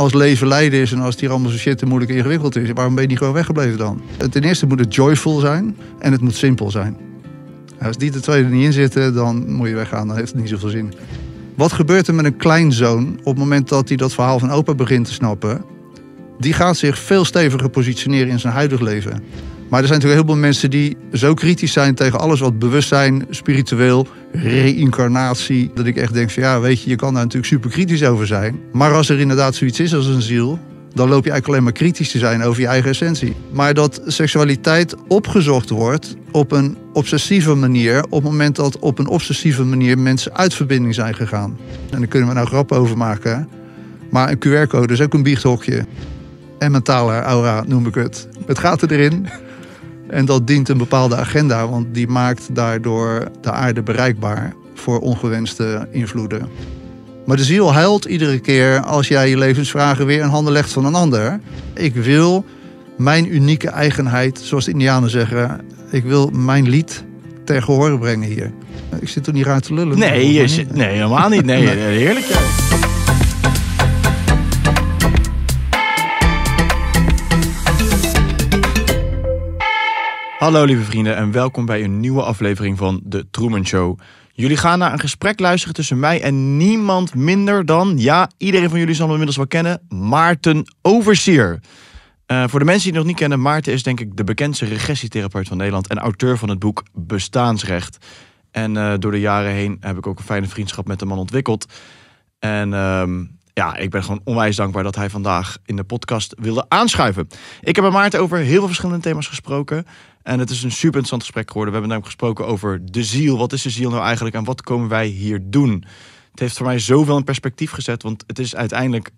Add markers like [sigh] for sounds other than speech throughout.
als leven leiden is en als die allemaal zo shit te moeilijk en ingewikkeld is, waarom ben je niet gewoon weggebleven dan? Ten eerste moet het joyful zijn en het moet simpel zijn. Als die de twee er niet in zitten, dan moet je weggaan, dan heeft het niet zoveel zin. Wat gebeurt er met een kleinzoon op het moment dat hij dat verhaal van opa begint te snappen? Die gaat zich veel steviger positioneren in zijn huidig leven. Maar er zijn natuurlijk heel veel mensen die zo kritisch zijn tegen alles wat bewustzijn, spiritueel, reïncarnatie. Dat ik echt denk van ja, weet je, je kan daar natuurlijk super kritisch over zijn. Maar als er inderdaad zoiets is als een ziel, dan loop je eigenlijk alleen maar kritisch te zijn over je eigen essentie. Maar dat seksualiteit opgezocht wordt op een obsessieve manier, op het moment dat op een obsessieve manier mensen uit verbinding zijn gegaan. En daar kunnen we nou grap over maken. Maar een QR-code is ook een biechthokje. En mentale aura noem ik het. Het gaat erin. En dat dient een bepaalde agenda, want die maakt daardoor de aarde bereikbaar voor ongewenste invloeden. Maar de ziel huilt iedere keer als jij je levensvragen weer in handen legt van een ander. Ik wil mijn unieke eigenheid, zoals de Indianen zeggen, ik wil mijn lied ter gehoor brengen hier. Ik zit er niet raar te lullen. Nee, nee helemaal niet. Nee, [laughs] heerlijk. Ja. Hallo lieve vrienden en welkom bij een nieuwe aflevering van De Truman Show. Jullie gaan naar een gesprek luisteren tussen mij en niemand minder dan, ja, iedereen van jullie zal me inmiddels wel kennen, Maarten Oversier. Eh, voor de mensen die het nog niet kennen, Maarten is denk ik de bekendste regressietherapeut van Nederland en auteur van het boek Bestaansrecht. En eh, door de jaren heen heb ik ook een fijne vriendschap met de man ontwikkeld. En ehm, ja, ik ben gewoon onwijs dankbaar dat hij vandaag in de podcast wilde aanschuiven. Ik heb met Maarten over heel veel verschillende thema's gesproken. En het is een super interessant gesprek geworden. We hebben namelijk gesproken over de ziel. Wat is de ziel nou eigenlijk en wat komen wij hier doen? Het heeft voor mij zoveel in perspectief gezet, want het is uiteindelijk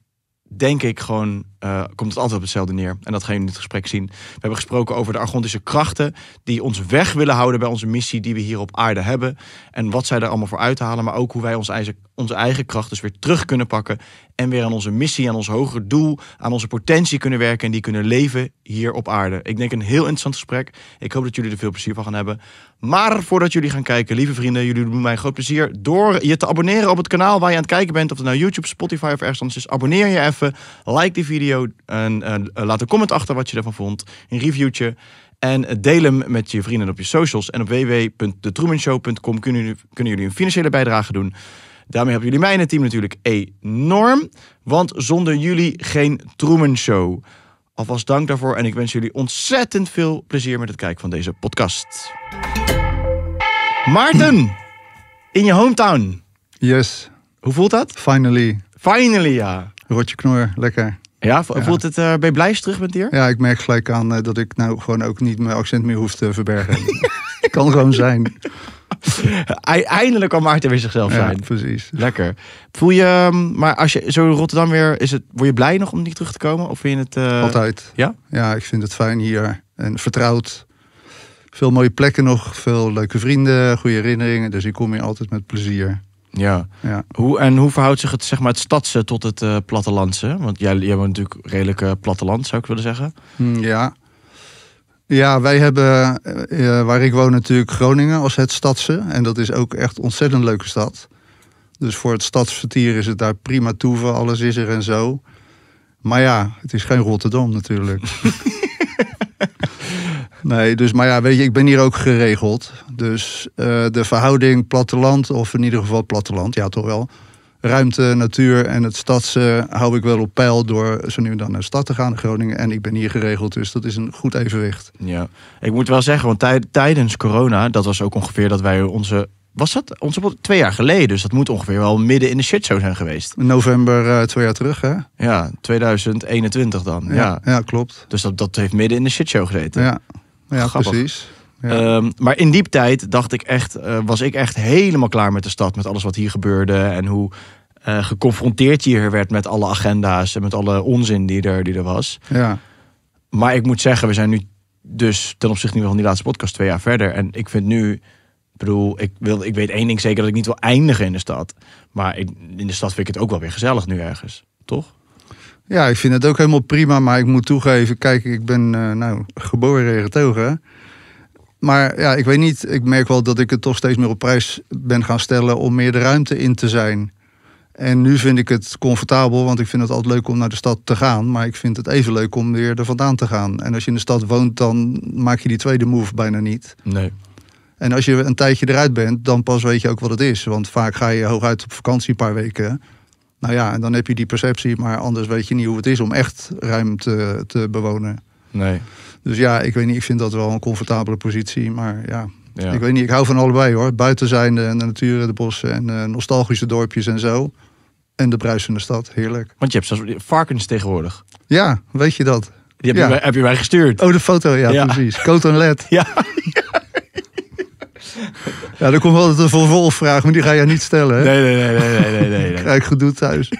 denk ik gewoon, uh, komt het altijd op hetzelfde neer. En dat gaan jullie in dit gesprek zien. We hebben gesproken over de argontische krachten die ons weg willen houden bij onze missie die we hier op aarde hebben. En wat zij er allemaal voor uithalen, maar ook hoe wij onze eigen, onze eigen dus weer terug kunnen pakken en weer aan onze missie, aan ons hoger doel, aan onze potentie kunnen werken en die kunnen leven hier op aarde. Ik denk een heel interessant gesprek. Ik hoop dat jullie er veel plezier van gaan hebben. Maar voordat jullie gaan kijken, lieve vrienden, jullie doen mij groot plezier door je te abonneren op het kanaal waar je aan het kijken bent. Of het nou YouTube, Spotify of ergens anders is. Abonneer je even, like die video en eh, eh, laat een comment achter wat je ervan vond. Een reviewtje. En deel hem met je vrienden op je socials. En op www.thetroemenshow.com kunnen jullie een financiële bijdrage doen. Daarmee hebben jullie mij en het team natuurlijk enorm. Want zonder jullie geen Truman-show. Alvast dank daarvoor en ik wens jullie ontzettend veel plezier met het kijken van deze podcast. Maarten, [clears throat] in je hometown. Yes. Hoe voelt dat? Finally. Finally, ja. Rotje knoer, lekker. Ja, voelt het, uh, ben je blij terug bent hier? Ja, ik merk gelijk aan eh, dat ik nou gewoon ook niet mijn accent meer hoef te verbergen. [laughs] kan gewoon zijn. Eindelijk kan Maarten weer zichzelf zijn. Ja, precies. Lekker. Voel je, ehm, maar als je zo Rotterdam weer, is het, word je blij nog om niet terug te komen? Of vind je het... Eh, altijd. Ja? Ja, ik vind het fijn hier. En vertrouwd. Veel mooie plekken nog, veel leuke vrienden, goede herinneringen. Dus ik kom hier altijd met plezier. Ja. ja. Hoe, en hoe verhoudt zich het, zeg maar, het stadse tot het eh, plattelandse? Want jij, jij bent natuurlijk redelijk eh, platteland, zou ik willen zeggen. Hm, ja, ja, wij hebben eh, eh, waar ik woon natuurlijk Groningen als het stadse. En dat is ook echt een ontzettend leuke stad. Dus voor het stadsvertier is het daar prima toeven, alles is er en zo. Maar ja, het is geen Rotterdam natuurlijk. [laughs] nee, dus maar ja, weet je, ik ben hier ook geregeld. Dus eh, de verhouding platteland, of in ieder geval platteland, ja toch wel ruimte, natuur en het stads hou ik wel op peil door zo nu en dan naar de stad te gaan Groningen. En ik ben hier geregeld, dus dat is een goed evenwicht. Ja, ik moet wel zeggen, want tijdens corona, dat was ook ongeveer dat wij onze was dat onze twee jaar geleden? Dus dat moet ongeveer wel midden in de shit show zijn geweest. November eh, twee jaar terug, hè? Ja, 2021 dan. Ja, ja. klopt. Dus dat, dat heeft midden in de shit show gezeten. Ja, ja precies. Ehm, maar in die tijd dacht ik echt, eh, was ik echt helemaal klaar met de stad. Met alles wat hier gebeurde en hoe eh, geconfronteerd je hier werd met alle agenda's en met alle onzin die er, die er was. Ja. Maar ik moet zeggen, we zijn nu dus ten opzichte van die laatste podcast twee jaar verder. En ik vind nu, bedoel, ik, wil, ik weet één ding zeker dat ik niet wil eindigen in de stad. Maar in de stad vind ik het ook wel weer gezellig nu ergens, toch? Ja, ik vind het ook helemaal prima. Maar ik moet toegeven, kijk, ik ben uh, nou, geboren in Getogen maar ja, ik weet niet. Ik merk wel dat ik het toch steeds meer op prijs ben gaan stellen om meer de ruimte in te zijn. En nu vind ik het comfortabel, want ik vind het altijd leuk om naar de stad te gaan. Maar ik vind het even leuk om weer er vandaan te gaan. En als je in de stad woont, dan maak je die tweede move bijna niet. Nee. En als je een tijdje eruit bent, dan pas weet je ook wat het is. Want vaak ga je hooguit op vakantie een paar weken. Nou ja, en dan heb je die perceptie, maar anders weet je niet hoe het is om echt ruimte te bewonen. Nee. Dus ja, ik weet niet, ik vind dat wel een comfortabele positie. Maar ja, ik weet niet, ik hou van allebei hoor. Buiten zijn de, de natuur, de bossen en eh, nostalgische dorpjes en zo. En de bruisende stad, heerlijk. Want je hebt zelfs varkens tegenwoordig. Ja, weet je dat? Die heb, je, heb je mij gestuurd. Oh, de foto, ja, precies. Coat en led. [laughs] Ja. Ja, dan komt altijd een vervolgvraag, maar die ga jij niet stellen. Hè? Nee, nee, nee, nee, nee, nee. nee. Krijg thuis.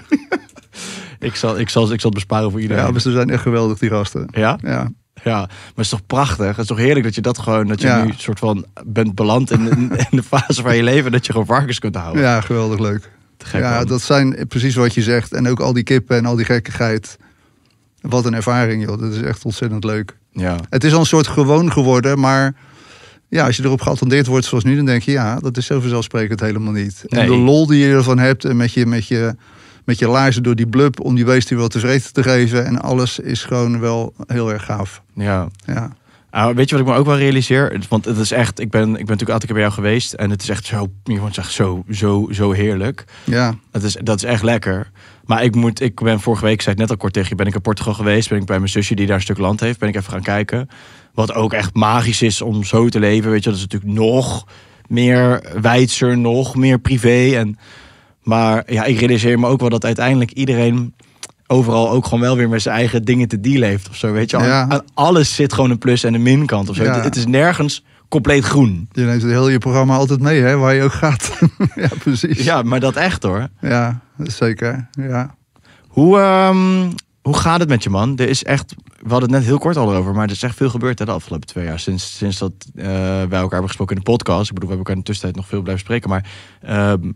[laughs] ik, zal, ik, zal, ik zal het besparen voor iedereen. Ja, maar ze zijn echt geweldig, die gasten. Ja? Ja. Ja, maar het is toch prachtig? Het is toch heerlijk dat je dat gewoon, dat je nu soort van bent beland in, in, [laughs] de fase van je leven dat je gewoon varkens kunt houden. Ja, geweldig leuk. ja, dat zijn precies wat je zegt. En ook al die kippen en al die gekkigheid. Wat een ervaring, joh. Dat is echt ontzettend leuk. Ja. Het is al een soort gewoon geworden, maar ja, als je erop geattendeerd wordt zoals nu, dan denk je ja, dat is zo vanzelfsprekend helemaal niet. En de lol die je ervan hebt en met je, met je met je laarzen door die blub om die beesten wel tevreden te geven. En alles is gewoon wel heel erg gaaf. Ja. ja. Uh, weet je wat ik me ook wel realiseer? Want het is echt, ik ben, ik ben natuurlijk altijd keer bij jou geweest. En het is echt zo, je zegt zo, zo, zo heerlijk. Ja. Het is, dat is echt lekker. Maar ik, moet, ik ben vorige week, zei het net al kort tegen je, ben ik in Portugal geweest. Ben ik bij mijn zusje die daar een stuk land heeft, ben ik even gaan kijken. Wat ook echt magisch is om zo te leven. Weet je, dat is natuurlijk nog meer wijdser, nog meer privé. En maar ja, ik realiseer me ook wel dat uiteindelijk iedereen overal ook gewoon wel weer met zijn eigen dingen te dealen heeft of zo. Weet je, ja. alles zit gewoon een plus en een minkant of zo. Het, is nergens compleet groen. Je neemt het hele je programma altijd mee, hè, waar je ook gaat. [laughs] ja, precies. Ja, maar dat echt hoor. Ja, zeker. Ja. Hoe, ehm, hoe gaat het met je man? Er is echt, we hadden het net heel kort al over, maar er is echt veel gebeurd hè, de afgelopen twee jaar. Sinds, sinds dat eh, wij elkaar hebben gesproken in de podcast. Ik bedoel, we hebben elkaar in de tussentijd nog veel blijven spreken, maar. Ehm,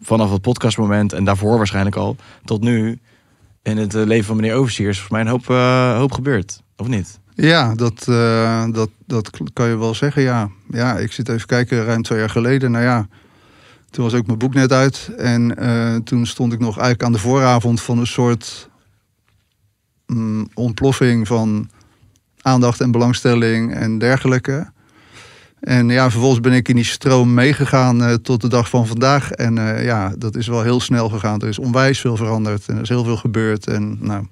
vanaf het podcastmoment en daarvoor waarschijnlijk al tot nu in het eh, leven van meneer Oversier is mij een hoop, uh, hoop gebeurd, of niet? Ja, dat, eh, dat, dat kan je wel zeggen, ja. Ja, ik zit even kijken, ruim twee jaar geleden, nou ja... Toen was ook mijn boek net uit en toen stond ik nog eigenlijk aan de vooravond van een soort mm, ontploffing van aandacht en belangstelling en dergelijke. En ja, vervolgens ben ik in die stroom meegegaan eh, tot de dag van vandaag. En eh, ja, dat is wel heel snel gegaan. Er is onwijs veel veranderd en er is heel veel gebeurd. En nou,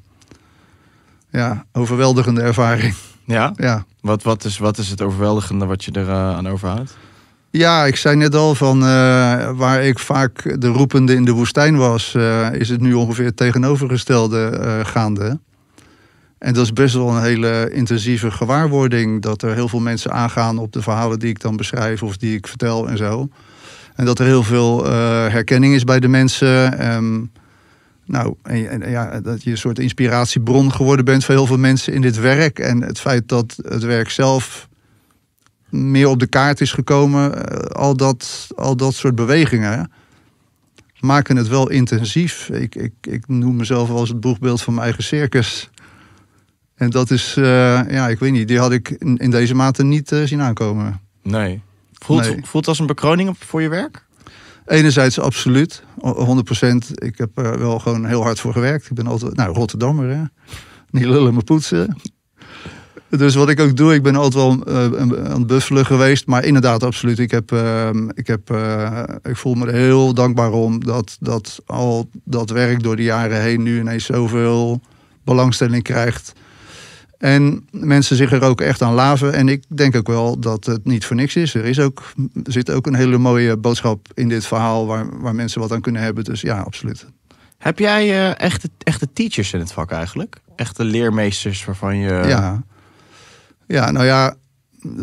ja, overweldigende ervaring. Ja? ja. Wat, wat, is, wat is het overweldigende wat je er eh, aan overhoudt? Ja, ik zei net al van waar ik vaak de roepende in de woestijn was, is het nu ongeveer het tegenovergestelde gaande. En dat is best wel een hele intensieve gewaarwording. Dat er heel veel mensen aangaan op de verhalen die ik dan beschrijf of die ik vertel en zo. En dat er heel veel eh, herkenning is bij de mensen. Ehm, nou, en, ja, dat je een soort inspiratiebron geworden bent voor heel veel mensen in dit werk. En het feit dat het werk zelf meer op de kaart is gekomen. Eh, al, dat, al dat soort bewegingen maken het wel intensief. Ik, ik, ik noem mezelf wel eens het boegbeeld van mijn eigen circus. En dat is, eh, ja, ik weet niet, die had ik in, in deze mate niet eh, zien aankomen. Nee. Voelt, nee. voelt als een bekroning voor je werk? Enerzijds absoluut, 100%. Ik heb er wel gewoon heel hard voor gewerkt. Ik ben altijd, nou, Rotterdammer, hè? Niet lullen, maar poetsen. Dus wat ik ook doe, ik ben altijd wel uh, aan het buffelen geweest. Maar inderdaad, absoluut. Ik, heb, ehm, ik, heb, ik voel me er heel dankbaar om dat, dat al dat werk door de jaren heen nu ineens zoveel belangstelling krijgt. En mensen zich er ook echt aan laven. En ik denk ook wel dat het niet voor niks is. Er is ook, zit ook een hele mooie boodschap in dit verhaal waar, waar mensen wat aan kunnen hebben. Dus ja, absoluut. Heb jij eh, echte, echte teachers in het vak eigenlijk? Echte leermeesters waarvan je. Ja, ja nou ja,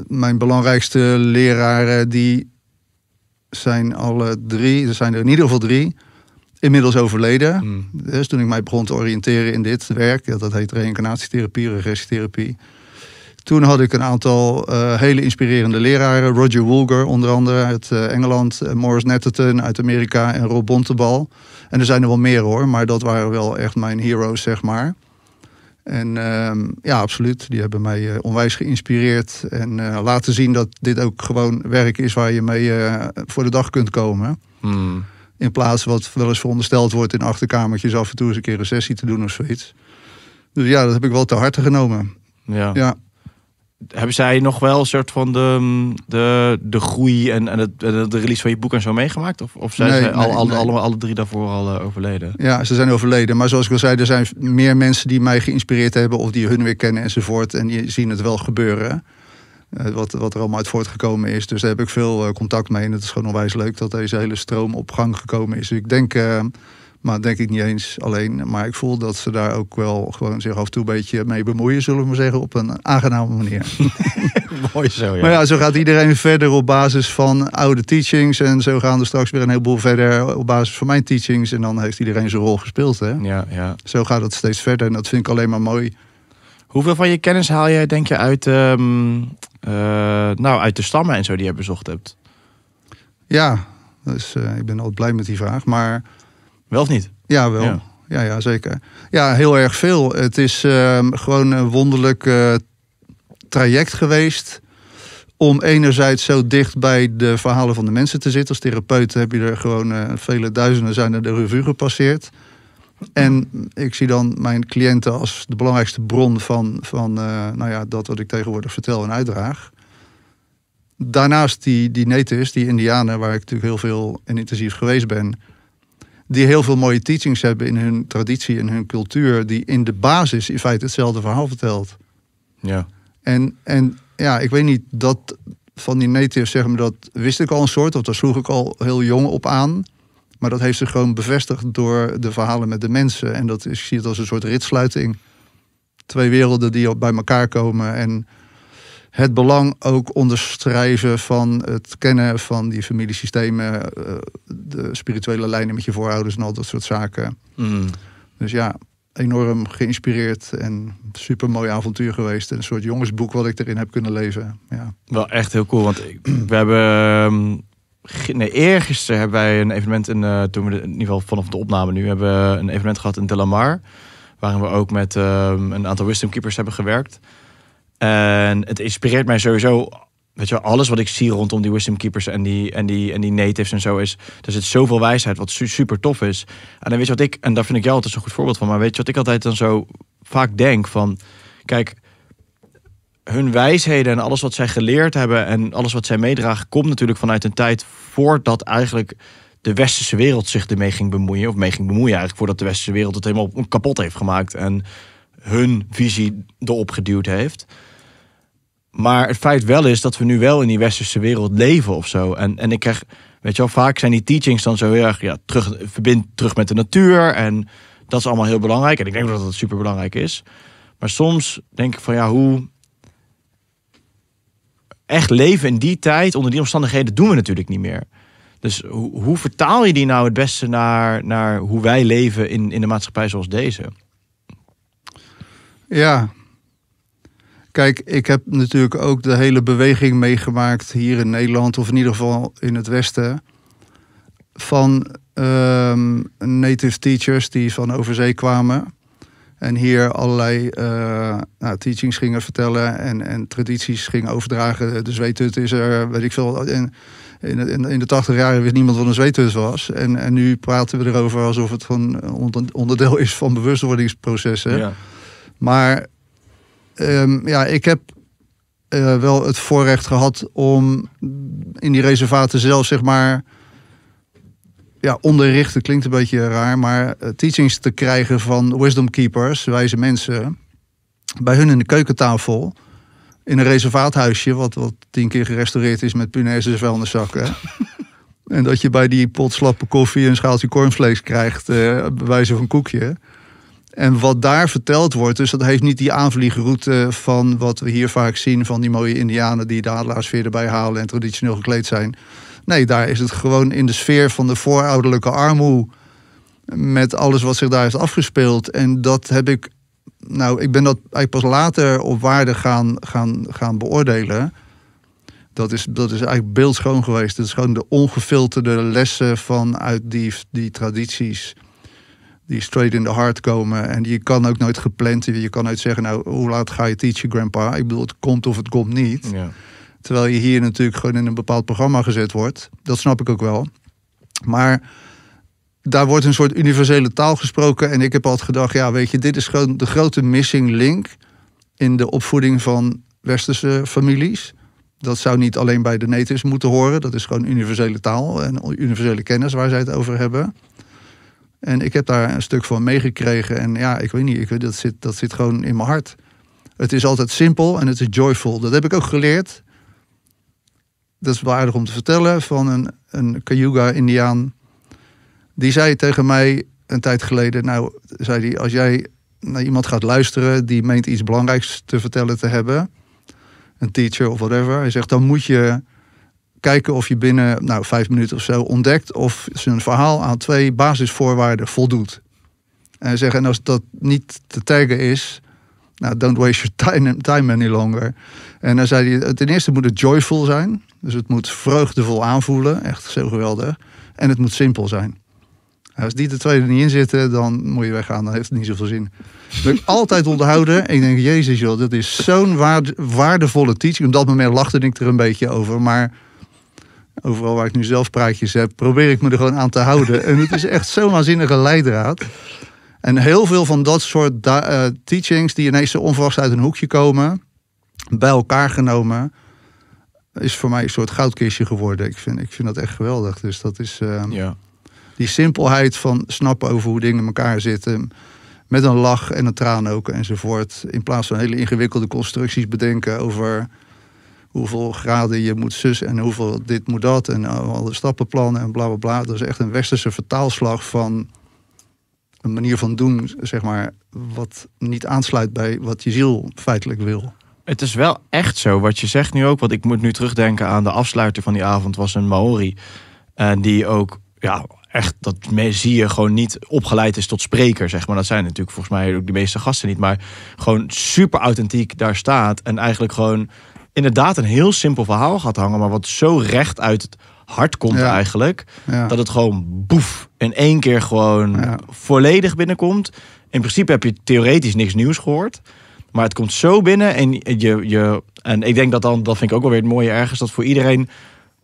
mijn belangrijkste leraren die zijn alle drie, er zijn er in ieder geval drie inmiddels overleden. Mm. Dus toen ik mij begon te oriënteren in dit werk, dat heet reïncarnatietherapie, regressietherapie. Toen had ik een aantal eh, hele inspirerende leraren. Roger Woolger onder andere uit eh, Engeland. Eh, Morris Netterton uit Amerika en Rob Bontebal. En er zijn er wel meer hoor, maar dat waren wel echt mijn heroes zeg maar. En ehm, ja, absoluut. Die hebben mij onwijs geïnspireerd. En laten zien dat dit ook gewoon werk is waar je mee voor de dag kunt komen. Mm. In plaats wat wel eens verondersteld wordt in achterkamertjes af en toe eens een keer een sessie te doen of zoiets. Dus ja, dat heb ik wel te harte genomen. Ja. ja. Hebben zij nog wel een soort van de, mm, de, de groei en, en het, de, release van je boek en zo meegemaakt? Of, of zijn nee, al, al, alle, alle drie daarvoor al eh, overleden? Ja, ze zijn overleden. Maar zoals ik al zei, er zijn meer mensen die mij geïnspireerd hebben of die hun weer kennen enzovoort. En die zien het wel gebeuren. Eh, wat, wat er allemaal uit voortgekomen is. Dus daar heb ik veel eh, contact mee. En het is gewoon onwijs leuk dat deze hele stroom op gang gekomen is. ik denk, eh, maar denk ik niet eens alleen. Maar ik voel dat ze daar ook wel gewoon zich af en toe een beetje mee bemoeien, zullen we maar zeggen, op een aangename manier. [laughs] Mooi zo, ja. Maar ja, zo gaat iedereen verder op basis van oude teachings. En zo gaan er straks weer een heleboel verder op basis van mijn teachings. En dan heeft iedereen zijn rol gespeeld. Hè? Ja, ja. Zo gaat het steeds verder en dat vind ik alleen maar mooi. Hoeveel van je kennis haal jij, denk je, uit ehm, eh, nou, uit de stammen en zo die je bezocht hebt? Ja, dus ik ben altijd blij met die vraag. Maar... Wel of niet? Ja, wel. Ja. Ja, zeker. Ja, heel erg veel. Het is ehm, gewoon een wonderlijk eh, traject geweest om enerzijds zo dicht bij de verhalen van de mensen te zitten. Als therapeut heb je er gewoon vele duizenden zijn er de revue gepasseerd. En ik zie dan mijn cliënten als de belangrijkste bron van, van eh, nou ja, dat wat ik tegenwoordig vertel en uitdraag. Daarnaast die, die natives, die indianen, waar ik natuurlijk heel veel en intensief geweest ben. Die heel veel mooie teachings hebben in hun traditie, en hun cultuur. Die in de basis in feite hetzelfde verhaal vertelt. Ja. En, en ja, ik weet niet, dat van die natives zeg maar, dat wist ik al een soort. Of daar sloeg ik al heel jong op aan. Maar dat heeft zich gewoon bevestigd door de verhalen met de mensen. En dat is, ik zie het als een soort ritsluiting. Twee werelden die bij elkaar komen. En het belang ook onderschrijven van het kennen van die familiesystemen. Eh, de spirituele lijnen met je voorouders en al dat soort zaken. Mm. Dus ja, enorm geïnspireerd en super mooi avontuur geweest. En een soort jongensboek wat ik erin heb kunnen lezen. Ja. Wel echt heel cool, want we hebben ehm, nee, eergisteren hebben wij een evenement in, eh, toen we in ieder geval vanaf de opname nu, hebben we een evenement gehad in Delamar. Waarin we ook met ehm, een aantal wisdom keepers hebben gewerkt. En het inspireert mij sowieso. Weet je, wel, alles wat ik zie rondom die wisdom keepers en die, en die, en die natives en zo is. Er zit zoveel wijsheid, wat super tof is. En dan weet je wat ik, en daar vind ik jou altijd zo'n goed voorbeeld van. Maar weet je wat ik altijd dan zo vaak denk van. Kijk, hun wijsheden en alles wat zij geleerd hebben en alles wat zij meedragen, komt natuurlijk vanuit een tijd voordat eigenlijk de westerse wereld zich ermee ging bemoeien. Of mee ging bemoeien eigenlijk voordat de westerse wereld het helemaal kapot heeft gemaakt en hun visie erop geduwd heeft. Maar het feit wel is dat we nu wel in die westerse wereld leven of zo. En, en ik krijg, weet je wel, vaak zijn die teachings dan zo heel erg, ja, terug, verbind terug met de natuur. En dat is allemaal heel belangrijk. En ik denk dat dat super belangrijk is. Maar soms denk ik van ja, hoe echt leven in die tijd, onder die omstandigheden, doen we natuurlijk niet meer. Dus hoe, hoe vertaal je die nou het beste naar, naar hoe wij leven in, in de maatschappij zoals deze? Ja. Kijk, ik heb natuurlijk ook de hele beweging meegemaakt hier in Nederland, of in ieder geval in het Westen, van ehm, native teachers die van overzee kwamen. En hier allerlei eh, nou, teachings gingen vertellen en, en tradities gingen overdragen. De zweethut is er, weet ik veel. In, in, in de tachtig jaren wist niemand wat een zweethut was. En, en nu praten we erover alsof het een onderdeel is van bewustwordingsprocessen. Ja. Maar ehm, ja, ik heb eh, wel het voorrecht gehad om in die reservaten zelf, zeg maar ja, onderrichten klinkt een beetje raar, maar eh, teachings te krijgen van wisdom keepers, wijze mensen, bij hun in de keukentafel. In een reservaathuisje, wat, wat tien keer gerestaureerd is met punaises en vuilniszakken. [laughs] en dat je bij die pot slappe koffie een schaaltje cornflakes krijgt, uh, bij wijze van koekje. En wat daar verteld wordt, dus dat heeft niet die aanvliegroute van wat we hier vaak zien van die mooie indianen die de adelaarsveer erbij halen en traditioneel gekleed zijn. Nee, daar is het gewoon in de sfeer van de voorouderlijke armoede. Met alles wat zich daar heeft afgespeeld. En dat heb ik. Nou, ik ben dat eigenlijk pas later op waarde gaan, gaan, gaan beoordelen. Dat is, dat is eigenlijk beeldschoon geweest. Het is gewoon de ongefilterde lessen vanuit die, die tradities die straight in the heart komen. En je kan ook nooit gepland Je kan nooit zeggen, nou, hoe laat ga je teachen, grandpa? Ik bedoel, het komt of het komt niet. Ja. Terwijl je hier natuurlijk gewoon in een bepaald programma gezet wordt. Dat snap ik ook wel. Maar daar wordt een soort universele taal gesproken. En ik heb altijd gedacht, ja, weet je, dit is gewoon de grote missing link in de opvoeding van westerse families. Dat zou niet alleen bij de natives moeten horen. Dat is gewoon universele taal en universele kennis waar zij het over hebben. En ik heb daar een stuk van meegekregen. En ja, ik weet niet, ik weet, dat, zit, dat zit gewoon in mijn hart. Het is altijd simpel en het is joyful. Dat heb ik ook geleerd dat is wel aardig om te vertellen, van een, een Cayuga-Indiaan. Die zei tegen mij een tijd geleden: Nou, zei hij, als jij naar iemand gaat luisteren die meent iets belangrijks te vertellen te hebben, een teacher of whatever, hij zegt dan moet je kijken of je binnen nou, vijf minuten of zo ontdekt of zijn verhaal aan twee basisvoorwaarden voldoet. En zeggen, en als dat niet te taggen is, nou, don't waste your time, [laughs] time any longer. En dan zei hij, ten eerste moet het joyful zijn. Dus het moet vreugdevol aanvoelen, echt zo geweldig. En het moet simpel zijn. Nou, als die de tweede niet in zitten, dan moet je weggaan. Dan heeft het niet zoveel zin. Dat ik altijd [laughs] onthouden. ik denk, jezus joh, dat is zo'n waardevolle teaching. Op dat moment lachte ik er een beetje over. Maar overal waar ik nu zelf praatjes heb, probeer ik me er gewoon aan te houden. En het is echt zo'n waanzinnige leidraad. En heel veel van dat soort eh, teachings die ineens zo onverwachts uit een hoekje komen, bij elkaar genomen, is voor mij een soort goudkistje geworden. Ik vind, ik vind dat echt geweldig. Dus dat is ehm, ja. die simpelheid van snappen over hoe dingen in elkaar zitten. Met een lach en een traan ook enzovoort. In plaats van hele ingewikkelde constructies bedenken over hoeveel graden je moet zus en hoeveel dit moet dat. En alle stappenplannen en bla bla bla. Dat is echt een westerse vertaalslag van een manier van doen, zeg maar, wat niet aansluit bij wat je ziel feitelijk wil. Het is wel echt zo wat je zegt nu ook. Want ik moet nu terugdenken aan de afsluiter van die avond was een Maori. En die ook, ja, echt, dat zie je gewoon niet opgeleid is tot spreker, zeg maar. Dat zijn natuurlijk volgens mij ook de meeste gasten niet. Maar gewoon super authentiek daar staat. En eigenlijk gewoon inderdaad een heel simpel verhaal gaat hangen. Maar wat zo recht uit het hard komt eigenlijk. Dat het gewoon boef in één keer gewoon volledig binnenkomt. In principe heb je theoretisch niks nieuws gehoord. Maar het komt zo binnen en je, je en ik denk dat dan, dat vind ik ook wel weer het mooie ergens, dat voor iedereen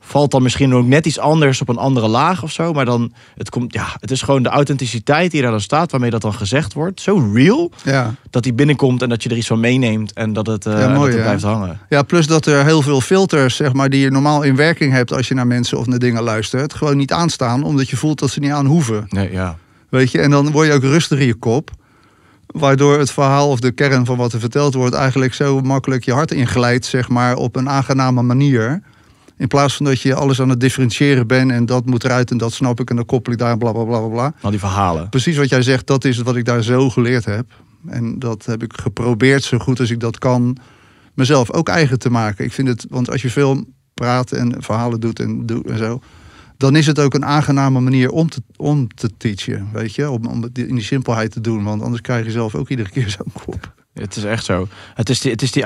valt dan misschien ook net iets anders op een andere laag of zo. Maar dan, het, komt, ja, het is gewoon de authenticiteit die daar dan staat, waarmee dat dan gezegd wordt. Zo real, ja. dat die binnenkomt en dat je er iets van meeneemt en dat het, eh, mooi, blijft hangen. Ja, plus dat er heel veel filters, zeg maar, die je normaal in werking hebt als je naar mensen of naar dingen luistert, gewoon niet aanstaan, omdat je voelt dat ze niet aan hoeven. Nee, ja. Weet je, en dan word je ook rustig in je kop. Waardoor het verhaal of de kern van wat er verteld wordt eigenlijk zo makkelijk je hart inglijdt, zeg maar, op een aangename manier in plaats van dat je alles aan het differentiëren bent en dat moet eruit en dat snap ik en dan koppel ik daar bla bla bla bla. Al die verhalen. Precies wat jij zegt, dat is wat ik daar zo geleerd heb. En dat heb ik geprobeerd zo goed als ik dat kan mezelf ook eigen te maken. Ik vind het, want als je veel praat en verhalen doet en, doet en zo, dan is het ook een aangename manier om te, om te teachen. Weet je, om, om het in die simpelheid te doen, want anders krijg je zelf ook iedere keer [laughs] zo'n kop. Het is echt zo. Het is die, het is die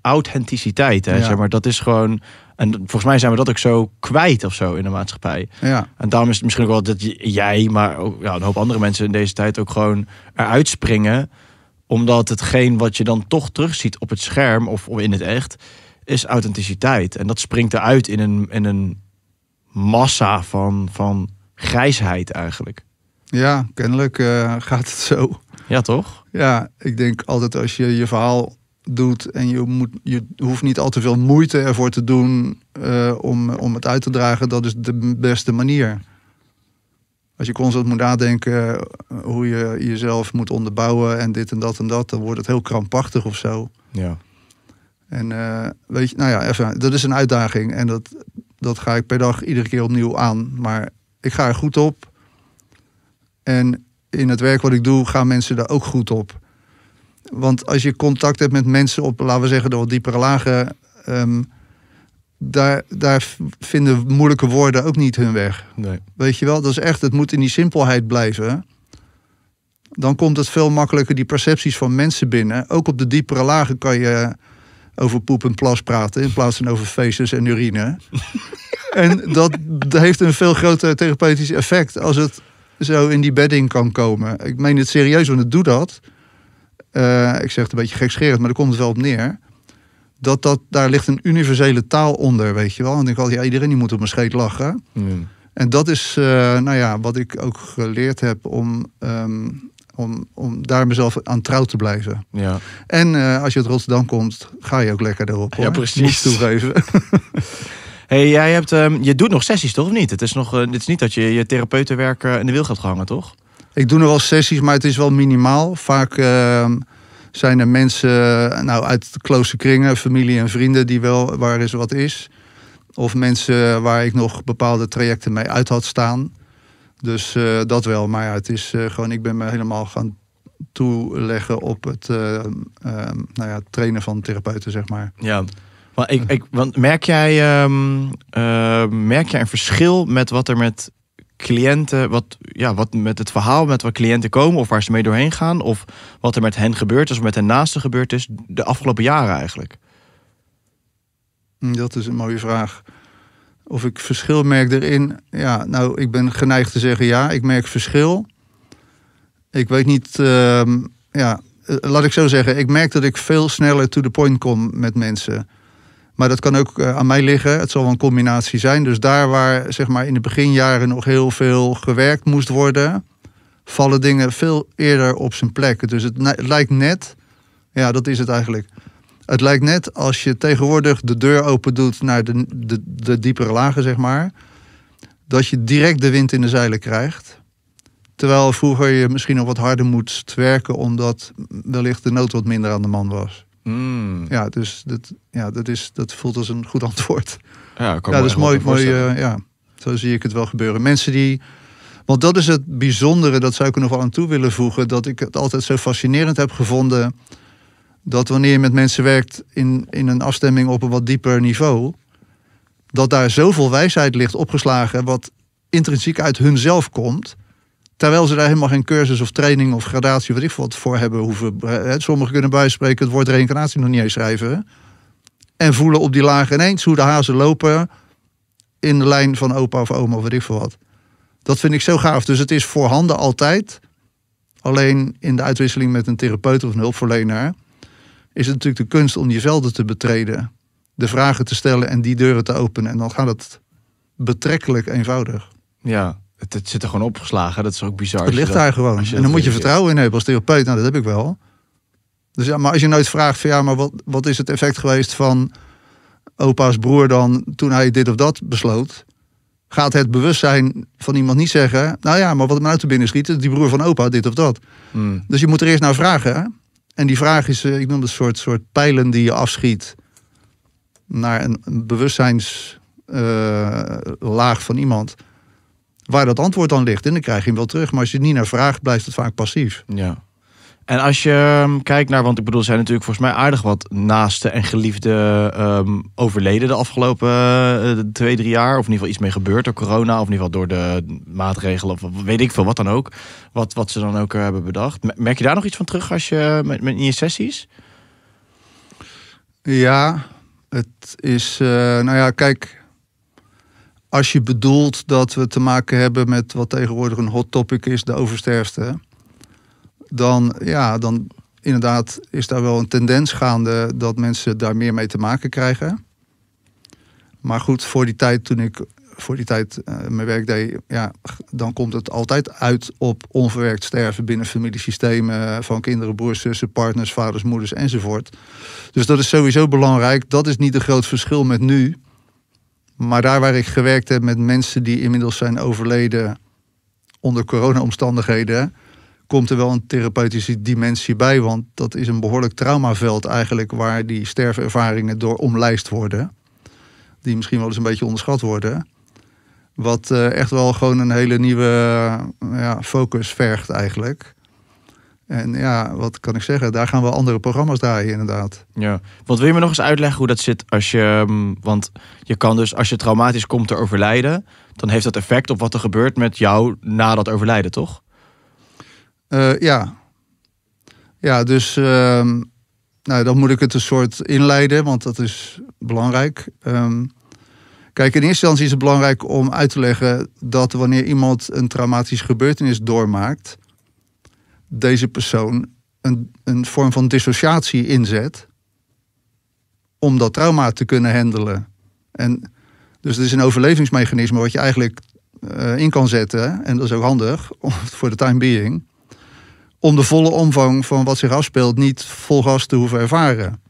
authenticiteit, hè, zeg maar. Dat is gewoon en volgens mij zijn we dat ook zo kwijt of zo in de maatschappij. Ja. En daarom is het misschien ook wel dat jij, maar ook ja, een hoop andere mensen in deze tijd ook gewoon eruit springen. Omdat hetgeen wat je dan toch terug ziet op het scherm of, of in het echt, is authenticiteit. En dat springt eruit in een, in een massa van, van grijsheid eigenlijk. Ja, kennelijk eh, gaat het zo. Ja, toch? Ja, ik denk altijd als je je verhaal doet en je, moet, je hoeft niet al te veel moeite ervoor te doen eh, om, om het uit te dragen, dat is de beste manier. Als je constant moet nadenken eh, hoe je jezelf moet onderbouwen en dit en dat en dat, dan wordt het heel krampachtig of zo. Ja. En eh, weet je, nou ja, even, dat is een uitdaging en dat, dat ga ik per dag iedere keer opnieuw aan. Maar ik ga er goed op. En in het werk wat ik doe, gaan mensen daar ook goed op. Want als je contact hebt met mensen op, laten we zeggen, de wat diepere lagen. Ehm, daar, daar vinden moeilijke woorden ook niet hun weg. Nee. Weet je wel, dat is echt, het moet in die simpelheid blijven. Dan komt het veel makkelijker, die percepties van mensen binnen. Ook op de diepere lagen kan je over poep en plas praten in plaats van over feces en urine. [laughs] en dat, dat heeft een veel groter therapeutisch effect als het zo in die bedding kan komen. Ik meen het serieus, want het doet dat. Eh, ik zeg het een beetje gekscherend, maar daar komt het wel op neer. Dat, dat daar ligt een universele taal onder, weet je wel. Want ik had, ja, iedereen die moet op mijn scheet lachen. En dat is, eh, nou ja, wat ik ook geleerd heb om, ehm, om, om daar mezelf aan trouw te blijven. Ja. En eh, als je uit Rotterdam komt, ga je ook lekker erop. Ja, precies. Moet toegeven. [laughs] Hey, jij hebt, ehm, je doet nog sessies, toch of niet? Het is, nog, het is niet dat je je therapeutenwerk in de wil gaat hangen, toch? ik doe nog wel sessies, maar het is wel minimaal. Vaak ehm, zijn er mensen eh, nou, uit de close kringen, familie en vrienden, die wel waar is wat is. Of mensen waar ik nog bepaalde trajecten mee uit had staan. Dus eh, dat wel. Maar ja, het is eh, gewoon, ik ben me helemaal gaan toeleggen op het, ehm, nou ja, trainen van therapeuten, zeg maar. Ja. Maar ik, ik, want merk, jij, ehm, merk jij een verschil met wat er met cliënten, wat, ja, wat met het verhaal met wat cliënten komen of waar ze mee doorheen gaan, of wat er met hen gebeurd is of met hen naasten gebeurd is de afgelopen jaren eigenlijk? Hmm, dat is een mooie vraag. Of ik verschil merk erin? Ja, nou, ik ben geneigd te zeggen ja, ik merk verschil. Ik weet niet, ehm, ja, eh, laat ik zo zeggen, ik merk dat ik veel sneller to the point kom met mensen. Maar dat kan ook eh, aan mij liggen. Het zal wel een combinatie zijn. Dus daar waar zeg maar, in de beginjaren nog heel veel gewerkt moest worden, vallen dingen veel eerder op zijn plek. Dus het, lijkt net, ja, dat is het eigenlijk. Het lijkt net als je tegenwoordig de deur open doet naar de, de, de diepere lagen, zeg maar, dat je direct de wind in de zeilen krijgt. Terwijl vroeger je misschien nog wat harder moest werken, omdat wellicht de nood wat minder aan de man was. Hmm. Ja, dus dat, ja, dat, is, dat voelt als een goed antwoord. Ja, kan dat is mooi. mooi eh, ja, zo zie ik het wel gebeuren. Mensen die. Want dat is het bijzondere, dat zou ik er nog wel aan toe willen voegen. Dat ik het altijd zo fascinerend heb gevonden. Dat wanneer je met mensen werkt in, in een afstemming op een wat dieper niveau. Dat daar zoveel wijsheid ligt opgeslagen. Wat intrinsiek uit hunzelf komt. Terwijl ze daar helemaal geen cursus of training of gradatie, wat ik voor, voor hebben hoeven. sommigen kunnen bijspreken het woord reïncarnatie nog niet eens schrijven. En voelen op die laag ineens hoe de hazen lopen in de lijn van opa of oma of wat ik voor wat. Dat vind ik zo gaaf. Dus het is voorhanden altijd. Alleen in de uitwisseling met een therapeut of een hulpverlener is het natuurlijk de kunst om je velden te betreden. De vragen te stellen en die deuren te openen. En dan gaat het betrekkelijk eenvoudig. Ja, het, zit er gewoon opgeslagen. Dat is ook bizar. Het ligt daar gewoon. En dan, moet je vertrouwen in hebben als therapeut. Nou, dat heb ik wel. Dus ja, maar als je nooit vraagt ja, maar wat, wat is het effect geweest van opa's broer dan toen hij dit of dat besloot? Gaat het bewustzijn van iemand niet zeggen, nou ja, maar wat hem nou te binnen schiet, is die broer van opa dit of dat. Hmm. Dus je moet er eerst naar vragen. En die vraag is, eh, ik noem het een soort, soort pijlen die je afschiet naar een, bewustzijnslaag eh, van iemand waar dat antwoord dan ligt. En dan krijg je hem wel terug. Maar als je niet naar vraagt, blijft het vaak passief. Ja. En als je ehm, kijkt naar, want ik bedoel, zijn natuurlijk volgens mij aardig wat naaste en geliefde ehm, overleden de afgelopen eh, twee, drie jaar. Of in ieder geval iets mee gebeurd door corona. Of in ieder geval door de maatregelen. Of weet ik veel, wat dan ook. Wat, wat ze dan ook eh, hebben bedacht. Merk je daar nog iets van terug als je met, met in je sessies? Ja, het is. Eh, nou ja, kijk. Als je bedoelt dat we te maken hebben met wat tegenwoordig een hot topic is, de oversterfte. Dan, ja, dan inderdaad is daar wel een tendens gaande dat mensen daar meer mee te maken krijgen. Maar goed, voor die tijd toen ik voor die tijd eh, mijn werk deed, ja, dan komt het altijd uit op onverwerkt sterven binnen familiesystemen van kinderen, broers, zussen, partners, vaders, moeders enzovoort. Dus dat is sowieso belangrijk. Dat is niet een groot verschil met nu. Maar daar waar ik gewerkt heb met mensen die inmiddels zijn overleden onder corona-omstandigheden, komt er wel een therapeutische dimensie bij. Want dat is een behoorlijk traumaveld eigenlijk, waar die sterfervaringen door omlijst worden. Die misschien wel eens een beetje onderschat worden. Wat eh, echt wel gewoon een hele nieuwe ja, focus vergt eigenlijk. En ja, wat kan ik zeggen? Daar gaan we andere programma's draaien, inderdaad. Ja, want wil je me nog eens uitleggen hoe dat zit als je. Ehm, want je kan dus, als je traumatisch komt te overlijden, dan heeft dat effect op wat er gebeurt met jou na dat overlijden, toch? Eh, ja. Ja, dus. Ehm, nou, dan moet ik het een soort inleiden, want dat is belangrijk. Ehm, kijk, in eerste instantie is het belangrijk om uit te leggen dat wanneer iemand een traumatische gebeurtenis doormaakt deze persoon een, een vorm van dissociatie inzet om dat trauma te kunnen handelen. En dus het is een overlevingsmechanisme wat je eigenlijk eh, in kan zetten, en dat is ook handig [laughs] voor de time being, om de volle omvang van wat zich afspeelt niet vol gas te hoeven ervaren.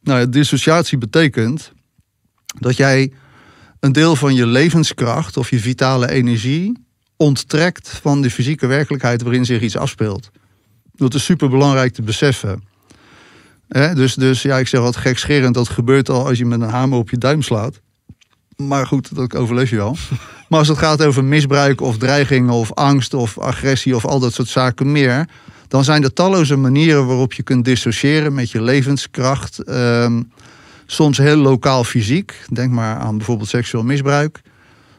Nou, dissociatie betekent dat jij een deel van je levenskracht of je vitale energie onttrekt van de fysieke werkelijkheid waarin zich iets afspeelt. Dat is super belangrijk te beseffen. dus, dus ja, ik zeg wat gekscherend, dat gebeurt al als je met een hamer op je duim slaat. Maar goed, dat overleef je wel. [laughs] Maar als het gaat over misbruik of dreiging of angst of agressie of al dat soort zaken meer, dan zijn er talloze manieren waarop je kunt dissociëren met je levenskracht. Ehm, soms heel lokaal fysiek, denk maar aan bijvoorbeeld seksueel misbruik.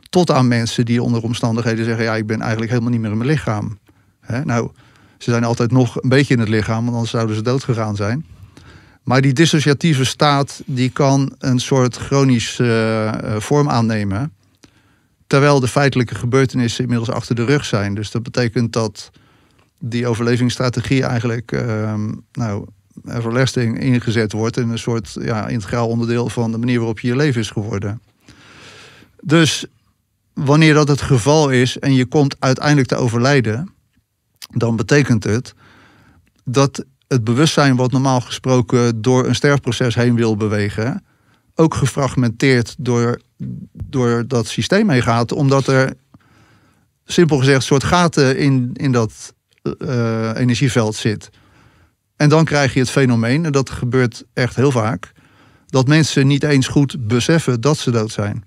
Tot aan mensen die onder omstandigheden zeggen: ja, ik ben eigenlijk helemaal niet meer in mijn lichaam. Nou, ze zijn altijd nog een beetje in het lichaam, want anders zouden ze dood gegaan zijn. Maar die dissociatieve staat die kan een soort chronische eh, eh, vorm aannemen. Terwijl de feitelijke gebeurtenissen inmiddels achter de rug zijn. Dus dat betekent dat die overlevingsstrategie eigenlijk uh, nou, everlasting ingezet wordt. in een soort ja, integraal onderdeel van de manier waarop je je leven is geworden. Dus wanneer dat het geval is en je komt uiteindelijk te overlijden, dan betekent het dat het bewustzijn wat normaal gesproken door een sterfproces heen wil bewegen, ook gefragmenteerd door, door dat systeem heen gaat, omdat er simpel gezegd soort gaten in, in dat eh, energieveld zit. En dan krijg je het fenomeen, en dat gebeurt echt heel vaak, dat mensen niet eens goed beseffen dat ze dood zijn.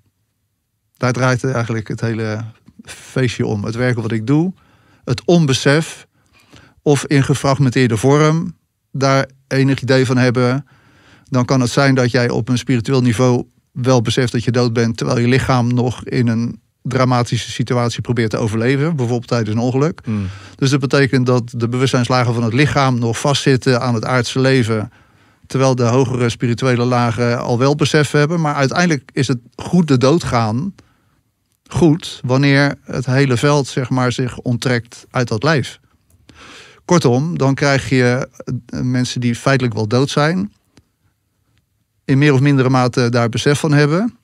Daar draait eigenlijk het hele feestje om. Het werken wat ik doe, het onbesef of in gefragmenteerde vorm daar enig idee van hebben. Dan kan het zijn dat jij op een spiritueel niveau wel beseft dat je dood bent, terwijl je lichaam nog in een dramatische situatie probeert te overleven, bijvoorbeeld tijdens een ongeluk. Mm. Dus dat betekent dat de bewustzijnslagen van het lichaam nog vastzitten aan het aardse leven, terwijl de hogere spirituele lagen al wel besef hebben. Maar uiteindelijk is het goed de dood gaan goed wanneer het hele veld zeg maar, zich onttrekt uit dat lijf. Kortom, dan krijg je eh, mensen die feitelijk wel dood zijn, in meer of mindere mate daar besef van hebben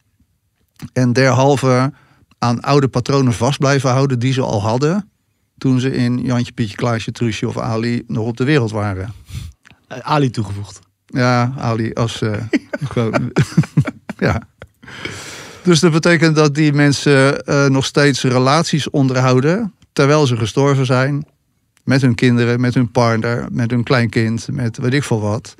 en derhalve aan oude patronen vast blijven houden die ze al hadden toen ze in Jantje, Pietje, Klaasje, Truusje of Ali nog op de wereld waren. Eh, Ali toegevoegd. Ja, Ali als eh, gewoon. [laughs] ja. [laughs] Dus dat betekent dat die mensen eh, nog steeds relaties onderhouden terwijl ze gestorven zijn. Met hun kinderen, met hun partner, met hun kleinkind, met weet ik veel wat.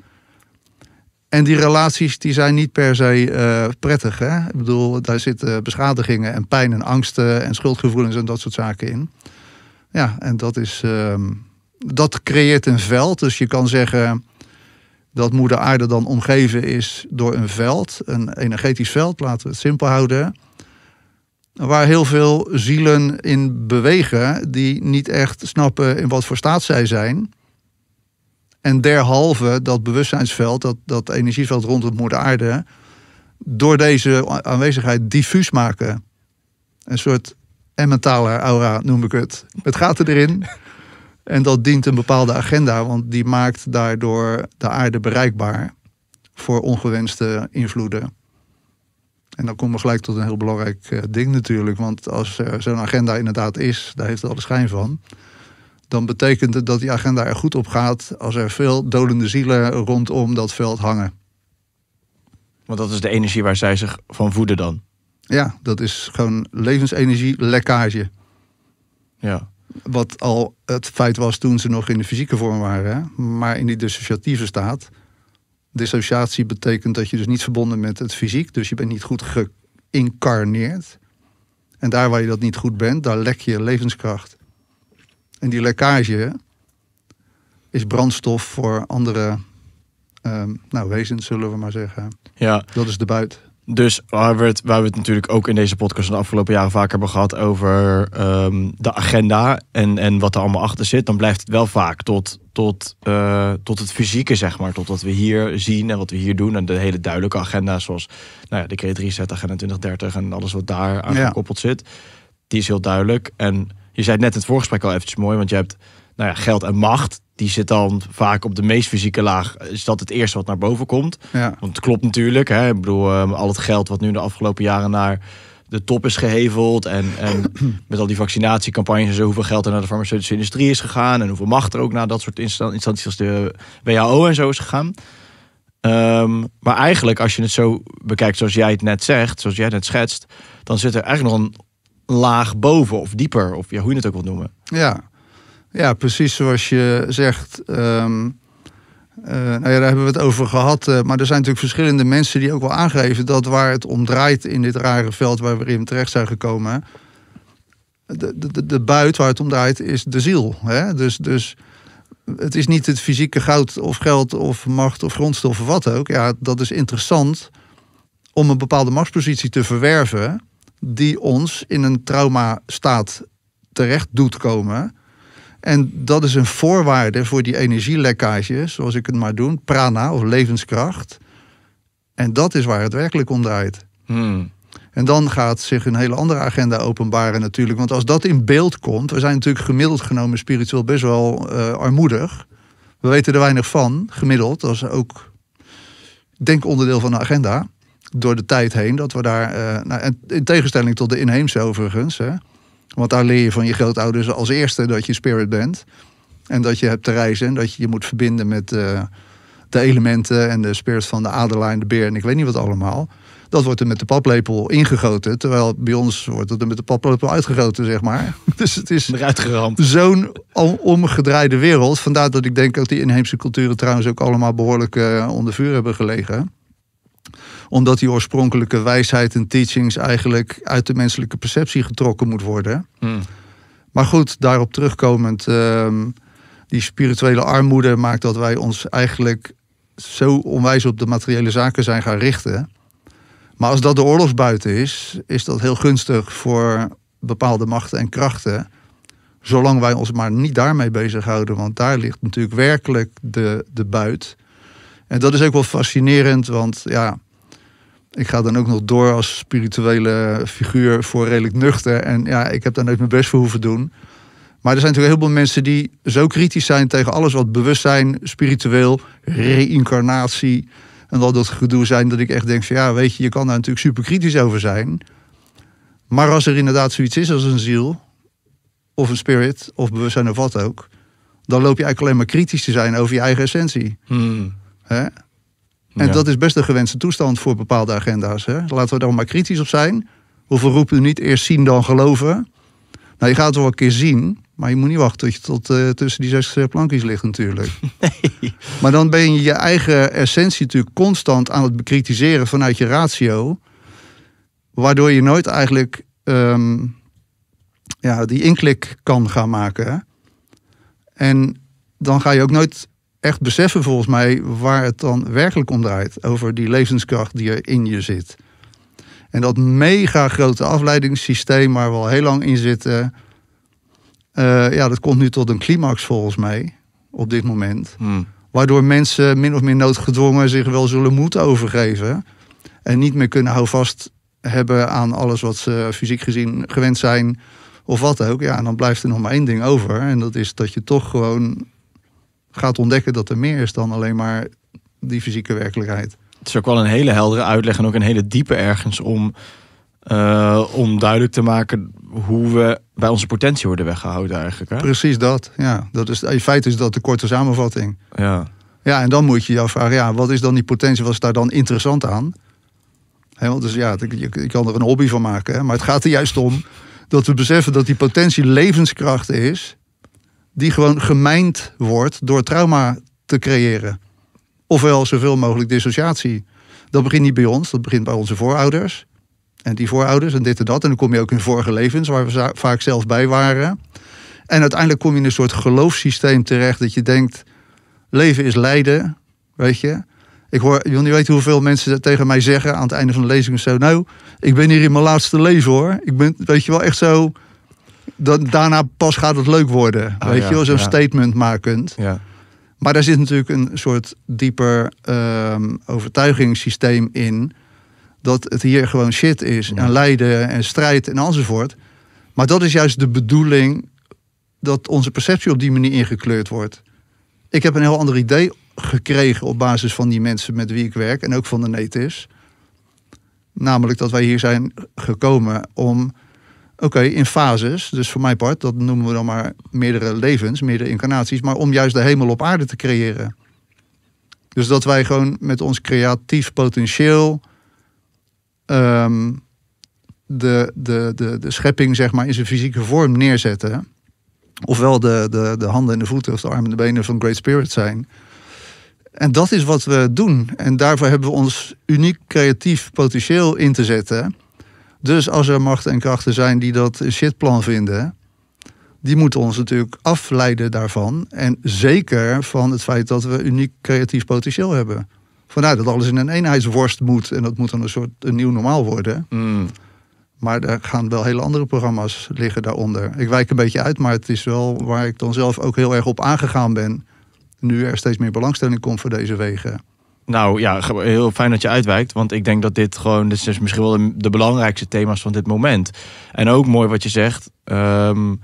En die relaties die zijn niet per se eh, prettig. Hè? Ik bedoel, daar zitten beschadigingen en pijn en angsten en schuldgevoelens en dat soort zaken in. Ja, en dat is. Ehm, dat creëert een veld. Dus je kan zeggen dat moeder aarde dan omgeven is door een veld, een energetisch veld, laten we het simpel houden. Waar heel veel zielen in bewegen die niet echt snappen in wat voor staat zij zijn. En derhalve dat bewustzijnsveld, dat, dat energieveld rondom moeder aarde, door deze aanwezigheid diffuus maken. Een soort en mentale aura noem ik het. Het gaat erin. En dat dient een bepaalde agenda, want die maakt daardoor de aarde bereikbaar voor ongewenste invloeden. En dan komen we gelijk tot een heel belangrijk eh, ding natuurlijk. Want als er zo'n agenda inderdaad is, daar heeft het al de schijn van. Dan betekent het dat die agenda er goed op gaat als er veel dolende zielen rondom dat veld hangen. Want dat is de energie waar zij zich van voeden dan? Ja, dat is gewoon levensenergie, lekkage. Ja. Wat al het feit was toen ze nog in de fysieke vorm waren, maar in die dissociatieve staat. Dissociatie betekent dat je dus niet verbonden bent met het fysiek, dus je bent niet goed geïncarneerd. En daar waar je dat niet goed bent, daar lek je levenskracht. En die lekkage is brandstof voor andere ehm, nou, wezens, zullen we maar zeggen. Ja. Dat is de buit. Dus waar we, het, waar we het natuurlijk ook in deze podcast de afgelopen jaren vaak hebben gehad over ehm, de agenda en, en wat er allemaal achter zit, dan blijft het wel vaak tot, tot, eh, tot het fysieke, zeg maar. Tot wat we hier zien en wat we hier doen. En de hele duidelijke agenda, zoals nou ja, de Create Reset Agenda 2030 en alles wat daar aan gekoppeld zit. Die is heel duidelijk. En je zei net in het voorgesprek al eventjes mooi, want je hebt nou ja, geld en macht die zit dan vaak op de meest fysieke laag. Is dat het eerste wat naar boven komt? Ja. Want het klopt natuurlijk. Hè? Ik bedoel, ehm, al het geld wat nu de afgelopen jaren naar de top is geheveld. En, en [clears throat] met al die vaccinatiecampagnes en zo, hoeveel geld er naar de farmaceutische industrie is gegaan. En hoeveel macht er ook naar dat soort instanties als de WHO en zo is gegaan. Ehm, maar eigenlijk, als je het zo bekijkt zoals jij het net zegt, zoals jij het net schetst, dan zit er eigenlijk nog een laag boven of dieper, of ja, hoe je het ook wilt noemen. Ja, ja, precies zoals je zegt. Ehm, eh, nou ja, daar hebben we het over gehad. Eh, maar er zijn natuurlijk verschillende mensen die ook wel aangeven dat waar het om draait in dit rare veld waar we in terecht zijn gekomen. De, de, de buit waar het om draait is de ziel. Hè? Dus, dus het is niet het fysieke goud of geld of macht of grondstof of wat ook. Ja, dat is interessant om een bepaalde machtspositie te verwerven die ons in een trauma staat terecht doet komen en dat is een voorwaarde voor die energielekkage, zoals ik het maar doe, prana of levenskracht. En dat is waar het werkelijk om draait. Hmm. En dan gaat zich een hele andere agenda openbaren natuurlijk. Want als dat in beeld komt, we zijn natuurlijk gemiddeld genomen spiritueel best wel eh, armoedig. We weten er weinig van, gemiddeld. Dat is ook, denk onderdeel van de agenda. Door de tijd heen, dat we daar, eh, nou, in tegenstelling tot de inheemse overigens, hè, want daar leer je van je grootouders als eerste dat je spirit bent. En dat je hebt te reizen en dat je je moet verbinden met eh, de elementen en de spirit van de aderlijn, de beer en ik weet niet wat allemaal. Dat wordt er met de paplepel ingegoten. Terwijl bij ons wordt het er met de paplepel uitgegoten, zeg maar. [laughs] Dus het is zo'n omgedraaide wereld. Vandaar dat ik denk dat die inheemse culturen trouwens ook allemaal behoorlijk eh, onder vuur hebben gelegen omdat die oorspronkelijke wijsheid en teachings eigenlijk uit de menselijke perceptie getrokken moet worden. Hmm. Maar goed, daarop terugkomend, ehm, die spirituele armoede maakt dat wij ons eigenlijk zo onwijs op de materiële zaken zijn gaan richten. Maar als dat de oorlogsbuiten is, is dat heel gunstig voor bepaalde machten en krachten. Zolang wij ons maar niet daarmee bezighouden, want daar ligt natuurlijk werkelijk de, de buit. En dat is ook wel fascinerend, want ja, ik ga dan ook nog door als spirituele figuur voor redelijk nuchter. En ja, ik heb daar nooit mijn best voor hoeven doen. Maar er zijn natuurlijk heel veel mensen die zo kritisch zijn tegen alles wat bewustzijn, spiritueel, reïncarnatie en al dat gedoe zijn. Dat ik echt denk van ja, weet je, je kan daar natuurlijk super kritisch over zijn. Maar als er inderdaad zoiets is als een ziel, of een spirit, of bewustzijn of wat ook, dan loop je eigenlijk alleen maar kritisch te zijn over je eigen essentie. Hmm. En dat is best een gewenste toestand voor bepaalde agenda's. Hè? Laten we daar maar kritisch op zijn. Hoeveel roep u niet eerst zien dan geloven? Nou, je gaat het wel een keer zien, maar je moet niet wachten tot je tot, eh, tussen die zes plankjes ligt natuurlijk. [laughs] Nee. Maar dan ben je je eigen essentie natuurlijk constant aan het bekritiseren vanuit je ratio. Waardoor je nooit eigenlijk ehm, ja, die inklik kan gaan maken. En dan ga je ook nooit echt beseffen volgens mij waar het dan werkelijk om draait. Over die levenskracht die er in je zit. En dat mega grote afleidingssysteem waar we al heel lang in zitten. Eh, ja, dat komt nu tot een climax volgens mij. Op dit moment. Hmm. Waardoor mensen min of meer noodgedwongen zich wel zullen moeten overgeven. En niet meer kunnen houvast hebben aan alles wat ze fysiek gezien gewend zijn. Of wat ook. Ja, en dan blijft er nog maar één ding over. En dat is dat je toch gewoon gaat ontdekken dat er meer is dan alleen maar die fysieke werkelijkheid. Het is ook wel een hele heldere uitleg en ook een hele diepe ergens om, eh, om duidelijk te maken hoe we bij onze potentie worden weggehouden eigenlijk. Hè? Precies dat, ja. Dat is, in feite is dat de korte samenvatting. Ja. Ja, en dan moet je je afvragen, ja, wat is dan die potentie, wat is daar dan interessant aan? want dus ja, je, je, kan er een hobby van maken, hè? maar het gaat er juist om dat we beseffen dat die potentie levenskracht is die gewoon gemijnd wordt door trauma te creëren. Ofwel zoveel mogelijk dissociatie. Dat begint niet bij ons, dat begint bij onze voorouders. En die voorouders en dit en dat. En dan kom je ook in vorige levens, waar we vaak zelf bij waren. En uiteindelijk kom je in een soort geloofssysteem terecht dat je denkt: leven is lijden, weet je. Ik hoor, je wil niet weten hoeveel mensen dat tegen mij zeggen aan het einde van de lezing of zo. Nou, ik ben hier in mijn laatste leven hoor. Ik ben, weet je wel, echt zo daarna pas gaat het leuk worden. Ah, weet je wel, zo'n statement maken. Ja. Maar daar zit natuurlijk een soort dieper ehm, overtuigingssysteem in. Dat het hier gewoon shit is. En lijden en strijd en enzovoort. Maar dat is juist de bedoeling dat onze perceptie op die manier ingekleurd wordt. Ik heb een heel ander idee gekregen op basis van die mensen met wie ik werk en ook van de natives. Namelijk dat wij hier zijn gekomen om Oké, in fases, dus voor mijn part, dat noemen we dan maar meerdere levens, meerdere incarnaties, maar om juist de hemel op aarde te creëren. Dus dat wij gewoon met ons creatief potentieel ehm, de, de, de, de schepping zeg maar, in zijn fysieke vorm neerzetten. Ofwel de, de, de handen en de voeten of de armen en de benen van Great Spirit zijn. En dat is wat we doen. En daarvoor hebben we ons uniek creatief potentieel in te zetten. Dus als er machten en krachten zijn die dat shitplan vinden, die moeten ons natuurlijk afleiden daarvan. En zeker van het feit dat we uniek creatief potentieel hebben. Vanuit dat alles in een eenheidsworst moet en dat moet dan een soort een nieuw normaal worden. Mm. Maar er gaan wel hele andere programma's liggen daaronder. Ik wijk een beetje uit, maar het is wel waar ik dan zelf ook heel erg op aangegaan ben. Nu er steeds meer belangstelling komt voor deze wegen. Nou ja, heel fijn dat je uitwijkt. Want ik denk dat dit gewoon, dit is dus misschien wel de, belangrijkste thema's van dit moment. En ook mooi wat je zegt. Ehm,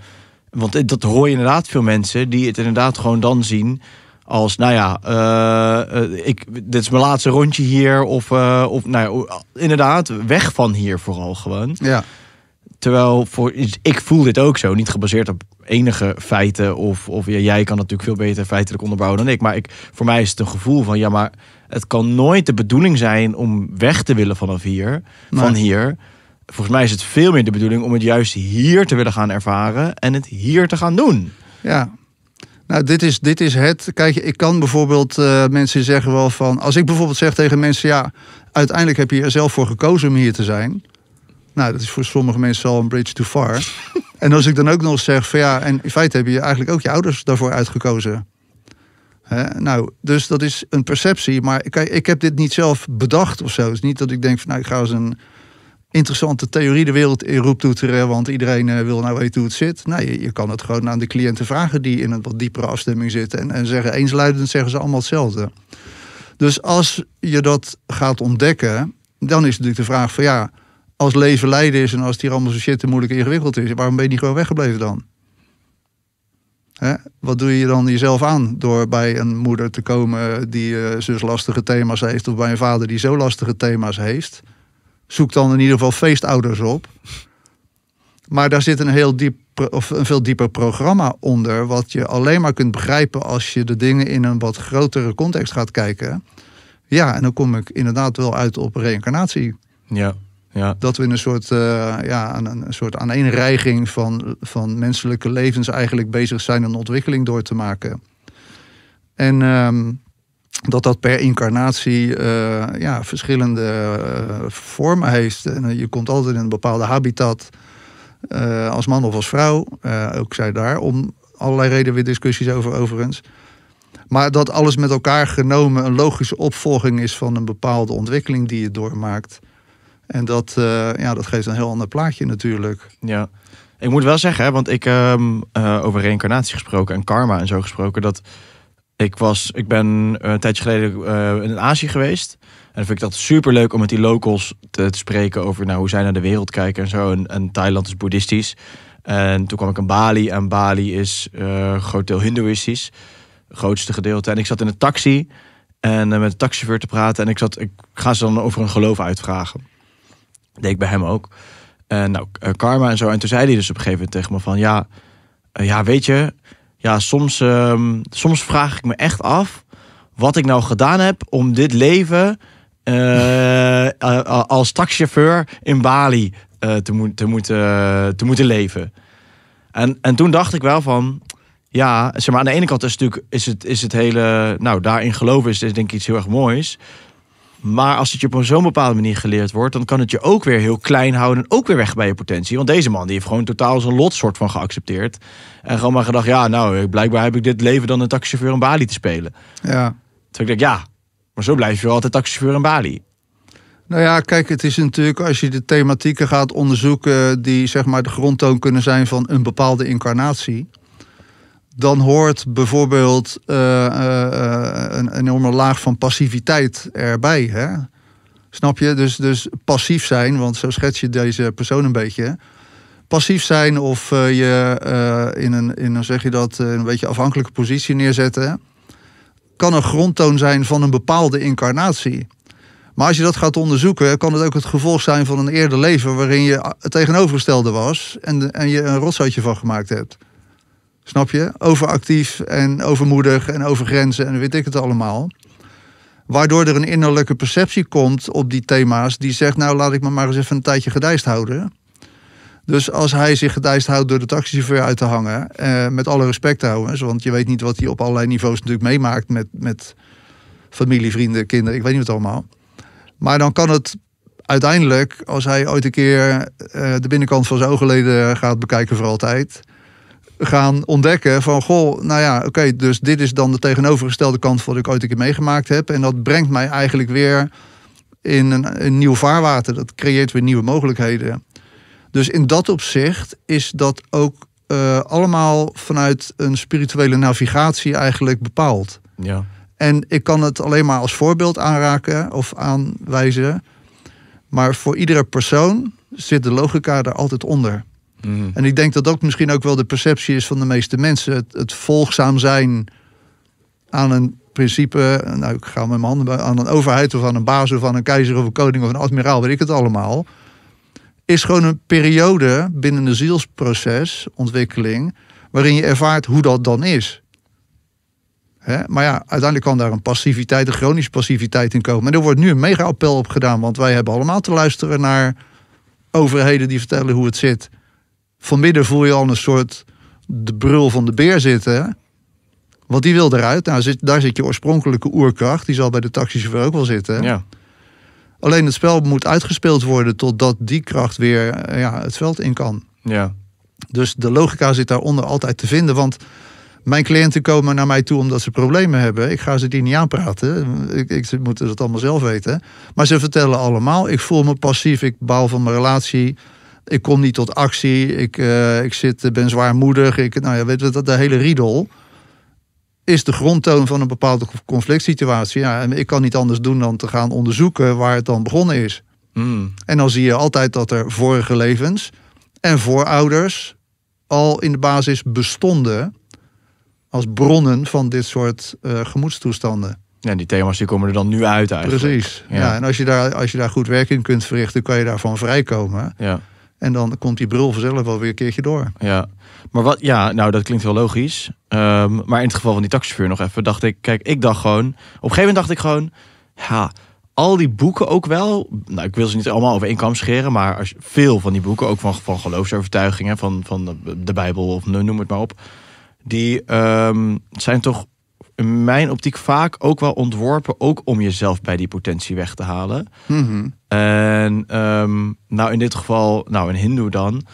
want dat hoor je inderdaad veel mensen die het inderdaad gewoon dan zien als, nou ja, eh, eh, ik, dit is mijn laatste rondje hier. Of, eh, of nou ja, inderdaad, weg van hier vooral gewoon. Ja. Terwijl voor, ik voel dit ook zo, niet gebaseerd op enige feiten. Of, of ja, jij kan natuurlijk veel beter feitelijk onderbouwen dan ik. Maar ik, voor mij is het een gevoel van, ja, maar het kan nooit de bedoeling zijn om weg te willen vanaf hier, hier. Volgens mij is het veel meer de bedoeling om het juist hier te willen gaan ervaren en het hier te gaan doen. Ja, nou, dit is, dit is het. Kijk, ik kan bijvoorbeeld eh, mensen zeggen wel van. Als ik bijvoorbeeld zeg tegen mensen: ja, uiteindelijk heb je er zelf voor gekozen om hier te zijn. Nou, dat is voor sommige mensen al een bridge too far. [laughs] en als ik dan ook nog zeg van ja, en in feite heb je eigenlijk ook je ouders daarvoor uitgekozen nou, dus dat is een perceptie. Maar kijk, ik heb dit niet zelf bedacht of zo. Het is niet dat ik denk van nou, ik ga eens een interessante theorie de wereld in roep toeteren, want iedereen eh, wil nou weten hoe het zit. Nou, je, kan het gewoon aan de cliënten vragen die in een wat diepere afstemming zitten en, en zeggen eensluidend zeggen ze allemaal hetzelfde. Dus als je dat gaat ontdekken, dan is natuurlijk de vraag van ja, als leven lijden is en als het hier allemaal zo shit en moeilijk en ingewikkeld is, waarom ben je niet gewoon weggebleven dan? Hè? Wat doe je dan jezelf aan door bij een moeder te komen die uh, zus lastige thema's heeft, of bij een vader die zo lastige thema's heeft? Zoek dan in ieder geval feestouders op. Maar daar zit een heel diep of een veel dieper programma onder, wat je alleen maar kunt begrijpen als je de dingen in een wat grotere context gaat kijken. Ja, en dan kom ik inderdaad wel uit op reïncarnatie. Ja. Ja. Dat we in een soort, eh, ja, een, een soort aaneenreiging van, van menselijke levens eigenlijk bezig zijn een ontwikkeling door te maken. En ehm, dat dat per incarnatie eh, ja, verschillende eh, vormen heeft. En je komt altijd in een bepaalde habitat, als man of als vrouw, ook zij daar, om allerlei redenen weer discussies over overigens. Maar dat alles met elkaar genomen een logische opvolging is van een bepaalde ontwikkeling die je doormaakt. En dat, eh, ja, dat geeft een heel ander plaatje natuurlijk. Ja. Ik moet wel zeggen, want ik um, over reïncarnatie gesproken en karma en zo gesproken, dat ik, was, ik ben eh, een tijdje geleden in Azië geweest. En dan vind ik dat super leuk om met die locals te, spreken over nou, hoe zij naar de wereld kijken en zo. En, Thailand is boeddhistisch. En toen kwam ik in Bali en Bali is groot deel hindoeïstisch. Grootste gedeelte. En ik zat in een taxi en met de taxichauffeur te praten. En ik, zat, ik ga ze dan over een geloof uitvragen. Deed ik bij hem ook. En eh, nou, eh, karma en zo. En toen zei hij dus op een gegeven moment tegen me van... Ja, eh, ja weet je... Ja, soms, ehm, soms vraag ik me echt af... wat ik nou gedaan heb om dit leven... [laughs] als taxichauffeur in Bali te, te, moeten, te moeten leven. En, en toen dacht ik wel van... Ja, zeg maar, aan de ene kant is het, natuurlijk, is het, is het hele... Nou, daarin geloven is denk ik iets heel erg moois. Maar als het je op zo'n bepaalde manier geleerd wordt, dan kan het je ook weer heel klein houden en ook weer weg bij je potentie. Want deze man die heeft gewoon totaal zijn lot soort van geaccepteerd. En gewoon maar gedacht, ja, nou, blijkbaar heb ik dit leven dan een taxichauffeur in Bali te spelen. Ja. Toen ik dacht, ja, maar zo blijf je wel altijd taxichauffeur in Bali. Nou ja, kijk, het is natuurlijk als je de thematieken gaat onderzoeken die zeg maar de grondtoon kunnen zijn van een bepaalde incarnatie dan hoort bijvoorbeeld eh, eh, eh, een enorme laag van passiviteit erbij. Hè? Snap je? Dus, dus passief zijn, want zo schets je deze persoon een beetje. Passief zijn of je in, een, in een, zeg je dat, een beetje afhankelijke positie neerzetten, kan een grondtoon zijn van een bepaalde incarnatie. Maar als je dat gaat onderzoeken, kan het ook het gevolg zijn van een eerder leven waarin je het tegenovergestelde was en, en je een rotzootje van gemaakt hebt. Snap je? Overactief en overmoedig en over grenzen en weet ik het allemaal. Waardoor er een innerlijke perceptie komt op die thema's die zegt, nou laat ik me maar eens even een tijdje gedijst houden. Dus als hij zich gedijst houdt door de taxichauffeur uit te hangen, eh, met alle respect trouwens, want je weet niet wat hij op allerlei niveaus natuurlijk meemaakt met, met familie, vrienden, kinderen, ik weet niet wat allemaal. Maar dan kan het uiteindelijk, als hij ooit een keer eh, de binnenkant van zijn oogleden gaat bekijken voor altijd, gaan ontdekken van goh, nou ja, oké, dus dit is dan de tegenovergestelde kant van wat ik ooit een keer meegemaakt heb. En dat brengt mij eigenlijk weer in een, nieuw vaarwater. Dat creëert weer nieuwe mogelijkheden. Dus in dat opzicht is dat ook eh, allemaal vanuit een spirituele navigatie eigenlijk bepaald. Ja. En ik kan het alleen maar als voorbeeld aanraken of aanwijzen. Maar voor iedere persoon zit de logica er altijd onder. Mhm. En ik denk dat dat misschien ook wel de perceptie is van de meeste mensen. Het, het volgzaam zijn aan een principe, nou ik ga met mijn handen aan een overheid of aan een baas of aan een keizer of een koning of een admiraal, weet ik het allemaal, is gewoon een periode binnen de zielsproces, ontwikkeling, waarin je ervaart hoe dat dan is. Maar ja, uiteindelijk kan daar een passiviteit, een chronische passiviteit in komen. En er wordt nu een mega appel op gedaan, want wij hebben allemaal te luisteren naar overheden die vertellen hoe het zit vanmiddag voel je al een soort de brul van de beer zitten. Want die wil eruit. Nou, zit, daar zit je oorspronkelijke oerkracht. Die zal bij de taxichauffeur ook wel zitten. Ja. Alleen het spel moet uitgespeeld worden totdat die kracht weer eh, ja, het veld in kan. Ja. Dus de logica zit daaronder altijd te vinden. Want mijn cliënten komen naar mij toe omdat ze problemen hebben. Ik ga ze die niet aanpraten. Ik, ik, ze moeten dat allemaal zelf weten. Maar ze vertellen allemaal: ik voel me passief, ik bouw van mijn relatie ik kom niet tot actie, ik, eh, ik zit, eh, ben zwaarmoedig, ik, nou ja, weet je, dat, de hele riedel is de grondtoon van een bepaalde conflict situatie. Ja, en ik kan niet anders doen dan te gaan onderzoeken waar het dan begonnen is. Hmm. En dan zie je altijd dat er vorige levens en voorouders al in de basis bestonden als bronnen van dit soort eh, gemoedstoestanden. Ja, die thema's die komen er dan nu uit eigenlijk. Precies. Ja. en als je, daar, als je daar goed werk in kunt verrichten, kan je daarvan vrijkomen. Ja. En dan komt die brul vanzelf weer een keertje door. Ja, maar wat, ja, nou dat klinkt heel logisch. Ehm, maar in het geval van die taxichauffeur nog even, dacht ik, kijk, ik dacht gewoon, op een gegeven moment dacht ik gewoon, ja, al die boeken ook wel, nou ik wil ze niet allemaal over één scheren, maar als, veel van die boeken, ook van, van geloofsovertuigingen, van, van de, de Bijbel of noem het maar op, die ehm, zijn toch in mijn optiek vaak ook wel ontworpen, ook om jezelf bij die potentie weg te halen. Mhm. En ehm, nou in dit geval, nou een hindoe dan,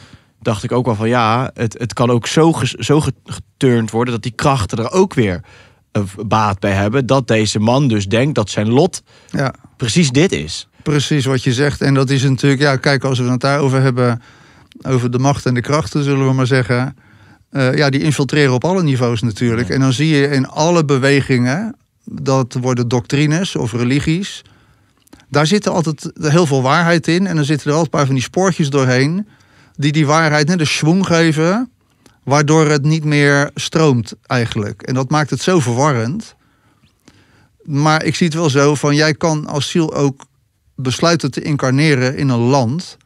dacht ik ook wel van ja, het, het kan ook zo, zo geturnd worden dat die krachten er ook weer eh, baat bij hebben. Dat deze man dus denkt dat zijn lot ja. precies dit is. Precies wat je zegt. En dat is natuurlijk, ja, kijk, als we het daarover hebben, over de macht en de krachten, zullen we maar zeggen eh, ja, die infiltreren op alle niveaus natuurlijk. En dan zie je in alle bewegingen, dat worden doctrines of religies. Daar zitten altijd heel veel waarheid in. En dan zitten er altijd een paar van die spoortjes doorheen. Die die waarheid net een schwung geven. Waardoor het niet meer stroomt eigenlijk. En dat maakt het zo verwarrend. Maar ik zie het wel zo van jij kan als ziel ook besluiten te incarneren in een land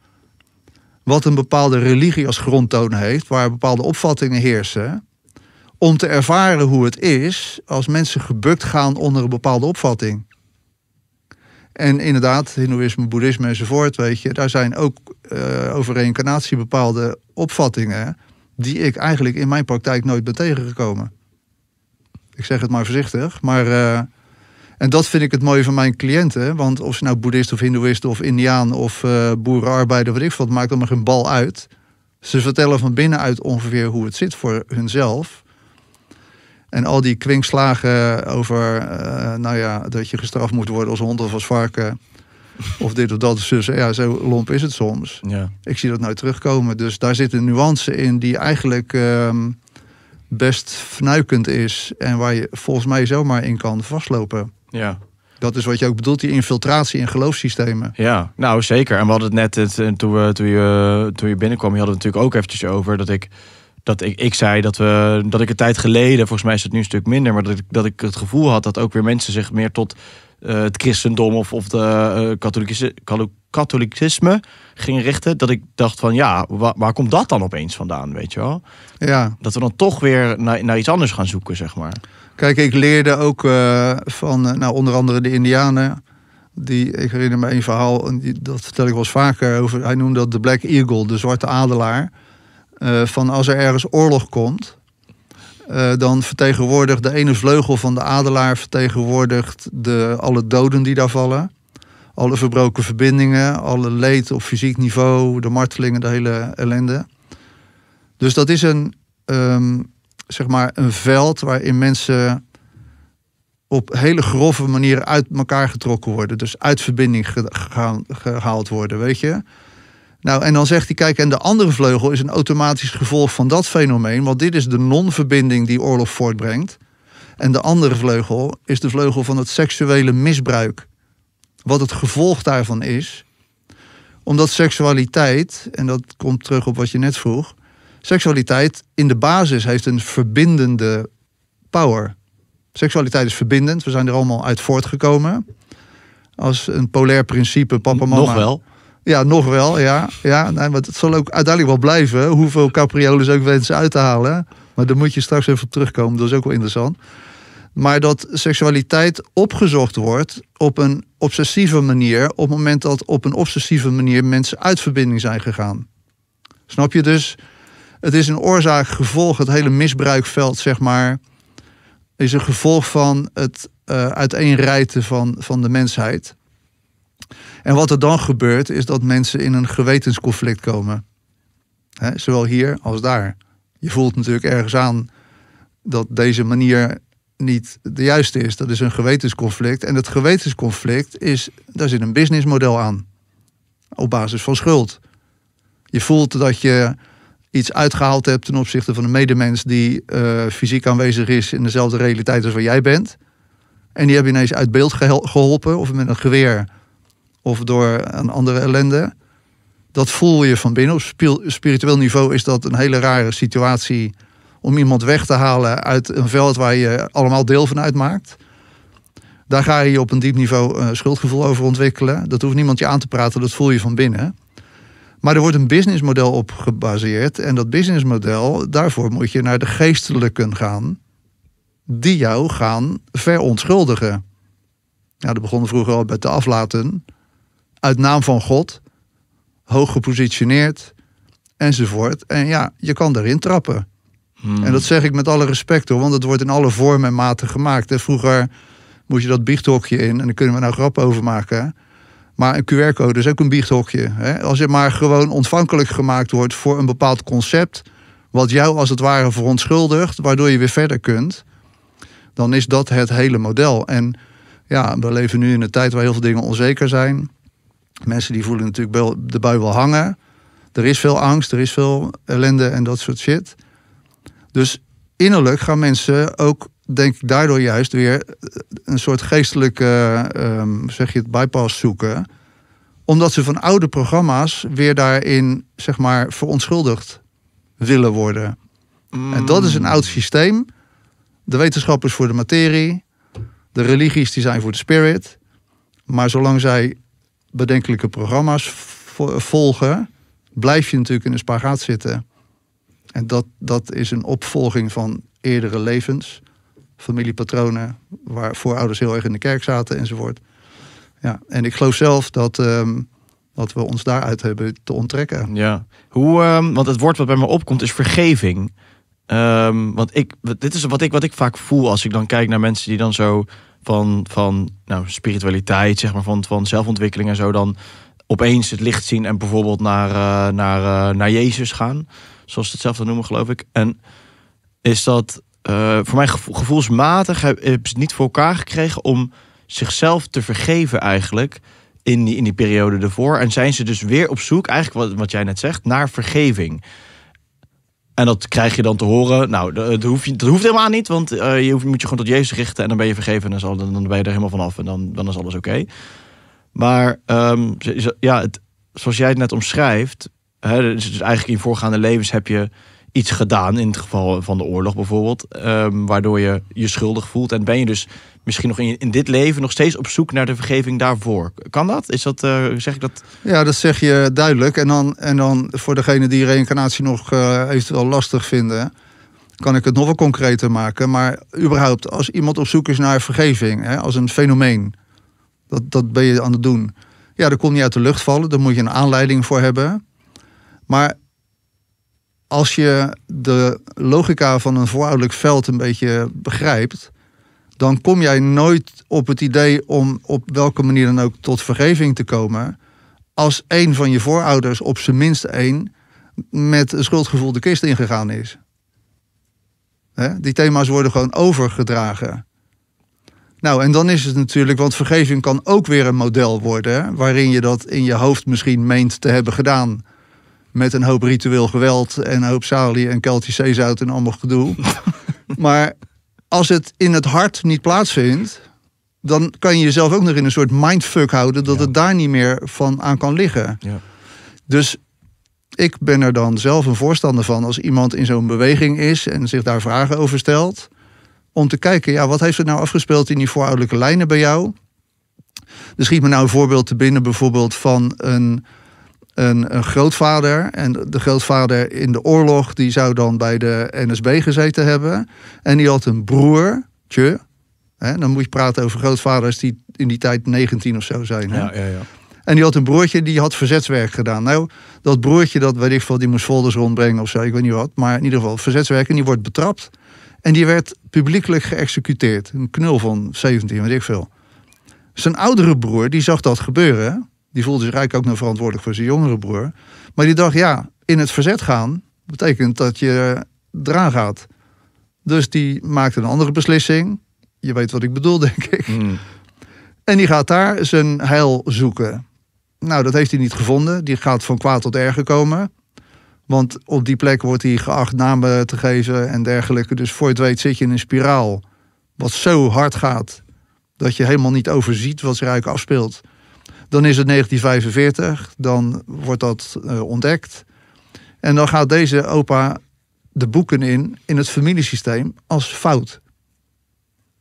wat een bepaalde religie als grondtoon heeft, waar bepaalde opvattingen heersen, om te ervaren hoe het is als mensen gebukt gaan onder een bepaalde opvatting. En inderdaad, Hindoeïsme, Boeddhisme enzovoort, weet je, daar zijn ook eh, over reïncarnatie bepaalde opvattingen die ik eigenlijk in mijn praktijk nooit ben tegengekomen. Ik zeg het maar voorzichtig, maar. Eh, en dat vind ik het mooie van mijn cliënten. Want of ze nou boeddhist of hindoeïst of indiaan of eh, boerenarbeider, wat ik vond maakt allemaal geen bal uit. Ze vertellen van binnenuit ongeveer hoe het zit voor hunzelf. En al die kwinkslagen over, eh, nou ja, dat je gestraft moet worden als hond of als varken. Of dit of dat, Ja, zo lomp is het soms. Ja. Ik zie dat nou terugkomen. Dus daar zit een nuance in die eigenlijk ehm, best fnuikend is. En waar je volgens mij zomaar in kan vastlopen. Ja. Dat is wat je ook bedoelt, die infiltratie in geloofssystemen. Ja, nou zeker. En we hadden het net, het, toen, we, toen, je, eh, toen je binnenkwam, je had het natuurlijk ook eventjes over dat ik dat ik, ik zei dat, we, dat ik een tijd geleden, volgens mij is het nu een stuk minder, maar dat ik, dat ik het gevoel had dat ook weer mensen zich meer tot eh, het christendom of, of de uh, eh, katholicisme, katholicisme gingen richten. Dat ik dacht van ja, waar, waar, komt dat dan opeens vandaan, weet je wel? Ja. Dat we dan toch weer naar, naar iets anders gaan zoeken, zeg maar. Kijk, ik leerde ook eh, van eh, nou, onder andere de Indianen. Die, ik herinner me een verhaal, en die, dat vertel ik wel eens vaker over. Hij noemde dat de Black Eagle, de zwarte adelaar. Eh, van als er ergens oorlog komt, dan vertegenwoordigt de ene vleugel van de adelaar vertegenwoordigt de, alle doden die daar vallen. Alle verbroken verbindingen, alle leed op fysiek niveau, de martelingen, de hele ellende. Dus dat is een, ehm, zeg maar een veld waarin mensen op hele grove manieren uit elkaar getrokken worden. Dus uit verbinding gegaan, gehaald worden, weet je. Nou, en dan zegt hij, kijk, en de andere vleugel is een automatisch gevolg van dat fenomeen, want dit is de non-verbinding die oorlog voortbrengt. En de andere vleugel is de vleugel van het seksuele misbruik. Wat het gevolg daarvan is, omdat seksualiteit, en dat komt terug op wat je net vroeg, seksualiteit in de basis heeft een verbindende power. Seksualiteit is verbindend. We zijn er allemaal uit voortgekomen. Als een polair principe, papa, mama. Nog wel. Ja, nog wel, ja. ja nee, het zal ook uiteindelijk wel blijven. Hoeveel capriolen ook wensen uit te halen. Maar daar moet je straks even op terugkomen. Dat is ook wel interessant. Maar dat seksualiteit opgezocht wordt op een obsessieve manier. op het moment dat op een obsessieve manier mensen uit verbinding zijn gegaan. Snap je dus? het is een oorzaak-gevolg. Het hele misbruikveld, zeg maar, is een gevolg van het eh, uiteenrijten van, van de mensheid. En wat er dan gebeurt, is dat mensen in een gewetensconflict komen. zowel hier als daar. Je voelt natuurlijk ergens aan dat deze manier niet de juiste is. Dat is een gewetensconflict. En dat gewetensconflict is, daar zit een businessmodel aan. Op basis van schuld. Je voelt dat je iets uitgehaald hebt ten opzichte van een medemens die eh, fysiek aanwezig is in dezelfde realiteit als waar jij bent. En die heb je ineens uit beeld geholpen, of met een geweer, of door een andere ellende. Dat voel je van binnen. Op spiritueel niveau is dat een hele rare situatie om iemand weg te halen uit een veld waar je allemaal deel van uitmaakt. Daar ga je op een diep niveau eh, schuldgevoel over ontwikkelen. Dat hoeft niemand je aan te praten, dat voel je van binnen. Maar er wordt een businessmodel op gebaseerd. En dat businessmodel, daarvoor moet je naar de geestelijken gaan. Die jou gaan verontschuldigen. Nou, dat begon vroeger al bij de aflaten. Uit naam van God. Hoog gepositioneerd. Enzovoort. En ja, je kan daarin trappen. Hmm. En dat zeg ik met alle respect hoor. Want het wordt in alle vormen en maten gemaakt. vroeger moest je dat biechthokje in. En daar kunnen we nou grap over maken. Maar een QR-code is ook een biechthokje. Hè? Als je maar gewoon ontvankelijk gemaakt wordt voor een bepaald concept, wat jou als het ware verontschuldigt, waardoor je weer verder kunt, dan is dat het hele model. En ja, we leven nu in een tijd waar heel veel dingen onzeker zijn. Mensen die voelen natuurlijk de bui wel hangen. Er is veel angst, er is veel ellende en dat soort shit. Dus innerlijk gaan mensen ook denk ik daardoor juist weer eh, een soort geestelijke, um, zeg je het, bypass zoeken. Omdat ze van oude programma's weer daarin, zeg maar, verontschuldigd willen worden. En dat is een mm. oud systeem. De wetenschappers voor de materie. De religies die zijn voor de spirit. Maar zolang zij bedenkelijke programma's volgen, blijf je natuurlijk in een spagaat zitten. En dat, dat is een opvolging van eerdere levens familiepatronen waar voorouders heel erg in de kerk zaten enzovoort. Ja, en ik geloof zelf dat, ehm, dat we ons daaruit hebben te onttrekken. Ja, hoe, ehm, want het woord wat bij me opkomt is vergeving. Ehm, want ik, dit is wat ik, wat ik vaak voel als ik dan kijk naar mensen die dan zo van, van nou, spiritualiteit, zeg maar, van, van zelfontwikkeling en zo, dan opeens het licht zien en bijvoorbeeld naar, eh, naar, eh, naar Jezus gaan. Zoals ze het zelf dan noemen, geloof ik. En is dat eh, voor mijn gevo gevoelsmatig heb ze niet voor elkaar gekregen om zichzelf te vergeven eigenlijk in die, in die periode ervoor. En zijn ze dus weer op zoek, eigenlijk wat, wat jij net zegt, naar vergeving. En dat krijg je dan te horen. Nou, dat, hoef je, dat hoeft helemaal niet, want eh, je hoeft, moet je gewoon tot Jezus richten en dan ben je vergeven en dan, dan ben je er helemaal vanaf en dan, dan is alles oké. Maar ehm, ja, het, zoals jij het net omschrijft, hè, dus, dus eigenlijk in voorgaande levens heb je iets gedaan, in het geval van de oorlog bijvoorbeeld, ehm, waardoor je je schuldig voelt. En ben je dus misschien nog in, in dit leven nog steeds op zoek naar de vergeving daarvoor. Kan dat? Is dat eh, zeg ik dat? Ja, dat zeg je duidelijk. En dan, en dan voor degene die reïncarnatie nog uh, eventueel lastig vinden, kan ik het nog wel concreter maken. Maar überhaupt, als iemand op zoek is naar vergeving, hè, als een fenomeen, dat, dat ben je aan het doen. Ja, dat komt niet uit de lucht vallen, Dan moet je een aanleiding voor hebben. Maar als je de logica van een voorouderlijk veld een beetje begrijpt, dan kom jij nooit op het idee om op welke manier dan ook tot vergeving te komen. Als een van je voorouders, op zijn minst één, met een schuldgevoel de kist ingegaan is. Die thema's worden gewoon overgedragen. Nou, en dan is het natuurlijk, want vergeving kan ook weer een model worden, waarin je dat in je hoofd misschien meent te hebben gedaan met een hoop ritueel geweld en een hoop salie en keltische zeezout en allemaal gedoe. [laughs] maar als het in het hart niet plaatsvindt, dan kan je jezelf ook nog in een soort mindfuck houden dat het daar niet meer van aan kan liggen. Ja. Dus ik ben er dan zelf een voorstander van als iemand in zo'n beweging is en zich daar vragen over stelt. Om te kijken, ja, wat heeft het nou afgespeeld in die voorouderlijke lijnen bij jou? Er dus schiet me nou een voorbeeld te binnen, bijvoorbeeld van een een, een, grootvader. En de grootvader in de oorlog, die zou dan bij de NSB gezeten hebben. En die had een broertje. Hè, dan moet je praten over grootvaders die in die tijd 19 of zo zijn. Hè? Ja, ja, ja. En die had een broertje die had verzetswerk gedaan. Nou, dat broertje, dat weet ik veel, die moest folders rondbrengen of zo, ik weet niet wat. Maar in ieder geval, verzetswerk en die wordt betrapt. En die werd publiekelijk geëxecuteerd. Een knul van 17, weet ik veel. Zijn oudere broer, die zag dat gebeuren. Die voelde zich eigenlijk ook nog verantwoordelijk voor zijn jongere broer. Maar die dacht, ja, in het verzet gaan betekent dat je eraan gaat. Dus die maakt een andere beslissing. Je weet wat ik bedoel, [laughs] denk ik. Hmm. En die gaat daar zijn heil zoeken. Nou, dat heeft hij niet gevonden. Die gaat van kwaad tot erger komen. Want op die plek wordt hij geacht namen te geven en dergelijke. Dus voor je het weet zit je in een spiraal. Wat zo hard gaat dat je helemaal niet overziet wat zich eigenlijk afspeelt. Dan is het 1945, dan wordt dat eh, ontdekt. En dan gaat deze opa de boeken in, in het familiesysteem, als fout.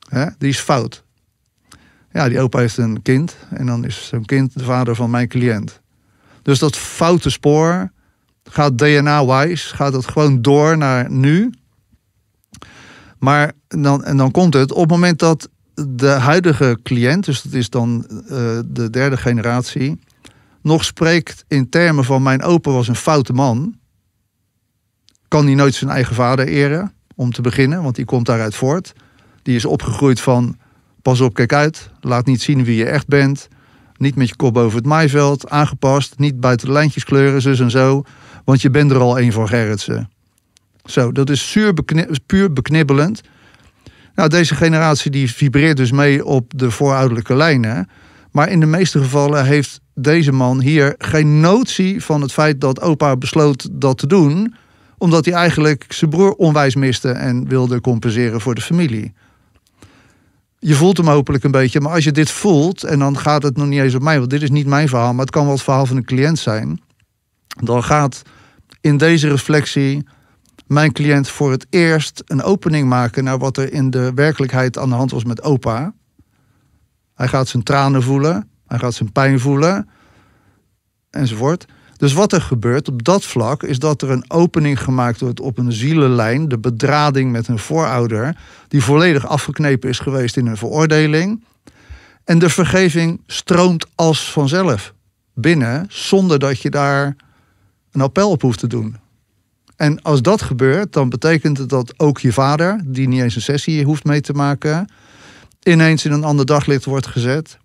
Hè? Die is fout. Ja, die opa heeft een kind en dan is zijn kind de vader van mijn cliënt. Dus dat foute spoor gaat dna wise gaat het gewoon door naar nu. Maar dan, en dan komt het op het moment dat de huidige cliënt, dus dat is dan eh, de derde generatie, nog spreekt in termen van mijn opa was een foute man, kan hij nooit zijn eigen vader eren, om te beginnen, want die komt daaruit voort. Die is opgegroeid van pas op, kijk uit, laat niet zien wie je echt bent, niet met je kop boven het maaiveld, aangepast, niet buiten de lijntjes kleuren, zus en zo, want je bent er al een van Gerritsen. Zo, dat is zuur puur beknibbelend. Nou, deze generatie die vibreert dus mee op de voorouderlijke lijnen. Maar in de meeste gevallen heeft deze man hier geen notie van het feit dat opa besloot dat te doen, omdat hij eigenlijk zijn broer onwijs miste en wilde compenseren voor de familie. Je voelt hem hopelijk een beetje, maar als je dit voelt, en dan gaat het nog niet eens op mij, want dit is niet mijn verhaal, maar het kan wel het verhaal van een cliënt zijn, dan gaat in deze reflectie mijn cliënt voor het eerst een opening maken naar wat er in de werkelijkheid aan de hand was met opa. Hij gaat zijn tranen voelen, hij gaat zijn pijn voelen, enzovoort. Dus wat er gebeurt op dat vlak is dat er een opening gemaakt wordt op een zielenlijn, de bedrading met een voorouder, die volledig afgeknepen is geweest in een veroordeling. En de vergeving stroomt als vanzelf binnen, zonder dat je daar een appel op hoeft te doen. En als dat gebeurt, dan betekent het dat ook je vader, die niet eens een sessie hoeft mee te maken, ineens in een ander daglicht wordt gezet.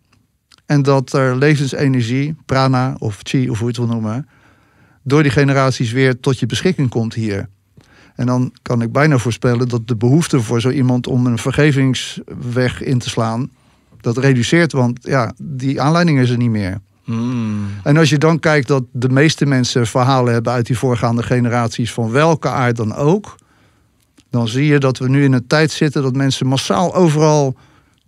En dat er levensenergie, prana of chi of hoe je het wil noemen, door die generaties weer tot je beschikking komt hier. En dan kan ik bijna voorspellen dat de behoefte voor zo iemand om een vergevingsweg in te slaan, dat reduceert, want ja, die aanleiding is er niet meer. Mm. En als je dan kijkt dat de meeste mensen verhalen hebben uit die voorgaande generaties, van welke aard dan ook, dan zie je dat we nu in een tijd zitten dat mensen massaal overal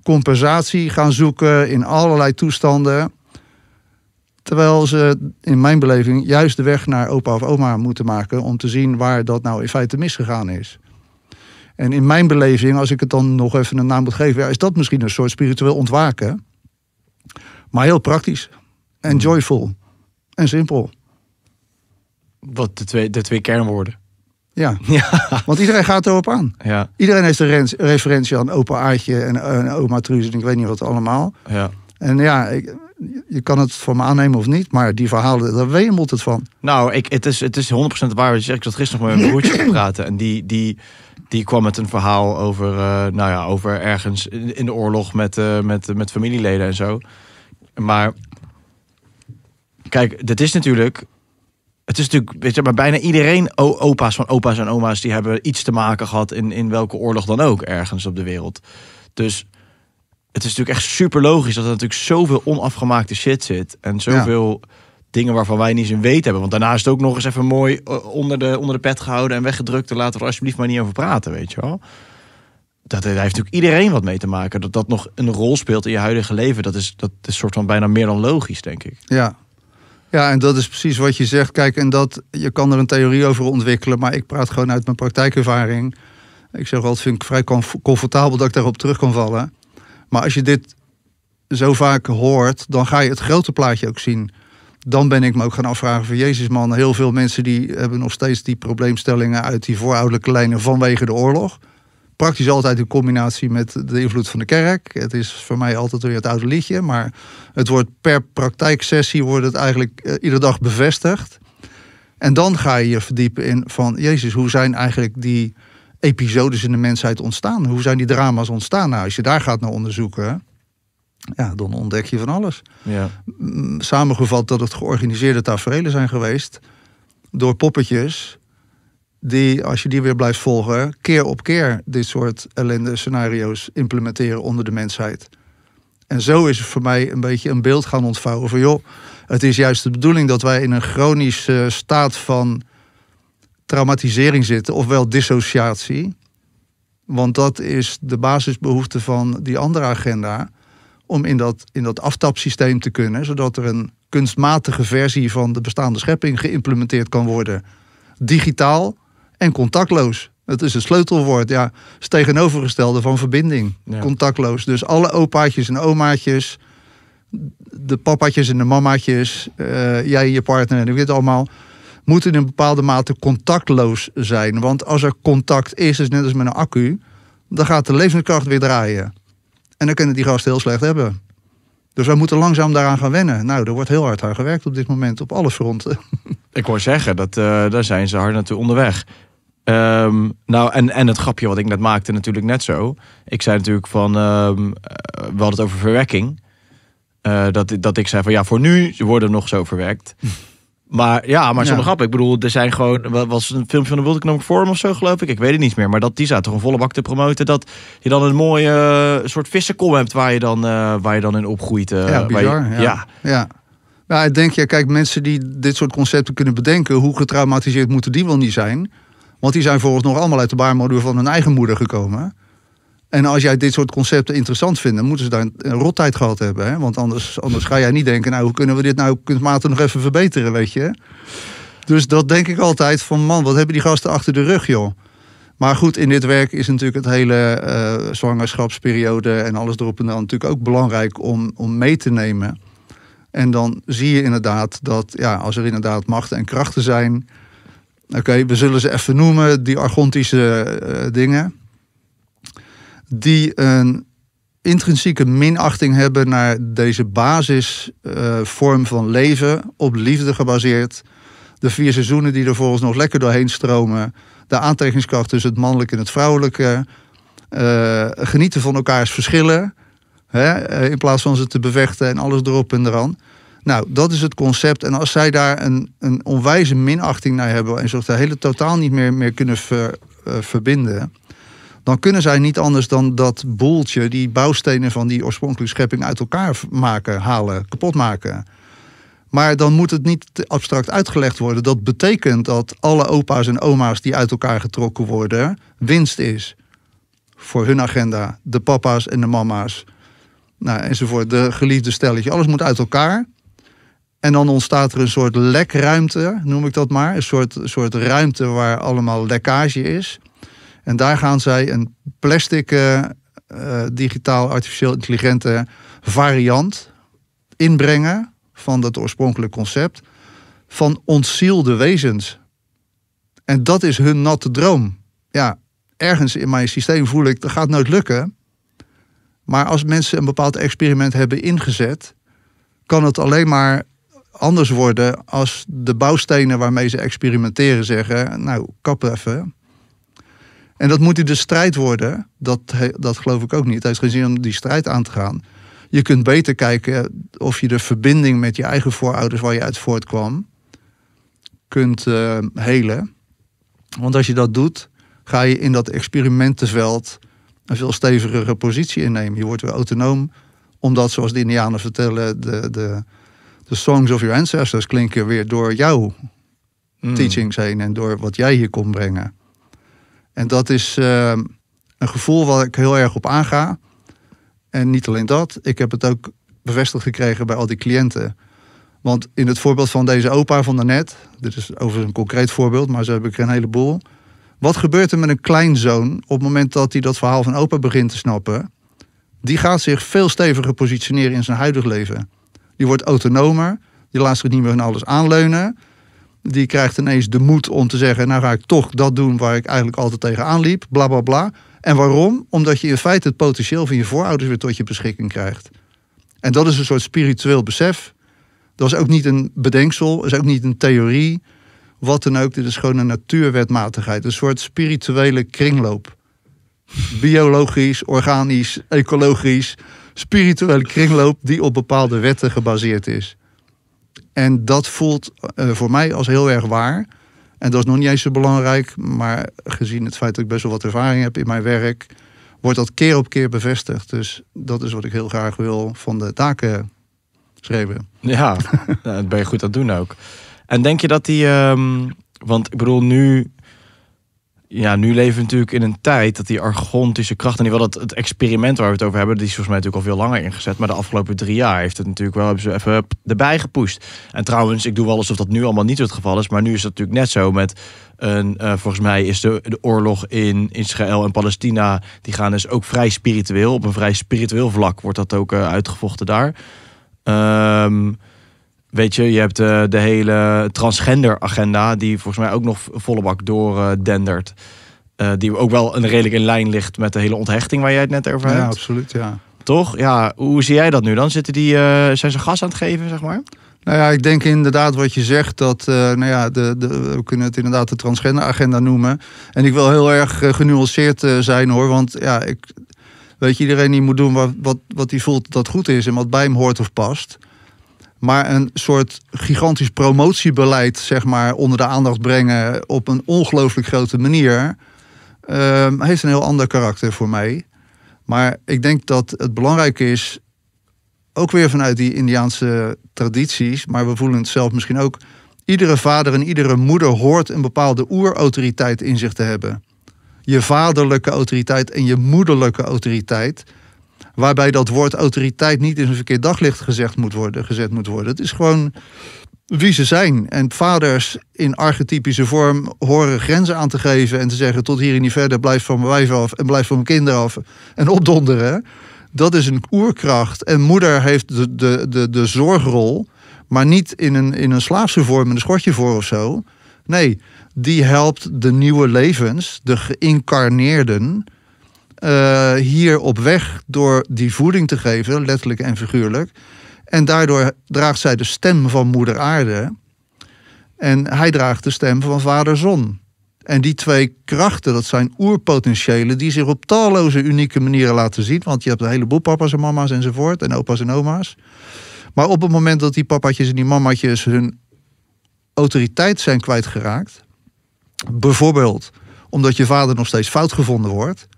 compensatie gaan zoeken in allerlei toestanden. Terwijl ze in mijn beleving juist de weg naar opa of oma moeten maken om te zien waar dat nou in feite misgegaan is. En in mijn beleving, als ik het dan nog even een naam moet geven, ja, is dat misschien een soort spiritueel ontwaken. Maar heel praktisch en hmm. joyful en simpel. Wat de twee, de twee kernwoorden. Ja. [laughs] ja. want iedereen gaat erop aan. Ja. Iedereen heeft een referentie aan opa Aartje en, en oma Truus en ik weet niet wat allemaal. Ja. En ja, ik, je kan het voor me aannemen of niet, maar die verhalen, daar wemelt het van. Nou, ik, het, is, het is 100% waar. Ik zat gisteren nog met mijn broertje te [clears throat] praten en die, die, die kwam met een verhaal over, eh, nou ja, over ergens in de oorlog met, uh, met, met familieleden en zo. Maar Kijk, dat is natuurlijk het is natuurlijk, weet je, maar bijna iedereen, opa's van opa's en oma's, die hebben iets te maken gehad in, in welke oorlog dan ook ergens op de wereld. Dus het is natuurlijk echt super logisch dat er natuurlijk zoveel onafgemaakte shit zit. En zoveel dingen waarvan wij niet eens weten hebben. Want daarna is het ook nog eens even mooi eh, onder de, onder de pet gehouden en weggedrukt. En laten we er alsjeblieft maar niet over praten, weet je wel. Dat, eh, daar heeft natuurlijk iedereen wat mee te maken. Dat dat nog een rol speelt in je huidige leven, dat is, dat is soort van bijna meer dan logisch, denk ik. Ja, ja, en dat is precies wat je zegt. Kijk, en dat, je kan er een theorie over ontwikkelen, maar ik praat gewoon uit mijn praktijkervaring. Ik zeg altijd, vind ik vrij comfortabel dat ik daarop terug kan vallen. Maar als je dit zo vaak hoort, dan ga je het grote plaatje ook zien. Dan ben ik me ook gaan afvragen van Jezus man, heel veel mensen die hebben nog steeds die probleemstellingen uit die voorouderlijke lijnen vanwege de oorlog praktisch altijd in combinatie met de invloed van de kerk. Het is voor mij altijd weer het oude liedje, maar het wordt per praktijksessie wordt het eigenlijk eh, iedere dag bevestigd. En dan ga je je verdiepen in van Jezus, hoe zijn eigenlijk die episodes in de mensheid ontstaan? Hoe zijn die drama's ontstaan? Nou, als je daar gaat naar onderzoeken, ja, dan ontdek je van alles. Ja. Samengevat dat het georganiseerde tafereelen zijn geweest door poppetjes die, als je die weer blijft volgen, keer op keer dit soort ellende scenario's implementeren onder de mensheid. En zo is het voor mij een beetje een beeld gaan ontvouwen van joh, het is juist de bedoeling dat wij in een chronische staat van traumatisering zitten, ofwel dissociatie. Want dat is de basisbehoefte van die andere agenda. Om in dat, in dat aftapsysteem te kunnen, zodat er een kunstmatige versie van de bestaande schepping geïmplementeerd kan worden. Digitaal, en contactloos. Dat is het sleutelwoord. Ja, het tegenovergestelde van verbinding. Contactloos. Dus alle opaatjes en omaatjes, de papaatjes en de mamaatjes, eh, jij en je partner en weet allemaal, moeten in een bepaalde mate contactloos zijn. Want als er contact is, is dus net als met een accu, dan gaat de levenskracht weer draaien. En dan kunnen die gasten heel slecht hebben. Dus wij moeten langzaam daaraan gaan wennen. Nou, er wordt heel hard aan gewerkt op dit moment, op alle fronten. [laughs] Ik hoor zeggen, dat, eh, daar zijn ze hard naartoe onderweg. Ehm, nou, en, en het grapje wat ik net maakte natuurlijk net zo. Ik zei natuurlijk van, ehm, eh, we hadden het over verwerking eh, dat, dat ik zei van, ja, voor nu worden we nog zo verwerkt. [laughs] Maar ja, maar zo'n grap. Ik bedoel, er zijn gewoon. Wat was een filmpje van de Wilde Economic Forum of zo, geloof ik? Ik weet het niet meer. Maar dat, die zaten een volle bak te promoten. Dat je dan een mooie eh, soort vissenkom hebt waar je dan, waar je dan in opgroeit. Uh, ja, bizar, ja, ja. ja. Nou, ik denk, ja, kijk, mensen die dit soort concepten kunnen bedenken, hoe getraumatiseerd moeten die wel niet zijn? Want die zijn volgens nog allemaal uit de baarmoeder van hun eigen moeder gekomen. En als jij dit soort concepten interessant vindt, dan moeten ze daar een rottijd gehad hebben. Hè? Want anders, anders ga jij niet denken, nou, hoe kunnen we dit nou kunstmatig nog even verbeteren, weet je. Dus dat denk ik altijd van, man, wat hebben die gasten achter de rug, joh. Maar goed, in dit werk is natuurlijk het hele eh, zwangerschapsperiode en alles erop en dan natuurlijk ook belangrijk om, om mee te nemen. En dan zie je inderdaad dat ja, als er inderdaad machten en krachten zijn Oké, we zullen ze even noemen, die argontische eh, dingen. Die een intrinsieke minachting hebben naar deze basisvorm eh, van leven, op liefde gebaseerd. De vier seizoenen die er volgens nog lekker doorheen stromen. De aantrekkingskracht tussen het mannelijke en het vrouwelijke. Eh, genieten van elkaars verschillen. Hè, in plaats van ze te bevechten en alles erop en eraan. Nou, dat is het concept. En als zij daar een, een onwijze minachting naar hebben en zich de hele totaal niet meer, meer kunnen eh, verbinden, dan kunnen zij niet anders dan dat boeltje, die bouwstenen van die oorspronkelijke schepping uit elkaar maken, halen, kapot maken. Maar dan moet het niet abstract uitgelegd worden. Dat betekent dat alle opa's en oma's die uit elkaar getrokken worden, winst is. Voor hun agenda, de papa's en de mama's, nou, enzovoort, de geliefde stelletje. Alles moet uit elkaar. En dan ontstaat er een soort lekruimte, noem ik dat maar. Een soort, soort ruimte waar allemaal lekkage is. En daar gaan zij een plastic eh, eh, digitaal artificieel intelligente variant inbrengen van dat oorspronkelijke concept van ontzielde wezens. En dat is hun natte droom. Ja, ergens in mijn systeem voel ik dat gaat nooit lukken. Maar als mensen een bepaald experiment hebben ingezet, kan het alleen maar anders worden als de bouwstenen waarmee ze experimenteren zeggen, nou kap even. En dat moet in de strijd worden. Dat, dat geloof ik ook niet. Het heeft geen zin om die strijd aan te gaan. Je kunt beter kijken of je de verbinding met je eigen voorouders waar je uit voortkwam kunt eh, helen. Want als je dat doet, ga je in dat experimentenveld een veel stevigere positie innemen. Je wordt weer autonoom, omdat, zoals de Indianen vertellen, de, de, de songs of your ancestors klinken weer door jouw hmm. teachings heen en door wat jij hier komt brengen. En dat is ehm, een gevoel waar ik heel erg op aanga. En niet alleen dat, ik heb het ook bevestigd gekregen bij al die cliënten. Want in het voorbeeld van deze opa van daarnet, dit is overigens een concreet voorbeeld, maar zo heb ik er een heleboel. Wat gebeurt er met een kleinzoon op het moment dat hij dat verhaal van opa begint te snappen? Die gaat zich veel steviger positioneren in zijn huidig leven. Die wordt autonomer. Die laat zich niet meer van alles aanleunen. Die krijgt ineens de moed om te zeggen: Nou ga ik toch dat doen waar ik eigenlijk altijd tegen aanliep. Bla bla bla. En waarom? Omdat je in feite het potentieel van je voorouders weer tot je beschikking krijgt. En dat is een soort spiritueel besef. Dat is ook niet een bedenksel, is ook niet een theorie. Wat dan ook, dit is gewoon een natuurwetmatigheid. Een soort spirituele kringloop. Biologisch, organisch, ecologisch, spirituele kringloop die op bepaalde wetten gebaseerd is. En dat voelt eh, voor mij als heel erg waar. En dat is nog niet eens zo belangrijk, maar gezien het feit dat ik best wel wat ervaring heb in mijn werk, wordt dat keer op keer bevestigd. Dus dat is wat ik heel graag wil van de taken schrijven Ja, [laughs] nou, dat ben je goed aan het doen ook. En denk je dat die, ehm, want ik bedoel, nu ja, nu leven we natuurlijk in een tijd dat die argontische kracht... en die wel dat het experiment waar we het over hebben... die is volgens mij natuurlijk al veel langer ingezet. Maar de afgelopen drie jaar heeft het natuurlijk wel hebben ze even erbij gepusht. En trouwens, ik doe wel alsof dat nu allemaal niet het geval is... maar nu is dat natuurlijk net zo met... Een, eh, volgens mij is de, de oorlog in Israël en Palestina... die gaan dus ook vrij spiritueel. Op een vrij spiritueel vlak wordt dat ook eh, uitgevochten daar. Ehm... Weet je, je hebt eh, de hele transgender-agenda, die volgens mij ook nog volle bak doordendert. Eh, eh, die ook wel een redelijk in lijn ligt met de hele onthechting waar jij het net over hebt. Ja, absoluut, ja. Toch? Ja, hoe zie jij dat nu dan? Zitten die, zijn ze gas aan het geven, zeg maar? Nou ja, ik denk inderdaad wat je zegt, dat nou ja, de, de, we kunnen het inderdaad de transgender-agenda noemen. En ik wil heel erg genuanceerd zijn hoor, want ja, ik, weet je, iedereen die moet doen wat, wat, wat hij voelt dat goed is en wat bij hem hoort of past. Maar een soort gigantisch promotiebeleid, zeg maar, onder de aandacht brengen op een ongelooflijk grote manier, ehm, heeft een heel ander karakter voor mij. Maar ik denk dat het belangrijk is, ook weer vanuit die Indiaanse tradities, maar we voelen het zelf misschien ook, iedere vader en iedere moeder hoort een bepaalde oerautoriteit in zich te hebben. Je vaderlijke autoriteit en je moederlijke autoriteit waarbij dat woord autoriteit niet in een verkeerd daglicht gezegd moet worden, gezet moet worden. Het is gewoon wie ze zijn. En vaders in archetypische vorm horen grenzen aan te geven en te zeggen tot hier en niet verder, blijf van mijn wijf af en blijf van mijn kinderen af en opdonderen. Dat is een oerkracht. En moeder heeft de, de, de, de zorgrol, maar niet in een, in een slaafse vorm, een schortje voor of zo. Nee, die helpt de nieuwe levens, de geïncarneerden, eh, hier op weg door die voeding te geven, letterlijk en figuurlijk. En daardoor draagt zij de stem van moeder aarde. En hij draagt de stem van vader zon. En die twee krachten, dat zijn oerpotentiële, die zich op talloze unieke manieren laten zien. Want je hebt een heleboel papa's en mama's enzovoort en opa's en oma's. Maar op het moment dat die papa's en die mama's hun autoriteit zijn kwijtgeraakt. Bijvoorbeeld omdat je vader nog steeds fout gevonden wordt.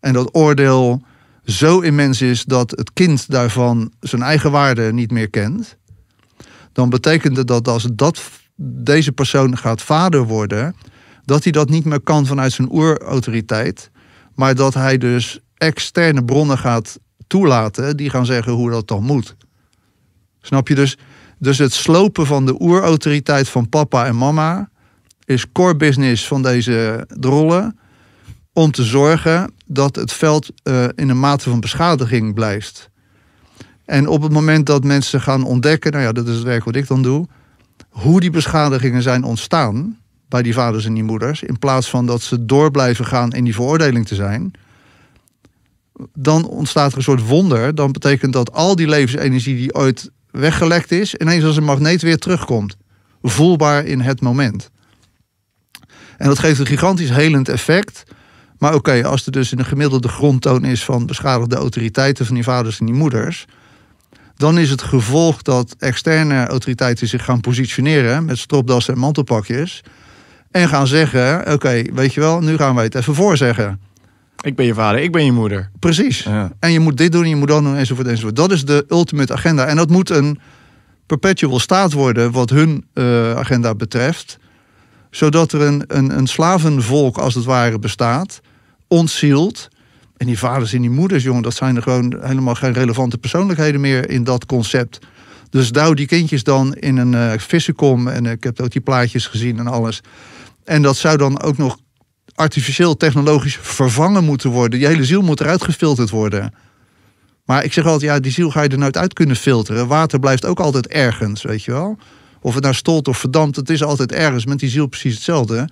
En dat oordeel zo immens is dat het kind daarvan zijn eigen waarde niet meer kent, dan betekent het dat als dat, deze persoon gaat vader worden, dat hij dat niet meer kan vanuit zijn oerautoriteit, maar dat hij dus externe bronnen gaat toelaten die gaan zeggen hoe dat dan moet. Snap je dus? Dus het slopen van de oerautoriteit van papa en mama is core business van deze drollen om te zorgen dat het veld eh, in een mate van beschadiging blijft. En op het moment dat mensen gaan ontdekken, nou ja, dat is het werk wat ik dan doe, hoe die beschadigingen zijn ontstaan bij die vaders en die moeders, in plaats van dat ze door blijven gaan in die veroordeling te zijn, dan ontstaat er een soort wonder. Dan betekent dat al die levensenergie die ooit weggelekt is, ineens als een magneet weer terugkomt. Voelbaar in het moment. En dat geeft een gigantisch helend effect maar oké, als er dus een gemiddelde grondtoon is van beschadigde autoriteiten van die vaders en die moeders, dan is het gevolg dat externe autoriteiten zich gaan positioneren met stropdassen en mantelpakjes. En gaan zeggen: Oké, weet je wel, nu gaan wij het even voorzeggen. Ik ben je vader, ik ben je moeder. Precies. En je moet dit doen, je moet dat doen, enzovoort, enzovoort. Dat is de ultimate agenda. En dat moet een perpetual staat worden, wat hun eh, agenda betreft. Zodat er een, een, een slavenvolk, als het ware, bestaat ontzield. En die vaders en die moeders, jongen, dat zijn er gewoon helemaal geen relevante persoonlijkheden meer in dat concept. Dus douw die kindjes dan in een eh, vissenkom. En ik heb ook die plaatjes gezien en alles. En dat zou dan ook nog artificieel technologisch vervangen moeten worden. Die hele ziel moet eruit gefilterd worden. Maar ik zeg altijd, ja, die ziel ga je er nooit uit kunnen filteren. Water blijft ook altijd ergens, weet je wel. Of het nou stolt of verdampt, het is altijd ergens. Met die ziel precies hetzelfde.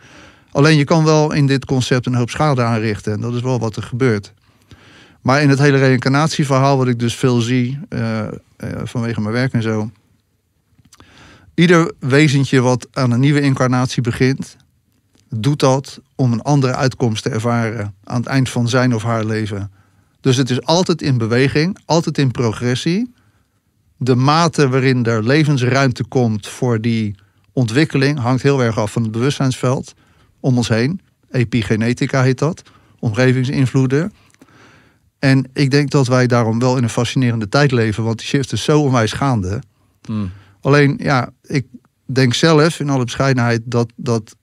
Alleen je kan wel in dit concept een hoop schade aanrichten. En dat is wel wat er gebeurt. Maar in het hele reïncarnatieverhaal, wat ik dus veel zie eh, eh, vanwege mijn werk en zo. Ieder wezentje wat aan een nieuwe incarnatie begint, doet dat om een andere uitkomst te ervaren aan het eind van zijn of haar leven. Dus het is altijd in beweging, altijd in progressie. De mate waarin er levensruimte komt voor die ontwikkeling hangt heel erg af van het bewustzijnsveld om ons heen. Epigenetica heet dat, omgevingsinvloeden. En ik denk dat wij daarom wel in een fascinerende tijd leven, want die shift is zo onwijs gaande. Hmm. Alleen, ja, ik denk zelf in alle bescheidenheid dat, dat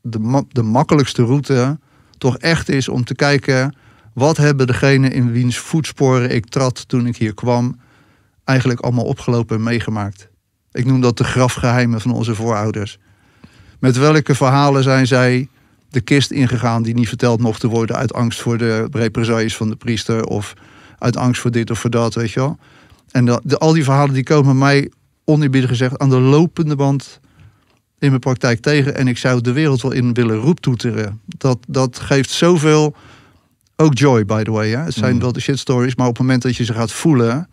de, de makkelijkste route toch echt is om te kijken wat hebben degene in wiens voetsporen ik trad toen ik hier kwam, eigenlijk allemaal opgelopen en meegemaakt. Ik noem dat de grafgeheimen van onze voorouders. Met welke verhalen zijn zij de kist ingegaan die niet verteld mochten worden uit angst voor de represailles van de priester of uit angst voor dit of voor dat, weet je wel. En al die verhalen die komen mij, oneerbiedig gezegd, aan de lopende band in mijn praktijk tegen. En ik zou de wereld wel in willen roeptoeteren. Dat, dat geeft zoveel, ook joy by the way. Hè? Het zijn mm. wel de shit stories, maar op het moment dat je ze gaat voelen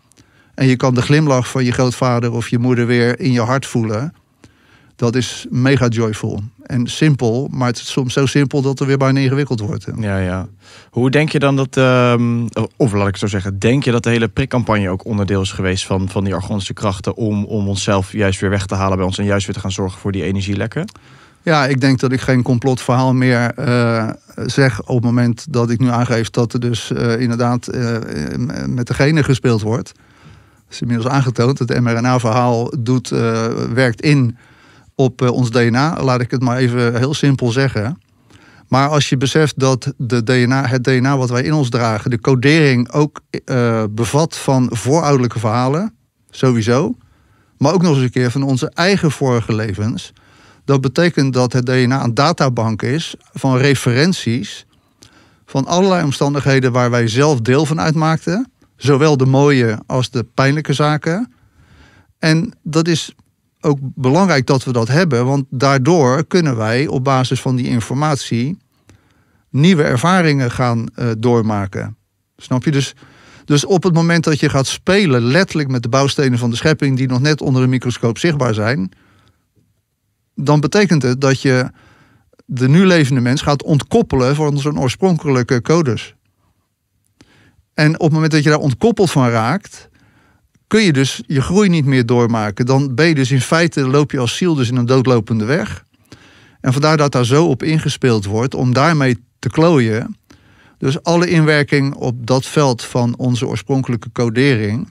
en je kan de glimlach van je grootvader of je moeder weer in je hart voelen dat is mega joyful. En simpel, maar het is soms zo simpel dat er weer bijna ingewikkeld wordt. Ja, ja. Hoe denk je dan dat, um, of laat ik het zo zeggen, denk je dat de hele prikcampagne ook onderdeel is geweest van, van die argonische krachten om, om onszelf juist weer weg te halen bij ons en juist weer te gaan zorgen voor die energielekken? Ja, ik denk dat ik geen complotverhaal meer eh, zeg op het moment dat ik nu aangeef dat er dus eh, inderdaad eh, met degene gespeeld wordt. Het is inmiddels aangetoond. Het mRNA-verhaal doet werkt in op eh, ons DNA. Laat ik het maar even heel simpel zeggen. Maar als je beseft dat de DNA, het DNA wat wij in ons dragen, de codering ook eh, bevat van voorouderlijke verhalen, sowieso. Maar ook nog eens een keer van onze eigen vorige levens. Dat betekent dat het DNA een databank is van referenties van allerlei omstandigheden waar wij zelf deel van uitmaakten. Zowel de mooie als de pijnlijke zaken. En dat is ook belangrijk dat we dat hebben, want daardoor kunnen wij op basis van die informatie nieuwe ervaringen gaan eh, doormaken. Snap je? Dus, dus op het moment dat je gaat spelen, letterlijk met de bouwstenen van de schepping, die nog net onder een microscoop zichtbaar zijn, dan betekent het dat je de nu levende mens gaat ontkoppelen van zijn oorspronkelijke codes. En op het moment dat je daar ontkoppeld van raakt, kun je dus je groei niet meer doormaken. Dan ben je dus in feite, loop je als ziel dus in een doodlopende weg. En vandaar dat daar zo op ingespeeld wordt om daarmee te klooien. Dus alle inwerking op dat veld van onze oorspronkelijke codering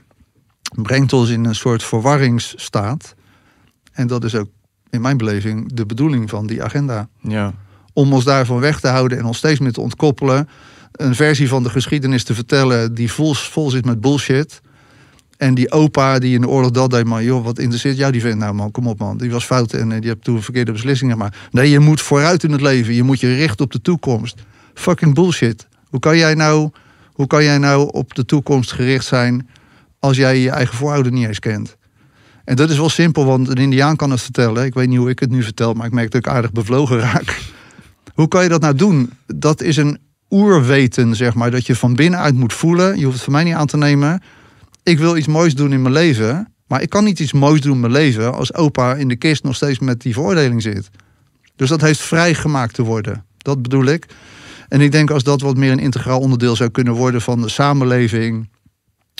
brengt ons in een soort verwarringsstaat. En dat is ook in mijn beleving de bedoeling van die agenda. Ja. Om ons daarvan weg te houden en ons steeds meer te ontkoppelen. Een versie van de geschiedenis te vertellen die vol, vol zit met bullshit en die opa die in de oorlog dat deed, man, joh, wat interesseert jou die vent nou, man? Kom op, man. Die was fout en eh, die hebt toen verkeerde beslissingen gemaakt. Nee, je moet vooruit in het leven. Je moet je richten op de toekomst. Fucking bullshit. Hoe kan jij nou, hoe kan jij nou op de toekomst gericht zijn als jij je eigen voorouder niet eens kent? En dat is wel simpel, want een indiaan kan het vertellen. Ik weet niet hoe ik het nu vertel, maar ik merk dat ik aardig bevlogen raak. [laughs] Hoe kan je dat nou doen? Dat is een oerweten, zeg maar, dat je van binnenuit moet voelen. Je hoeft het van mij niet aan te nemen ik wil iets moois doen in mijn leven. Maar ik kan niet iets moois doen in mijn leven als opa in de kist nog steeds met die veroordeling zit. Dus dat heeft vrijgemaakt te worden. Dat bedoel ik. En ik denk als dat wat meer een integraal onderdeel zou kunnen worden van de samenleving,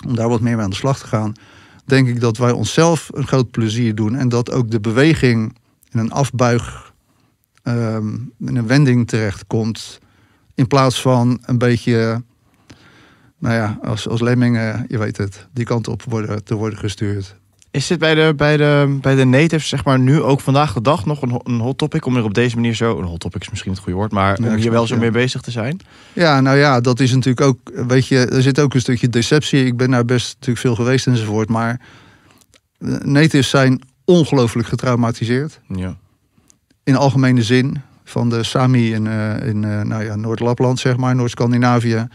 om daar wat meer mee aan de slag te gaan, denk ik dat wij onszelf een groot plezier doen. En dat ook de beweging in een afbuig, ehm, in een wending terechtkomt. In plaats van een beetje nou ja, als, als lemmingen, je weet het, die kant op worden, te worden gestuurd. Is dit bij de, bij, de, bij de natives, zeg maar, nu ook vandaag de dag nog een, een hot topic? Om er op deze manier zo, een hot topic is misschien het goede woord, maar om hier wel zo mee bezig te zijn? Ja, nou ja, dat is natuurlijk ook, weet je, er zit ook een stukje deceptie. Ik ben daar best natuurlijk veel geweest enzovoort, maar natives zijn ongelooflijk getraumatiseerd. Ja. In algemene zin, van de Sami in, eh, in eh, nou ja, Noord-Lapland, zeg maar, Noord-Scandinavië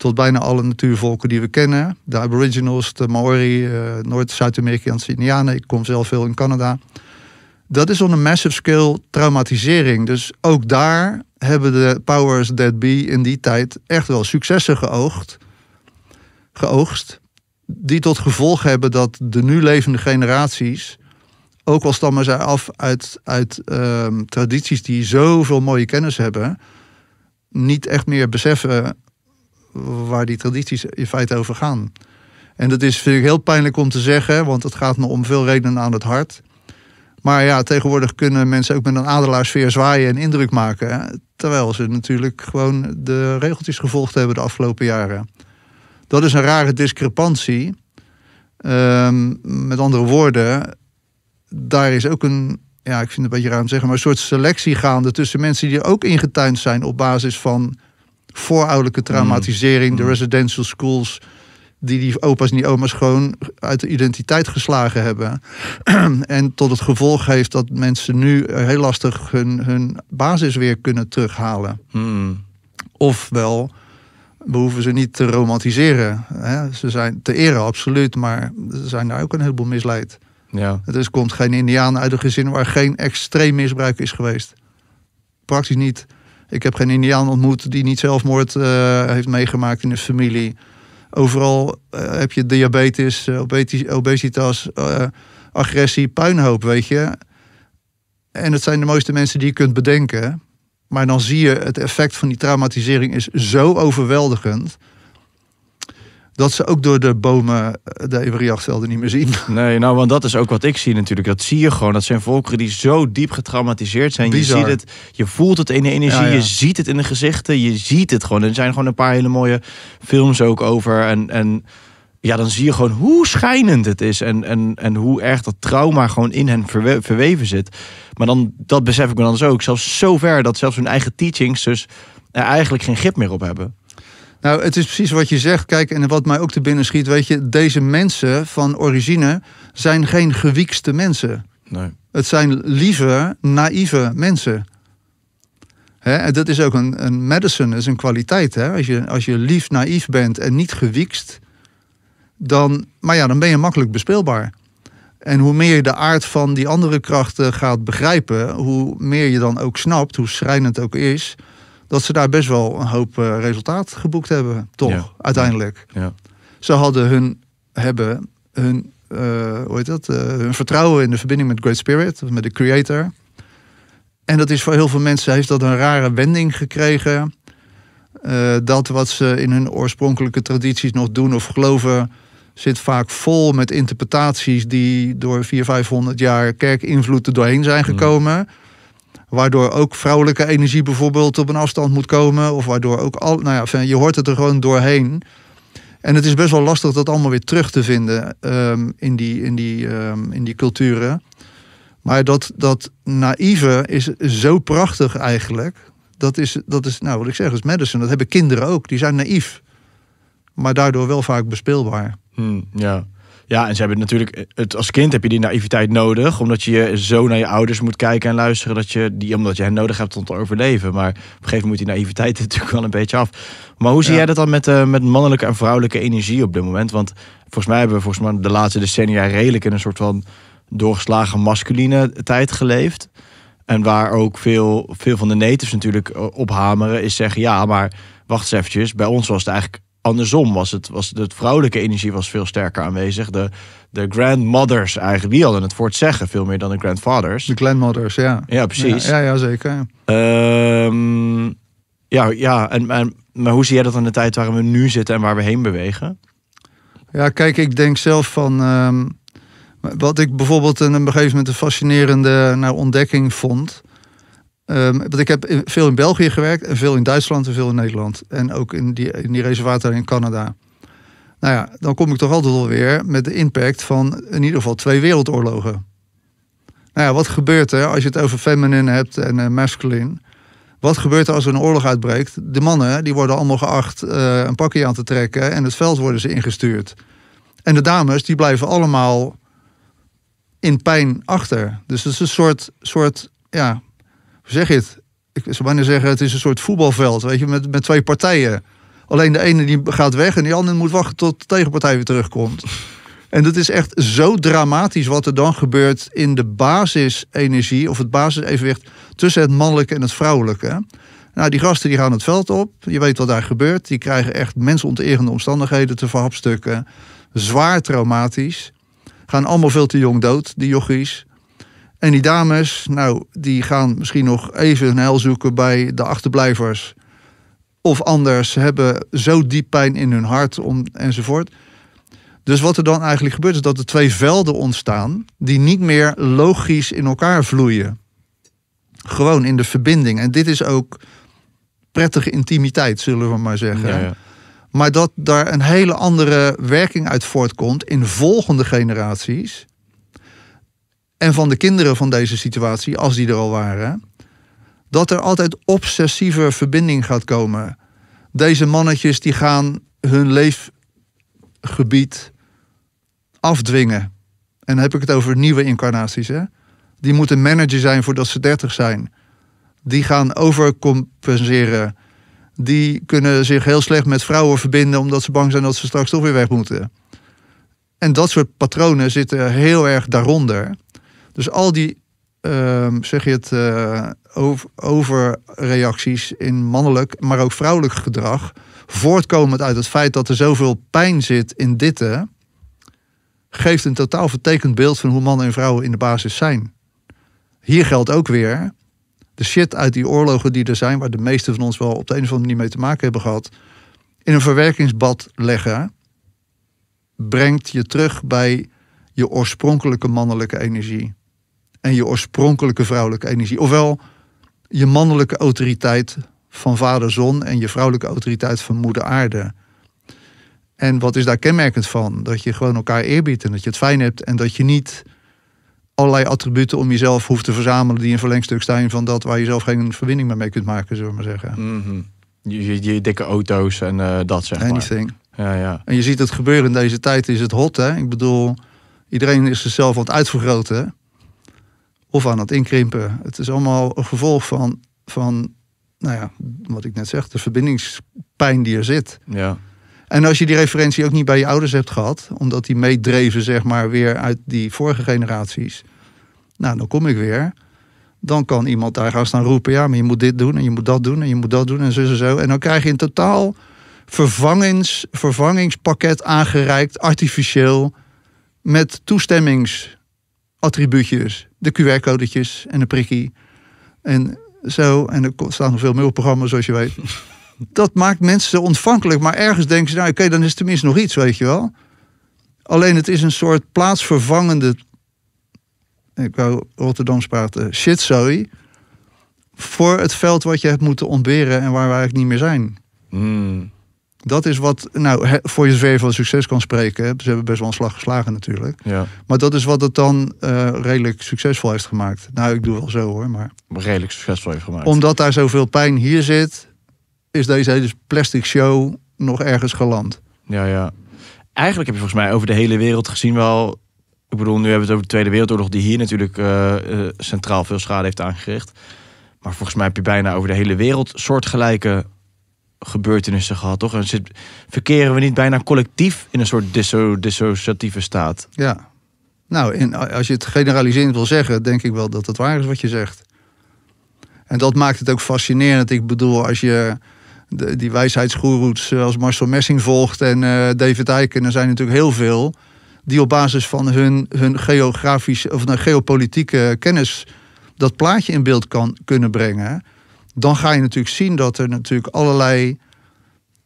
tot bijna alle natuurvolken die we kennen. De Aboriginals, de Maori, uh, eh, Noord-Zuid-Amerikaanse Indianen. Ik kom zelf veel in Canada. Dat is on een massive scale traumatisering. Dus ook daar hebben de powers that be in die tijd echt wel successen geoogd, geoogst. Die tot gevolg hebben dat de nu levende generaties, ook al stammen zij af uit, uit ehm, tradities die zoveel mooie kennis hebben, niet echt meer beseffen waar die tradities in feite over gaan. En dat is, vind ik, heel pijnlijk om te zeggen, want het gaat me om veel redenen aan het hart. Maar ja, tegenwoordig kunnen mensen ook met een adelaarsfeer zwaaien en indruk maken. Terwijl ze natuurlijk gewoon de regeltjes gevolgd hebben de afgelopen jaren. Dat is een rare discrepantie. Ehm, met andere woorden, daar is ook een, ja, ik vind het een beetje raar om te zeggen, maar een soort selectie gaande tussen mensen die ook ingetuind zijn op basis van voorouderlijke traumatisering, de mm. residential schools, die die opa's en die oma's gewoon uit de identiteit geslagen hebben. [clears throat] en tot het gevolg heeft dat mensen nu heel lastig hun, hun basis weer kunnen terughalen. Mm. Ofwel, we hoeven ze niet te romantiseren. Hè? Ze zijn te eren, absoluut, maar ze zijn daar ook een heleboel misleid. Ja. Dus komt geen indiaan uit een gezin waar geen extreem misbruik is geweest. Praktisch niet. Ik heb geen Indiaan ontmoet die niet zelfmoord eh, heeft meegemaakt in de familie. Overal eh, heb je diabetes, eh, obesitas, agressie, puinhoop, weet je. En het zijn de mooiste mensen die je kunt bedenken. Maar dan zie je het effect van die traumatisering is zo overweldigend dat ze ook door de bomen eh, de Eberjagvelden niet meer zien. Nee, nou, want dat is ook wat ik zie natuurlijk. Dat zie je gewoon. Dat zijn volkeren die zo diep getraumatiseerd zijn. Je ziet het, je voelt het in de energie, je ziet het in de gezichten, je ziet het gewoon. Er zijn gewoon een paar hele mooie films ook over. En, en ja, dan zie je gewoon hoe schijnend het is en, en, en hoe erg dat trauma gewoon in hen verweven zit. Maar dan, dat besef ik me dan dus ook, zelfs zo ver dat zelfs hun eigen teachings dus er eigenlijk geen grip meer op hebben. Nou, het is precies wat je zegt. Kijk, en wat mij ook te binnen schiet, weet je, deze mensen van origine zijn geen gewiekste mensen. Nee. Het zijn lieve, naïeve mensen. Hè? en dat is ook een, een medicine, is een kwaliteit. Hè? Als, je, als je lief, naïef bent en niet gewiekst, dan, maar ja, dan ben je makkelijk bespeelbaar. En hoe meer je de aard van die andere krachten gaat begrijpen, hoe meer je dan ook snapt, hoe schrijnend ook is, dat ze daar best wel een hoop eh, resultaat geboekt hebben, toch? Uiteindelijk. Ja. Ze hadden hun, hebben hun, eh, hoe heet dat? Eh, hun vertrouwen in de verbinding met Great Spirit, met de Creator. En dat is voor heel veel mensen, heeft dat een rare wending gekregen. dat wat ze in hun oorspronkelijke tradities nog doen of geloven, zit vaak vol met interpretaties die door 400, 500 jaar kerkinvloed er doorheen zijn mm. gekomen. Waardoor ook vrouwelijke energie bijvoorbeeld op een afstand moet komen. Of waardoor ook al. Nou ja, je hoort het er gewoon doorheen. En het is best wel lastig dat allemaal weer terug te vinden ehm, in, die, in, die, ehm, in die culturen. Maar dat, dat naïeve is zo prachtig eigenlijk. Dat is, dat is, nou wat ik zeg, het is medicine. Dat hebben kinderen ook. Die zijn naïef. Maar daardoor wel vaak bespeelbaar. Hmm, ja. Ja, en ze hebben natuurlijk, het, als kind heb je die naïviteit nodig, omdat je zo naar je ouders moet kijken en luisteren, dat je die, omdat je hen nodig hebt om te overleven. Maar op een gegeven moment moet die naïviteit [laughs] natuurlijk wel een beetje af. Maar hoe zie jij dat dan met, eh, met mannelijke en vrouwelijke energie op dit moment? Want volgens mij hebben we volgens mij de laatste decennia redelijk in een soort van doorgeslagen masculine tijd geleefd. En waar ook veel, veel van de natives natuurlijk eh, op hameren, is zeggen: ja, maar wacht eens eventjes. Bij ons was het eigenlijk andersom was het, was de vrouwelijke energie was veel sterker aanwezig. De, de grandmothers eigenlijk, die hadden het voor het zeggen veel meer dan de grandfathers. De grandmothers, ja. Ja, precies. Ja, ja, zeker. Ehm, ja, ja en, maar hoe zie jij dat in de tijd waar we nu zitten en waar we heen bewegen? Ja, kijk, ik denk zelf van... Ehm, wat ik bijvoorbeeld in een gegeven moment een fascinerende ontdekking vond... Ehm, want ik heb veel in België gewerkt en veel in Duitsland en veel in Nederland. En ook in die, in die reservaten in Canada. Nou ja, dan kom ik toch altijd alweer met de impact van in ieder geval twee wereldoorlogen. Nou ja, wat gebeurt er als je het over feminine hebt en eh, masculine? Wat gebeurt er als er een oorlog uitbreekt? De mannen die worden allemaal geacht eh, een pakje aan te trekken en het veld worden ze ingestuurd. En de dames die blijven allemaal in pijn achter. Dus het is een soort, soort ja, zeg het? Ik zou bijna zeggen, het is een soort voetbalveld, weet je, met, met twee partijen. Alleen de ene die gaat weg en die andere moet wachten tot de tegenpartij weer terugkomt. En dat is echt zo dramatisch wat er dan gebeurt in de basisenergie of het basisevenwicht tussen het mannelijke en het vrouwelijke. Nou, die gasten die gaan het veld op. Je weet wat daar gebeurt. Die krijgen echt mensonterende omstandigheden te verhapstukken. Zwaar traumatisch. Gaan allemaal veel te jong dood, die jochies. En die dames, nou, die gaan misschien nog even een hel zoeken bij de achterblijvers. Of anders hebben zo diep pijn in hun hart om, enzovoort. Dus wat er dan eigenlijk gebeurt, is dat er twee velden ontstaan die niet meer logisch in elkaar vloeien. Gewoon in de verbinding. En dit is ook prettige intimiteit, zullen we maar zeggen. Maar dat daar een hele andere werking uit voortkomt in volgende generaties en van de kinderen van deze situatie, als die er al waren, dat er altijd obsessieve verbinding gaat komen. Deze mannetjes die gaan hun leefgebied afdwingen. En dan heb ik het over nieuwe incarnaties. Hè? Die moeten manager zijn voordat ze 30 zijn. Die gaan overcompenseren. Die kunnen zich heel slecht met vrouwen verbinden omdat ze bang zijn dat ze straks toch weer weg moeten. En dat soort patronen zitten heel erg daaronder. Dus al die, ehm, zeg je het, eh, over, overreacties in mannelijk, maar ook vrouwelijk gedrag, voortkomend uit het feit dat er zoveel pijn zit in ditte, geeft een totaal vertekend beeld van hoe mannen en vrouwen in de basis zijn. Hier geldt ook weer, de shit uit die oorlogen die er zijn, waar de meesten van ons wel op de een of andere manier mee te maken hebben gehad, in een verwerkingsbad leggen, brengt je terug bij je oorspronkelijke mannelijke energie en je oorspronkelijke vrouwelijke energie. Ofwel je mannelijke autoriteit van vader zon en je vrouwelijke autoriteit van moeder aarde. En wat is daar kenmerkend van? Dat je gewoon elkaar eerbiedt en dat je het fijn hebt en dat je niet allerlei attributen om jezelf hoeft te verzamelen die een verlengstuk zijn van dat waar je zelf geen verbinding meer mee kunt maken, zullen we maar zeggen. Mm je, je, dikke auto's en eh, dat zeg Anything. Ja, ja. En je ziet het gebeuren in deze tijd is het hot hè. Ik bedoel, iedereen is zichzelf aan het uitvergroten of aan het inkrimpen. Het is allemaal een gevolg van, van nou ja, wat ik net zeg, de verbindingspijn die er zit. Ja. En als je die referentie ook niet bij je ouders hebt gehad, omdat die meedreven, zeg maar, weer uit die vorige generaties. Nou, dan kom ik weer. Dan kan iemand daar gaan staan roepen: ja, maar je moet dit doen en je moet dat doen en je moet dat doen en zo en zo. En dan krijg je een totaal vervangings, vervangingspakket aangereikt, artificieel, met toestemmings attribuutjes. De QR-codetjes en de prikkie. En zo, en er staan nog veel meer programma's zoals je weet. [laughs] Dat maakt mensen ontvankelijk. Maar ergens denken ze, nou oké, dan is tenminste nog iets, weet je wel. Alleen het is een soort plaatsvervangende... Ik wou Rotterdams Shit, Shitzooi. Voor het veld wat je hebt moeten ontberen en waar we eigenlijk niet meer zijn. Mm dat is wat, nou, voor je zover van succes kan spreken. Ze hebben best wel een slag geslagen natuurlijk. Ja. Maar dat is wat het dan eh, redelijk succesvol heeft gemaakt. Nou, ik doe wel zo hoor, maar... Redelijk succesvol heeft gemaakt. Omdat daar zoveel pijn hier zit, is deze plastic show nog ergens geland. Ja, ja. Eigenlijk heb je volgens mij over de hele wereld gezien wel... Ik bedoel, nu hebben we het over de Tweede Wereldoorlog... die hier natuurlijk eh, eh, centraal veel schade heeft aangericht. Maar volgens mij heb je bijna over de hele wereld soortgelijke gebeurtenissen gehad, toch? En zit, verkeren we niet bijna collectief in een soort disso, dissociatieve staat? Ja. Nou, als je het generaliserend wil zeggen, denk ik wel dat het waar is wat je zegt. En dat maakt het ook fascinerend. Ik bedoel, als je die wijsheidsgoeroes eh, als Marcel Messing volgt en eh, David Eiken, er zijn natuurlijk heel veel, die op basis van hun, hun geografische of nou, geopolitieke kennis dat plaatje in beeld kan, kunnen brengen dan ga je natuurlijk zien dat er natuurlijk allerlei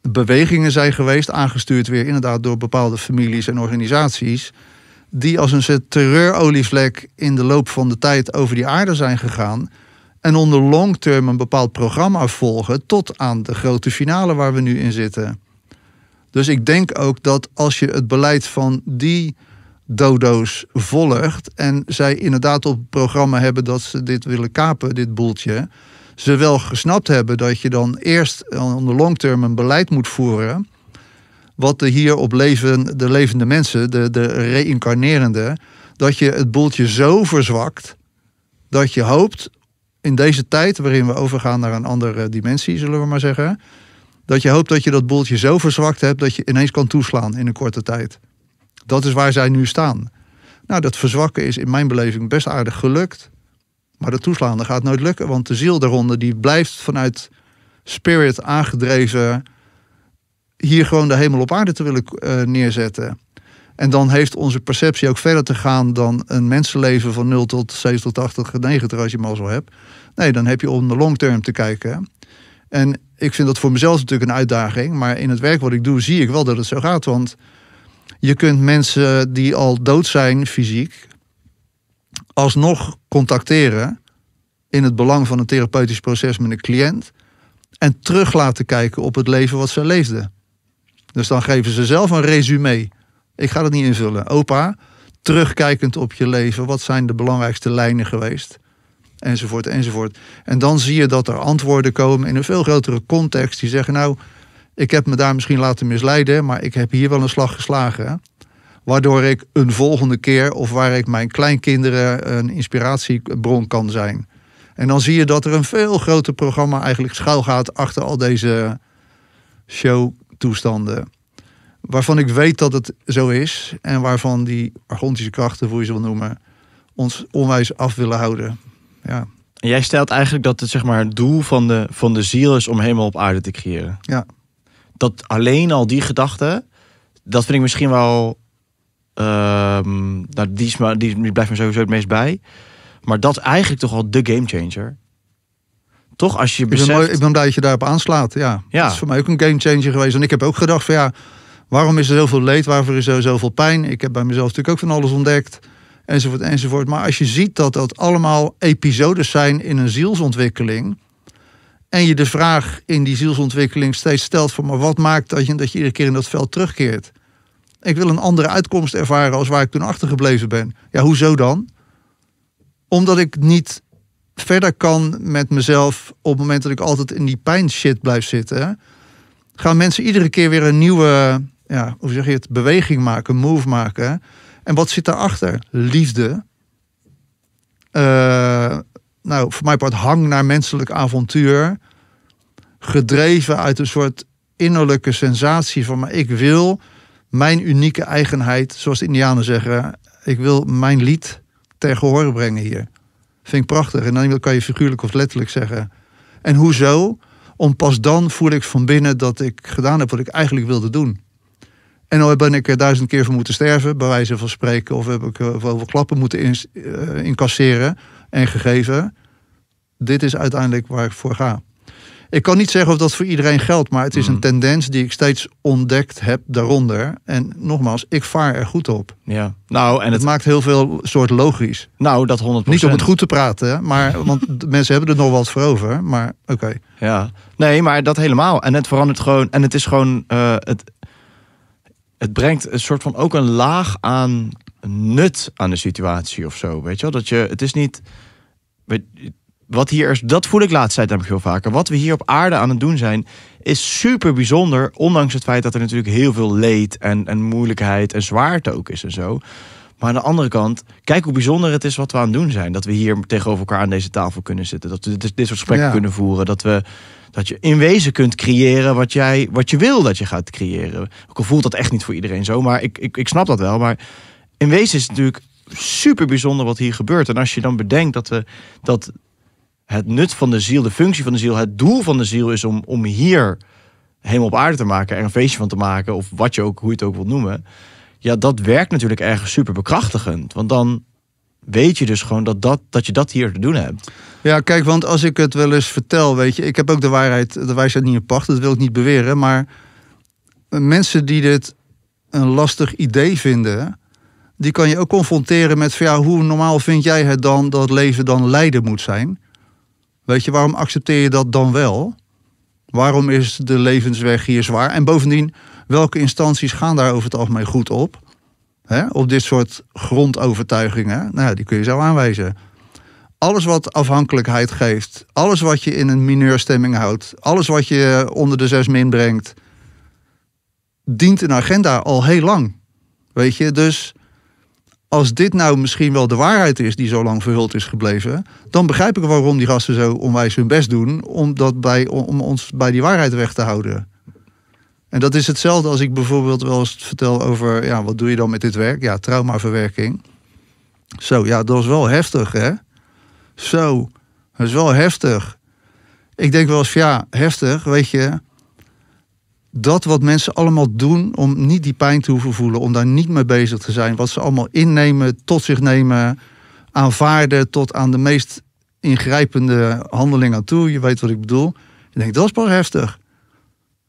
bewegingen zijn geweest, aangestuurd weer inderdaad door bepaalde families en organisaties, die als een soort terreurolievlek in de loop van de tijd over die aarde zijn gegaan en onder long term een bepaald programma volgen tot aan de grote finale waar we nu in zitten. Dus ik denk ook dat als je het beleid van die dodo's volgt en zij inderdaad op het programma hebben dat ze dit willen kapen, dit boeltje, ze wel gesnapt hebben dat je dan eerst on de long term een beleid moet voeren. Wat de hier op leven, de levende mensen, de, de reïncarnerende, dat je het boeltje zo verzwakt dat je hoopt in deze tijd waarin we overgaan naar een andere dimensie, zullen we maar zeggen. Dat je hoopt dat je dat boeltje zo verzwakt hebt dat je ineens kan toeslaan in een korte tijd. Dat is waar zij nu staan. Nou, dat verzwakken is in mijn beleving best aardig gelukt. Maar dat toeslaan, dat gaat nooit lukken. Want de ziel daaronder, die blijft vanuit spirit aangedreven... hier gewoon de hemel op aarde te willen eh, neerzetten. En dan heeft onze perceptie ook verder te gaan dan een mensenleven van 0 tot 7 tot 80, 90 als je maar zo hebt. Nee, dan heb je om de long term te kijken. En ik vind dat voor mezelf natuurlijk een uitdaging. Maar in het werk wat ik doe, zie ik wel dat het zo gaat. Want je kunt mensen die al dood zijn fysiek, alsnog contacteren in het belang van een therapeutisch proces met een cliënt en terug laten kijken op het leven wat ze leefden. Dus dan geven ze zelf een resume. Ik ga dat niet invullen. Opa, terugkijkend op je leven, wat zijn de belangrijkste lijnen geweest? Enzovoort, enzovoort. En dan zie je dat er antwoorden komen in een veel grotere context. Die zeggen, nou, ik heb me daar misschien laten misleiden, maar ik heb hier wel een slag geslagen. Waardoor ik een volgende keer of waar ik mijn kleinkinderen een inspiratiebron kan zijn. En dan zie je dat er een veel groter programma eigenlijk schuil gaat achter al deze showtoestanden. Waarvan ik weet dat het zo is en waarvan die argontische krachten, hoe je ze wil noemen, ons onwijs af willen houden. Ja. En jij stelt eigenlijk dat het, zeg maar, het doel van de, van de ziel is om helemaal op aarde te creëren. Ja. Dat alleen al die gedachten, dat vind ik misschien wel Ehm, nou, die, is maar, die, blijft me sowieso het meest bij. Maar dat is eigenlijk toch wel de gamechanger. Toch als je beseft... Ik ben, mooi, ik ben blij dat je daarop aanslaat, ja. ja. Dat is voor mij ook een gamechanger geweest. En ik heb ook gedacht van ja, waarom is er zoveel leed? Waarvoor is er zoveel pijn? Ik heb bij mezelf natuurlijk ook van alles ontdekt. Enzovoort, enzovoort. Maar als je ziet dat dat allemaal episodes zijn in een zielsontwikkeling en je de vraag in die zielsontwikkeling steeds stelt van maar wat maakt dat je, dat je iedere keer in dat veld terugkeert? Ik wil een andere uitkomst ervaren als waar ik toen achtergebleven ben. Ja, hoezo dan? Omdat ik niet verder kan met mezelf op het moment dat ik altijd in die pijn shit blijf zitten. Gaan mensen iedere keer weer een nieuwe, ja, hoe zeg je het, beweging maken, move maken. En wat zit daarachter? Liefde. Eh, nou, voor mij part hang naar menselijk avontuur. Gedreven uit een soort innerlijke sensatie van, maar ik wil mijn unieke eigenheid, zoals de Indianen zeggen. Ik wil mijn lied ter gehoor brengen hier. Vind ik prachtig. En dan kan je figuurlijk of letterlijk zeggen. En hoezo? Om pas dan voel ik van binnen dat ik gedaan heb wat ik eigenlijk wilde doen. En al ben ik er duizend keer voor moeten sterven, bij wijze van spreken, of heb ik veel eh, klappen moeten eh, incasseren en gegeven. Dit is uiteindelijk waar ik voor ga. Ik kan niet zeggen of dat voor iedereen geldt, maar het is een mm. tendens die ik steeds ontdekt heb daaronder. En nogmaals, ik vaar er goed op. Ja. Nou, en het, maakt heel veel soort logisch. Nou, dat 100%. Niet om het goed te praten, maar, [laughs] want mensen hebben er nog wat voor over. Maar oké. Ja, nee, maar dat helemaal. En het verandert gewoon. En het is gewoon. Eh, het, het brengt een soort van ook een laag aan nut aan de situatie of zo. Weet je wel? Dat je. Het is niet. Weet, wat hier is, dat voel ik laatst tijd namelijk heel vaker. Wat we hier op aarde aan het doen zijn, is super bijzonder. Ondanks het feit dat er natuurlijk heel veel leed en, en moeilijkheid en zwaarte ook is en zo. Maar aan de andere kant, kijk hoe bijzonder het is wat we aan het doen zijn. Dat we hier tegenover elkaar aan deze tafel kunnen zitten. Dat we dit, dit soort gesprekken kunnen voeren. Dat, we, dat je in wezen kunt creëren wat, jij, wat je wil dat je gaat creëren. Ook al voelt dat echt niet voor iedereen zo. Maar ik, ik, ik snap dat wel. Maar in wezen is het natuurlijk super bijzonder wat hier gebeurt. En als je dan bedenkt dat we dat het nut van de ziel, de functie van de ziel, het doel van de ziel is om, om hier helemaal op aarde te maken, er een feestje van te maken, of wat je ook, hoe je het ook wilt noemen. Ja, dat werkt natuurlijk ergens super bekrachtigend. Want dan weet je dus gewoon dat, dat, dat je dat hier te doen hebt. Ja, kijk, want als ik het wel eens vertel, weet je, ik heb ook de waarheid, de wijsheid niet in pacht, dat wil ik niet beweren, maar mensen die dit een lastig idee vinden, die kan je ook confronteren met van ja, hoe normaal vind jij het dan dat leven dan lijden moet zijn? Weet je, waarom accepteer je dat dan wel? Waarom is de levensweg hier zwaar? En bovendien, welke instanties gaan daar over het algemeen goed op? op dit soort grondovertuigingen, nou, die kun je zo aanwijzen. Alles wat afhankelijkheid geeft, alles wat je in een mineurstemming houdt, alles wat je onder de zes min brengt, dient een agenda al heel lang. Weet je, dus als dit nou misschien wel de waarheid is die zo lang verhuld is gebleven, dan begrijp ik waarom die gasten zo onwijs hun best doen om, dat bij, om ons bij die waarheid weg te houden. En dat is hetzelfde als ik bijvoorbeeld wel eens vertel over, ja, wat doe je dan met dit werk? Ja, traumaverwerking. Zo, ja, dat is wel heftig, hè? Zo, dat is wel heftig. Ik denk wel eens, ja, heftig, weet je, dat wat mensen allemaal doen om niet die pijn te hoeven voelen, om daar niet mee bezig te zijn. Wat ze allemaal innemen, tot zich nemen, aanvaarden tot aan de meest ingrijpende handeling aan toe. Je weet wat ik bedoel. Je denkt, dat is pas heftig.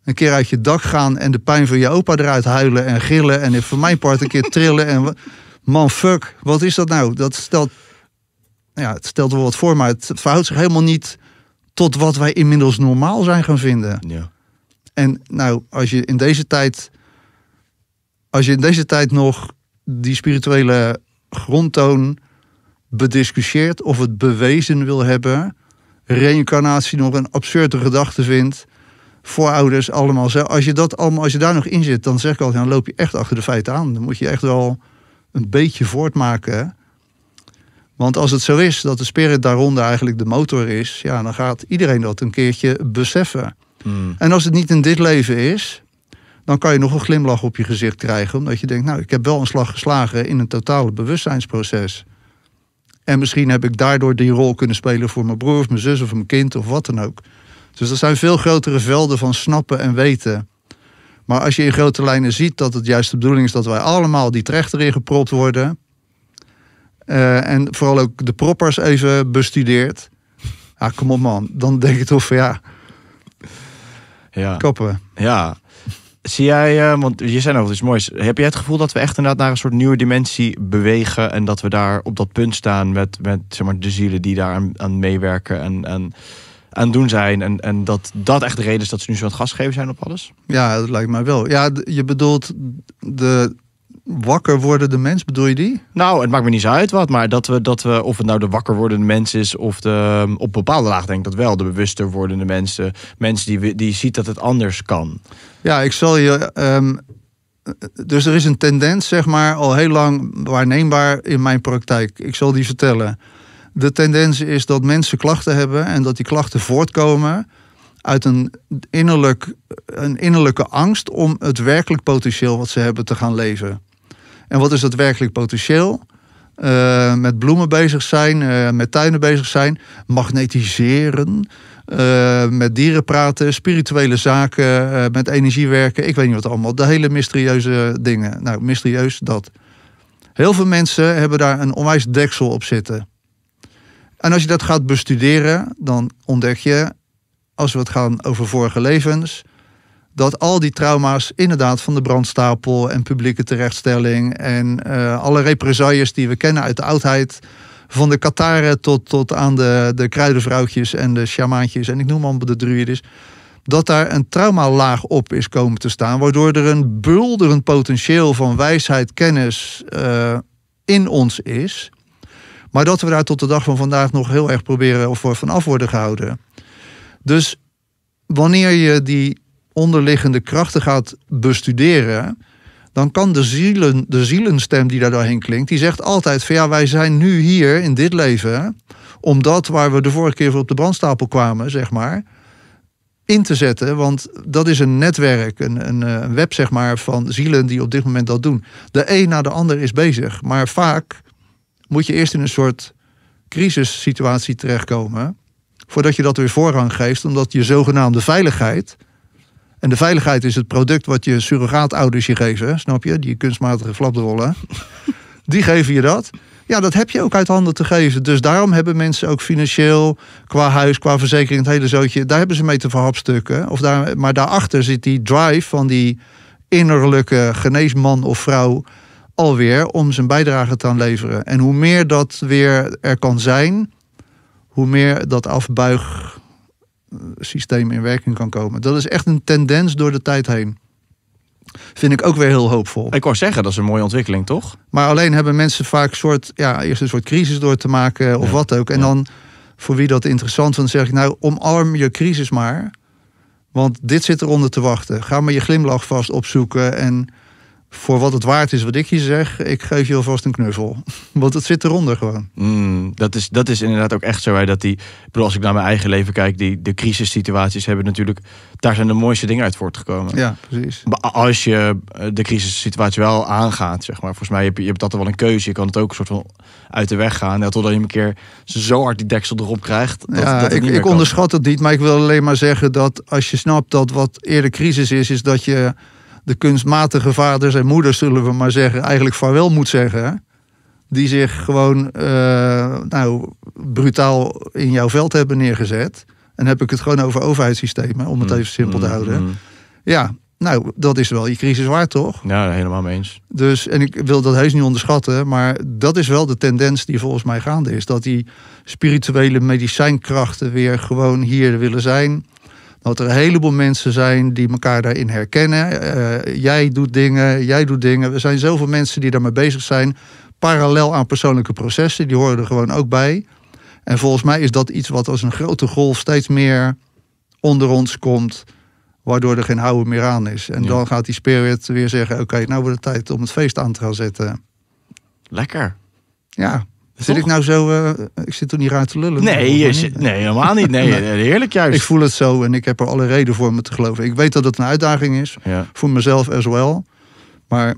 Een keer uit je dak gaan en de pijn van je opa eruit huilen en gillen. En voor mijn part een keer trillen. En man, fuck, wat is dat nou? Dat stelt, ja, het stelt wel wat voor, maar het verhoudt zich helemaal niet tot wat wij inmiddels normaal zijn gaan vinden. Ja. En nou, als je in deze tijd, als je in deze tijd nog die spirituele grondtoon bediscussieert of het bewezen wil hebben, reïncarnatie nog een absurde gedachte vindt, voorouders allemaal zo. Als je, dat allemaal, als je daar nog in zit, dan zeg ik altijd, dan loop je echt achter de feiten aan. Dan moet je echt wel een beetje voortmaken. Want als het zo is dat de spirit daaronder eigenlijk de motor is, ja, dan gaat iedereen dat een keertje beseffen. Mm. En als het niet in dit leven is, dan kan je nog een glimlach op je gezicht krijgen. Omdat je denkt, nou, ik heb wel een slag geslagen in een totale bewustzijnsproces. En misschien heb ik daardoor die rol kunnen spelen voor mijn broer of mijn zus of mijn kind of wat dan ook. Dus dat zijn veel grotere velden van snappen en weten. Maar als je in grote lijnen ziet dat het juist de bedoeling is dat wij allemaal die trechter in gepropt worden. Eh, en vooral ook de proppers even bestudeerd. Ja, ah, kom op man. Dan denk ik toch van ja, ja. koppen. Ja. Zie jij, eh, want je zei over iets moois. Heb jij het gevoel dat we echt inderdaad naar een soort nieuwe dimensie bewegen en dat we daar op dat punt staan met, met zeg maar, de zielen die daar aan, aan meewerken en, en aan doen zijn. En, en dat dat echt de reden is dat ze nu zo aan het gas geven zijn op alles? Ja, dat lijkt mij wel. Ja, je bedoelt de wakker worden de mens, bedoel je die? Nou, het maakt me niet zo uit wat, maar dat we, dat we of het nou de wakker wordende mens is of de, ehm, op bepaalde laag denk ik dat wel, de bewuster wordende mensen, mensen die, die ziet dat het anders kan. Ja, ik zal je. Ehm, dus er is een tendens, zeg maar, al heel lang waarneembaar in mijn praktijk. Ik zal die vertellen. De tendens is dat mensen klachten hebben en dat die klachten voortkomen uit een, innerlijk, een innerlijke angst om het werkelijk potentieel wat ze hebben te gaan leven. En wat is dat werkelijk potentieel? Eh, met bloemen bezig zijn, eh, met tuinen bezig zijn, magnetiseren, eh, met dieren praten, spirituele zaken, met energie werken. Ik weet niet wat allemaal. De hele mysterieuze dingen. Nou, mysterieus dat. Heel veel mensen hebben daar een onwijs deksel op zitten. En als je dat gaat bestuderen, dan ontdek je, als we het gaan over vorige levens, dat al die trauma's inderdaad van de brandstapel en publieke terechtstelling en eh, alle represailles die we kennen uit de oudheid, van de Kataren tot, tot aan de, de kruidenvrouwtjes en de shamaantjes en ik noem allemaal de druides, dat daar een traumalaag op is komen te staan, waardoor er een bulderend potentieel van wijsheid, kennis eh, in ons is. Maar dat we daar tot de dag van vandaag nog heel erg proberen of van af worden gehouden. Dus wanneer je die onderliggende krachten gaat bestuderen, dan kan de, zielen, de zielenstem die daar doorheen klinkt, die zegt altijd van ja, wij zijn nu hier in dit leven, om dat waar we de vorige keer voor op de brandstapel kwamen, zeg maar, in te zetten. Want dat is een netwerk, een, een, eh, een web, zeg maar, van zielen die op dit moment dat doen. De een na de ander is bezig, maar vaak moet je eerst in een soort crisissituatie terechtkomen voordat je dat weer voorrang geeft, omdat je zogenaamde veiligheid en de veiligheid is het product wat je surrogaatouders je geven, snap je? Die kunstmatige flapdrollen. [laughs] die geven je dat. Ja, dat heb je ook uit handen te geven. Dus daarom hebben mensen ook financieel, qua huis, qua verzekering, het hele zootje, daar hebben ze mee te verhapstukken. Of daar, maar daarachter zit die drive van die innerlijke geneesman of vrouw alweer om zijn bijdrage te leveren. En hoe meer dat weer er kan zijn, hoe meer dat afbuig systeem in werking kan komen. Dat is echt een tendens door de tijd heen. Vind ik ook weer heel hoopvol. Ik wou zeggen, dat is een mooie ontwikkeling, toch? Maar alleen hebben mensen vaak soort, ja, eerst een soort crisis door te maken of wat ook. En dan, voor wie dat interessant vindt, zeg ik nou, omarm je crisis maar. Want dit zit eronder te wachten. Ga maar je glimlach vast opzoeken en voor wat het waard is wat ik je zeg, ik geef je alvast een knuffel. [laughs] Want het zit eronder gewoon. Mm, dat, is, dat is inderdaad ook echt zo. Hè, dat die, ik als ik naar mijn eigen leven kijk, die, de crisissituaties hebben natuurlijk, daar zijn de mooiste dingen uit voortgekomen. Ja, precies. Maar als je eh, de crisissituatie wel aangaat, zeg maar, volgens mij heb je, je hebt dat wel een keuze. Je kan het ook een soort van uit de weg gaan. Ja, totdat je een keer zo hard die deksel erop krijgt. Dat, ja, dat ik, ik onderschat het niet, maar ik wil alleen maar zeggen dat als je snapt dat wat eerder crisis is, is dat je de kunstmatige vaders en moeders, zullen we maar zeggen, eigenlijk vaarwel moet zeggen. Die zich gewoon eh, nou, brutaal in jouw veld hebben neergezet. En heb ik het gewoon over overheidssystemen, om het mm, even simpel te mm, houden. Mm. Ja, nou, dat is wel je crisis waar toch? Ja, helemaal mee eens. Dus, en ik wil dat heus niet onderschatten, maar dat is wel de tendens die volgens mij gaande is. Dat die spirituele medicijnkrachten weer gewoon hier willen zijn. Dat er een heleboel mensen zijn die elkaar daarin herkennen. Eh, jij doet dingen, jij doet dingen. Er zijn zoveel mensen die daarmee bezig zijn. Parallel aan persoonlijke processen, die horen er gewoon ook bij. En volgens mij is dat iets wat als een grote golf steeds meer onder ons komt. Waardoor er geen houden meer aan is. En dan gaat die spirit weer zeggen: Oké, nou wordt het tijd om het feest aan te gaan zetten. Lekker. Ja, Zit ik nou zo, eh, ik zit er niet raar te lullen. Nee, je zit, nee helemaal niet. Nee, [laughs] eh, heerlijk juist. Ik voel het zo en ik heb er alle reden voor me te geloven. Ik weet dat het een uitdaging is, voor mezelf as wel, Maar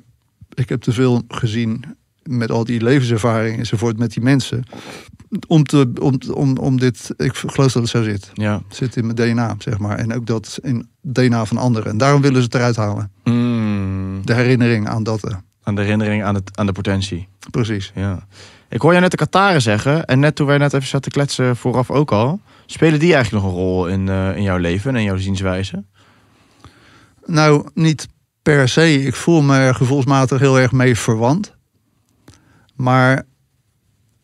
ik heb te veel gezien met al die levenservaring enzovoort met die mensen. Om, te, om, om, om dit, ik geloof dat het zo zit. Ja. zit in mijn DNA, zeg maar. En ook dat in DNA van anderen. En daarom willen ze het eruit halen. Mm. De herinnering aan dat. Eh. Aan de herinnering aan, het, aan de potentie. Precies. Ja. Ik hoor je net de Kataren zeggen. En net toen wij net even zaten kletsen vooraf ook al. Spelen die eigenlijk nog een rol in, eh, in jouw leven en in jouw zienswijze? Nou, niet per se. Ik voel me gevoelsmatig heel erg mee verwant. Maar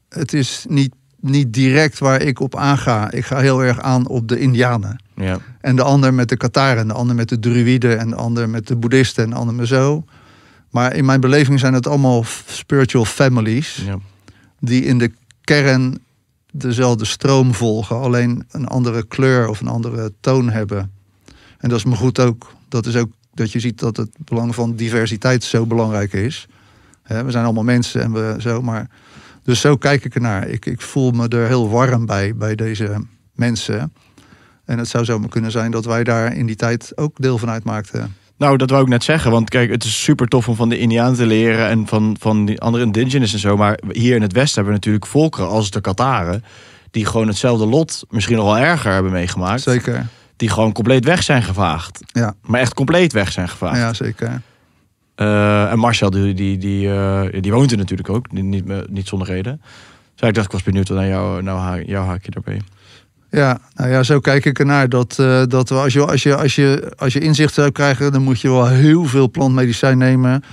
het is niet, niet direct waar ik op aanga. Ik ga heel erg aan op de Indianen. Ja. En de ander met de Kataren, de ander met de Druïden, en de ander met de Boeddhisten, en de ander met zo. Maar in mijn beleving zijn het allemaal spiritual families. Ja die in de kern dezelfde stroom volgen, alleen een andere kleur of een andere toon hebben. En dat is me goed ook. Dat is ook dat je ziet dat het belang van diversiteit zo belangrijk is. we zijn allemaal mensen en we zo, maar. Dus zo kijk ik ernaar. Ik, ik voel me er heel warm bij, bij deze mensen. En het zou zomaar kunnen zijn dat wij daar in die tijd ook deel van uitmaakten. Nou, dat wou ik net zeggen. Want kijk, het is super tof om van de Indianen te leren en van, van die andere indigenous en zo. Maar hier in het Westen hebben we natuurlijk volkeren als de Kataren. Die gewoon hetzelfde lot, misschien nog wel erger, hebben meegemaakt. Zeker. Die gewoon compleet weg zijn gevaagd. Ja. Maar echt compleet weg zijn gevaagd. Ja, zeker. Eh, en Marcel, die, die, die, eh, die woont er natuurlijk ook, niet, niet, niet zonder reden. Dus ik dacht, ik was benieuwd naar jouw nou, jouw haakje daarbij. Ja, nou ja, zo kijk ik ernaar. Dat, eh, dat als, je, als, je, als, je, als je inzicht zou krijgen, dan moet je wel heel veel plantmedicijn nemen.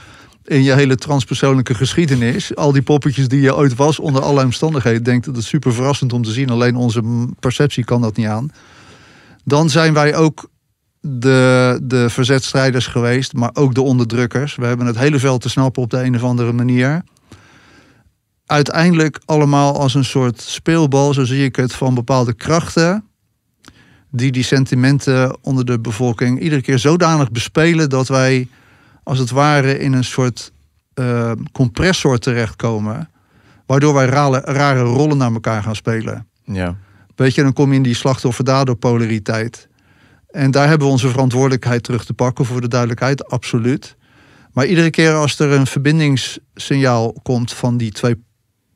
In je hele transpersoonlijke geschiedenis. Al die poppetjes die je ooit was, onder alle omstandigheden. Denk dat het super verrassend om te zien. Alleen onze perceptie kan dat niet aan. Dan zijn wij ook de, de verzetstrijders geweest, maar ook de onderdrukkers. We hebben het hele veld te snappen op de een of andere manier uiteindelijk allemaal als een soort speelbal, zo zie ik het, van bepaalde krachten. Die die sentimenten onder de bevolking iedere keer zodanig bespelen dat wij als het ware in een soort eh, compressor terechtkomen. Waardoor wij rare, rare rollen naar elkaar gaan spelen. Ja. Weet je, dan kom je in die slachtoffer-dader-polariteit. En daar hebben we onze verantwoordelijkheid terug te pakken, voor de duidelijkheid, absoluut. Maar iedere keer als er een verbindingssignaal komt van die twee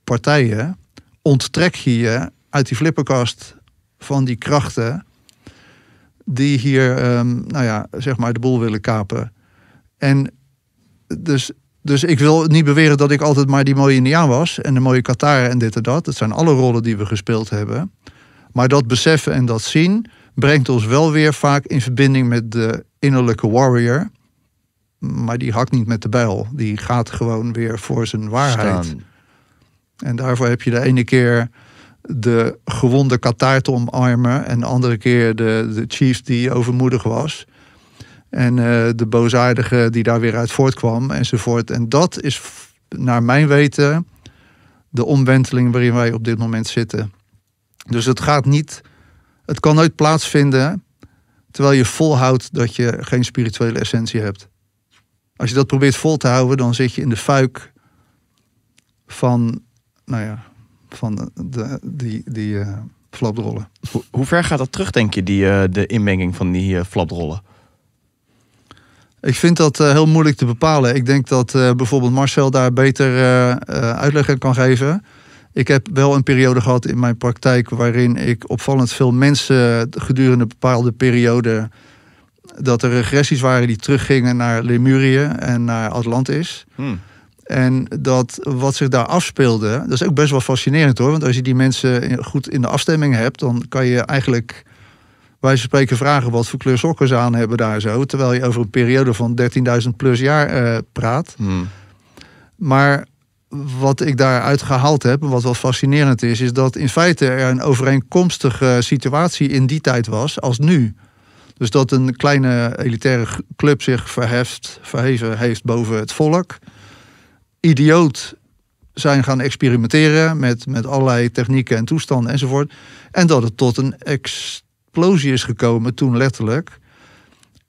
partijen onttrek je je uit die flipperkast van die krachten die hier, ehm, nou ja, zeg maar de boel willen kapen. En dus, dus ik wil niet beweren dat ik altijd maar die mooie Indiaan was en de mooie Qatar en dit en dat. Dat zijn alle rollen die we gespeeld hebben. Maar dat beseffen en dat zien brengt ons wel weer vaak in verbinding met de innerlijke warrior. Maar die hakt niet met de bijl. Die gaat gewoon weer voor zijn waarheid. En daarvoor heb je de ene keer de gewonde Qatar te omarmen en de andere keer de, de chief die overmoedig was. En eh, de boosaardige die daar weer uit voortkwam enzovoort. En dat is naar mijn weten de omwenteling waarin wij op dit moment zitten. Dus het gaat niet, het kan nooit plaatsvinden terwijl je volhoudt dat je geen spirituele essentie hebt. Als je dat probeert vol te houden, dan zit je in de fuik van nou ja, van de, die, die eh, flaprollen. Hoe, ver gaat dat terug, denk je, die, eh, de inmenging van die uh, flaprollen? Ik vind dat heel moeilijk te bepalen. Ik denk dat bijvoorbeeld Marcel daar beter uitleg aan kan geven. Ik heb wel een periode gehad in mijn praktijk waarin ik opvallend veel mensen gedurende een bepaalde periode dat er regressies waren die teruggingen naar Lemurië en naar Atlantis. Hmm. En dat wat zich daar afspeelde, dat is ook best wel fascinerend hoor. Want als je die mensen goed in de afstemming hebt, dan kan je eigenlijk wij spreken vragen wat voor kleur sokken ze aan hebben daar zo. Terwijl je over een periode van 13.000 plus jaar eh, praat. Hmm. Maar wat ik daaruit gehaald heb, en wat wel fascinerend is, is dat in feite er een overeenkomstige situatie in die tijd was als nu. Dus dat een kleine elitaire club zich verheft, verheven heeft boven het volk idioot zijn gaan experimenteren met, met allerlei technieken en toestanden enzovoort. En dat het tot een explosie is gekomen toen letterlijk.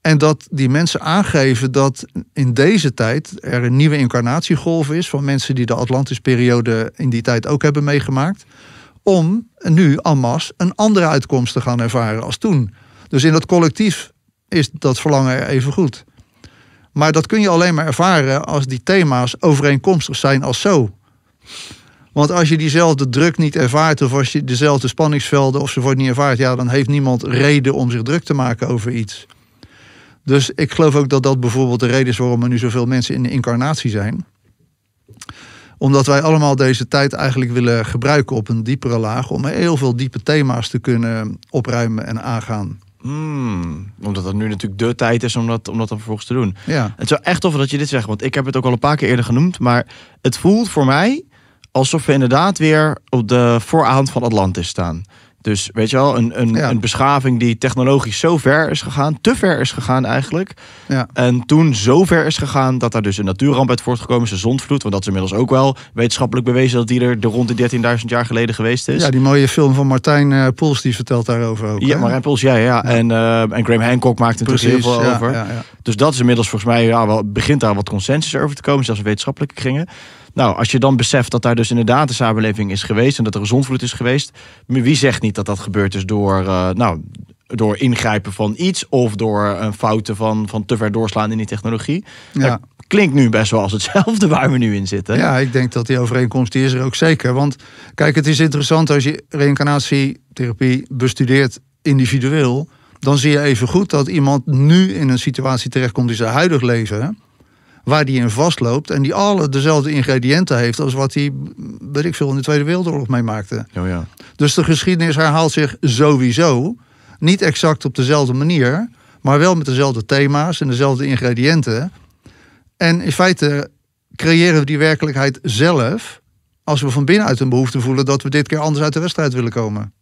En dat die mensen aangeven dat in deze tijd er een nieuwe incarnatiegolf is van mensen die de periode in die tijd ook hebben meegemaakt. Om nu en masse een andere uitkomst te gaan ervaren als toen. Dus in dat collectief is dat verlangen er even goed. Maar dat kun je alleen maar ervaren als die thema's overeenkomstig zijn als zo. Want als je diezelfde druk niet ervaart of als je dezelfde spanningsvelden ofzovoort niet ervaart, ja, dan heeft niemand reden om zich druk te maken over iets. Dus ik geloof ook dat dat bijvoorbeeld de reden is waarom er nu zoveel mensen in de incarnatie zijn. Omdat wij allemaal deze tijd eigenlijk willen gebruiken op een diepere laag om heel veel diepe thema's te kunnen opruimen en aangaan. Hmm, omdat dat nu natuurlijk de tijd is om dat, om dat dan vervolgens te doen. Ja. Het is echt tof dat je dit zegt, want ik heb het ook al een paar keer eerder genoemd. Maar het voelt voor mij alsof we inderdaad weer op de vooravond van Atlantis staan. Dus weet je wel, een, een, een beschaving die technologisch zo ver is gegaan, te ver is gegaan eigenlijk. Ja. En toen zo ver is gegaan dat daar dus een natuurramp uit voortgekomen is, de zondvloed. Want dat is inmiddels ook wel wetenschappelijk bewezen dat die er de rond de 13.000 jaar geleden geweest is. Ja, die mooie film van Martijn uh, Poels die vertelt daarover ook. Ja, Martijn Poels, ja, ja. En, uh, en Graham Hancock maakt er natuurlijk heel veel over. Dus dat is inmiddels volgens mij, ja, wel, begint daar wat consensus over te komen, zelfs wetenschappelijke kringen. Nou, als je dan beseft dat daar dus inderdaad een samenleving is geweest en dat er een zondvloed is geweest, wie zegt niet dat dat gebeurd is door, eh, nou, door ingrijpen van iets of door een eh, fouten van, van te ver doorslaan in die technologie? Ja. klinkt nu best wel als hetzelfde [laughs] waar we nu in zitten. Ja, ik denk dat die overeenkomst die is er ook zeker. Want kijk, het is interessant als je reïncarnatietherapie bestudeert individueel dan zie je even goed dat iemand nu in een situatie terechtkomt die ze huidig leven waar die in vastloopt. En die alle dezelfde ingrediënten heeft als wat hij, weet ik veel, in de Tweede Wereldoorlog meemaakte. Oh, ja. Dus de geschiedenis herhaalt zich sowieso. Niet exact op dezelfde manier, maar wel met dezelfde thema's en dezelfde ingrediënten. En in feite creëren we die werkelijkheid zelf als we van binnenuit een behoefte voelen dat we dit keer anders uit de wedstrijd willen komen.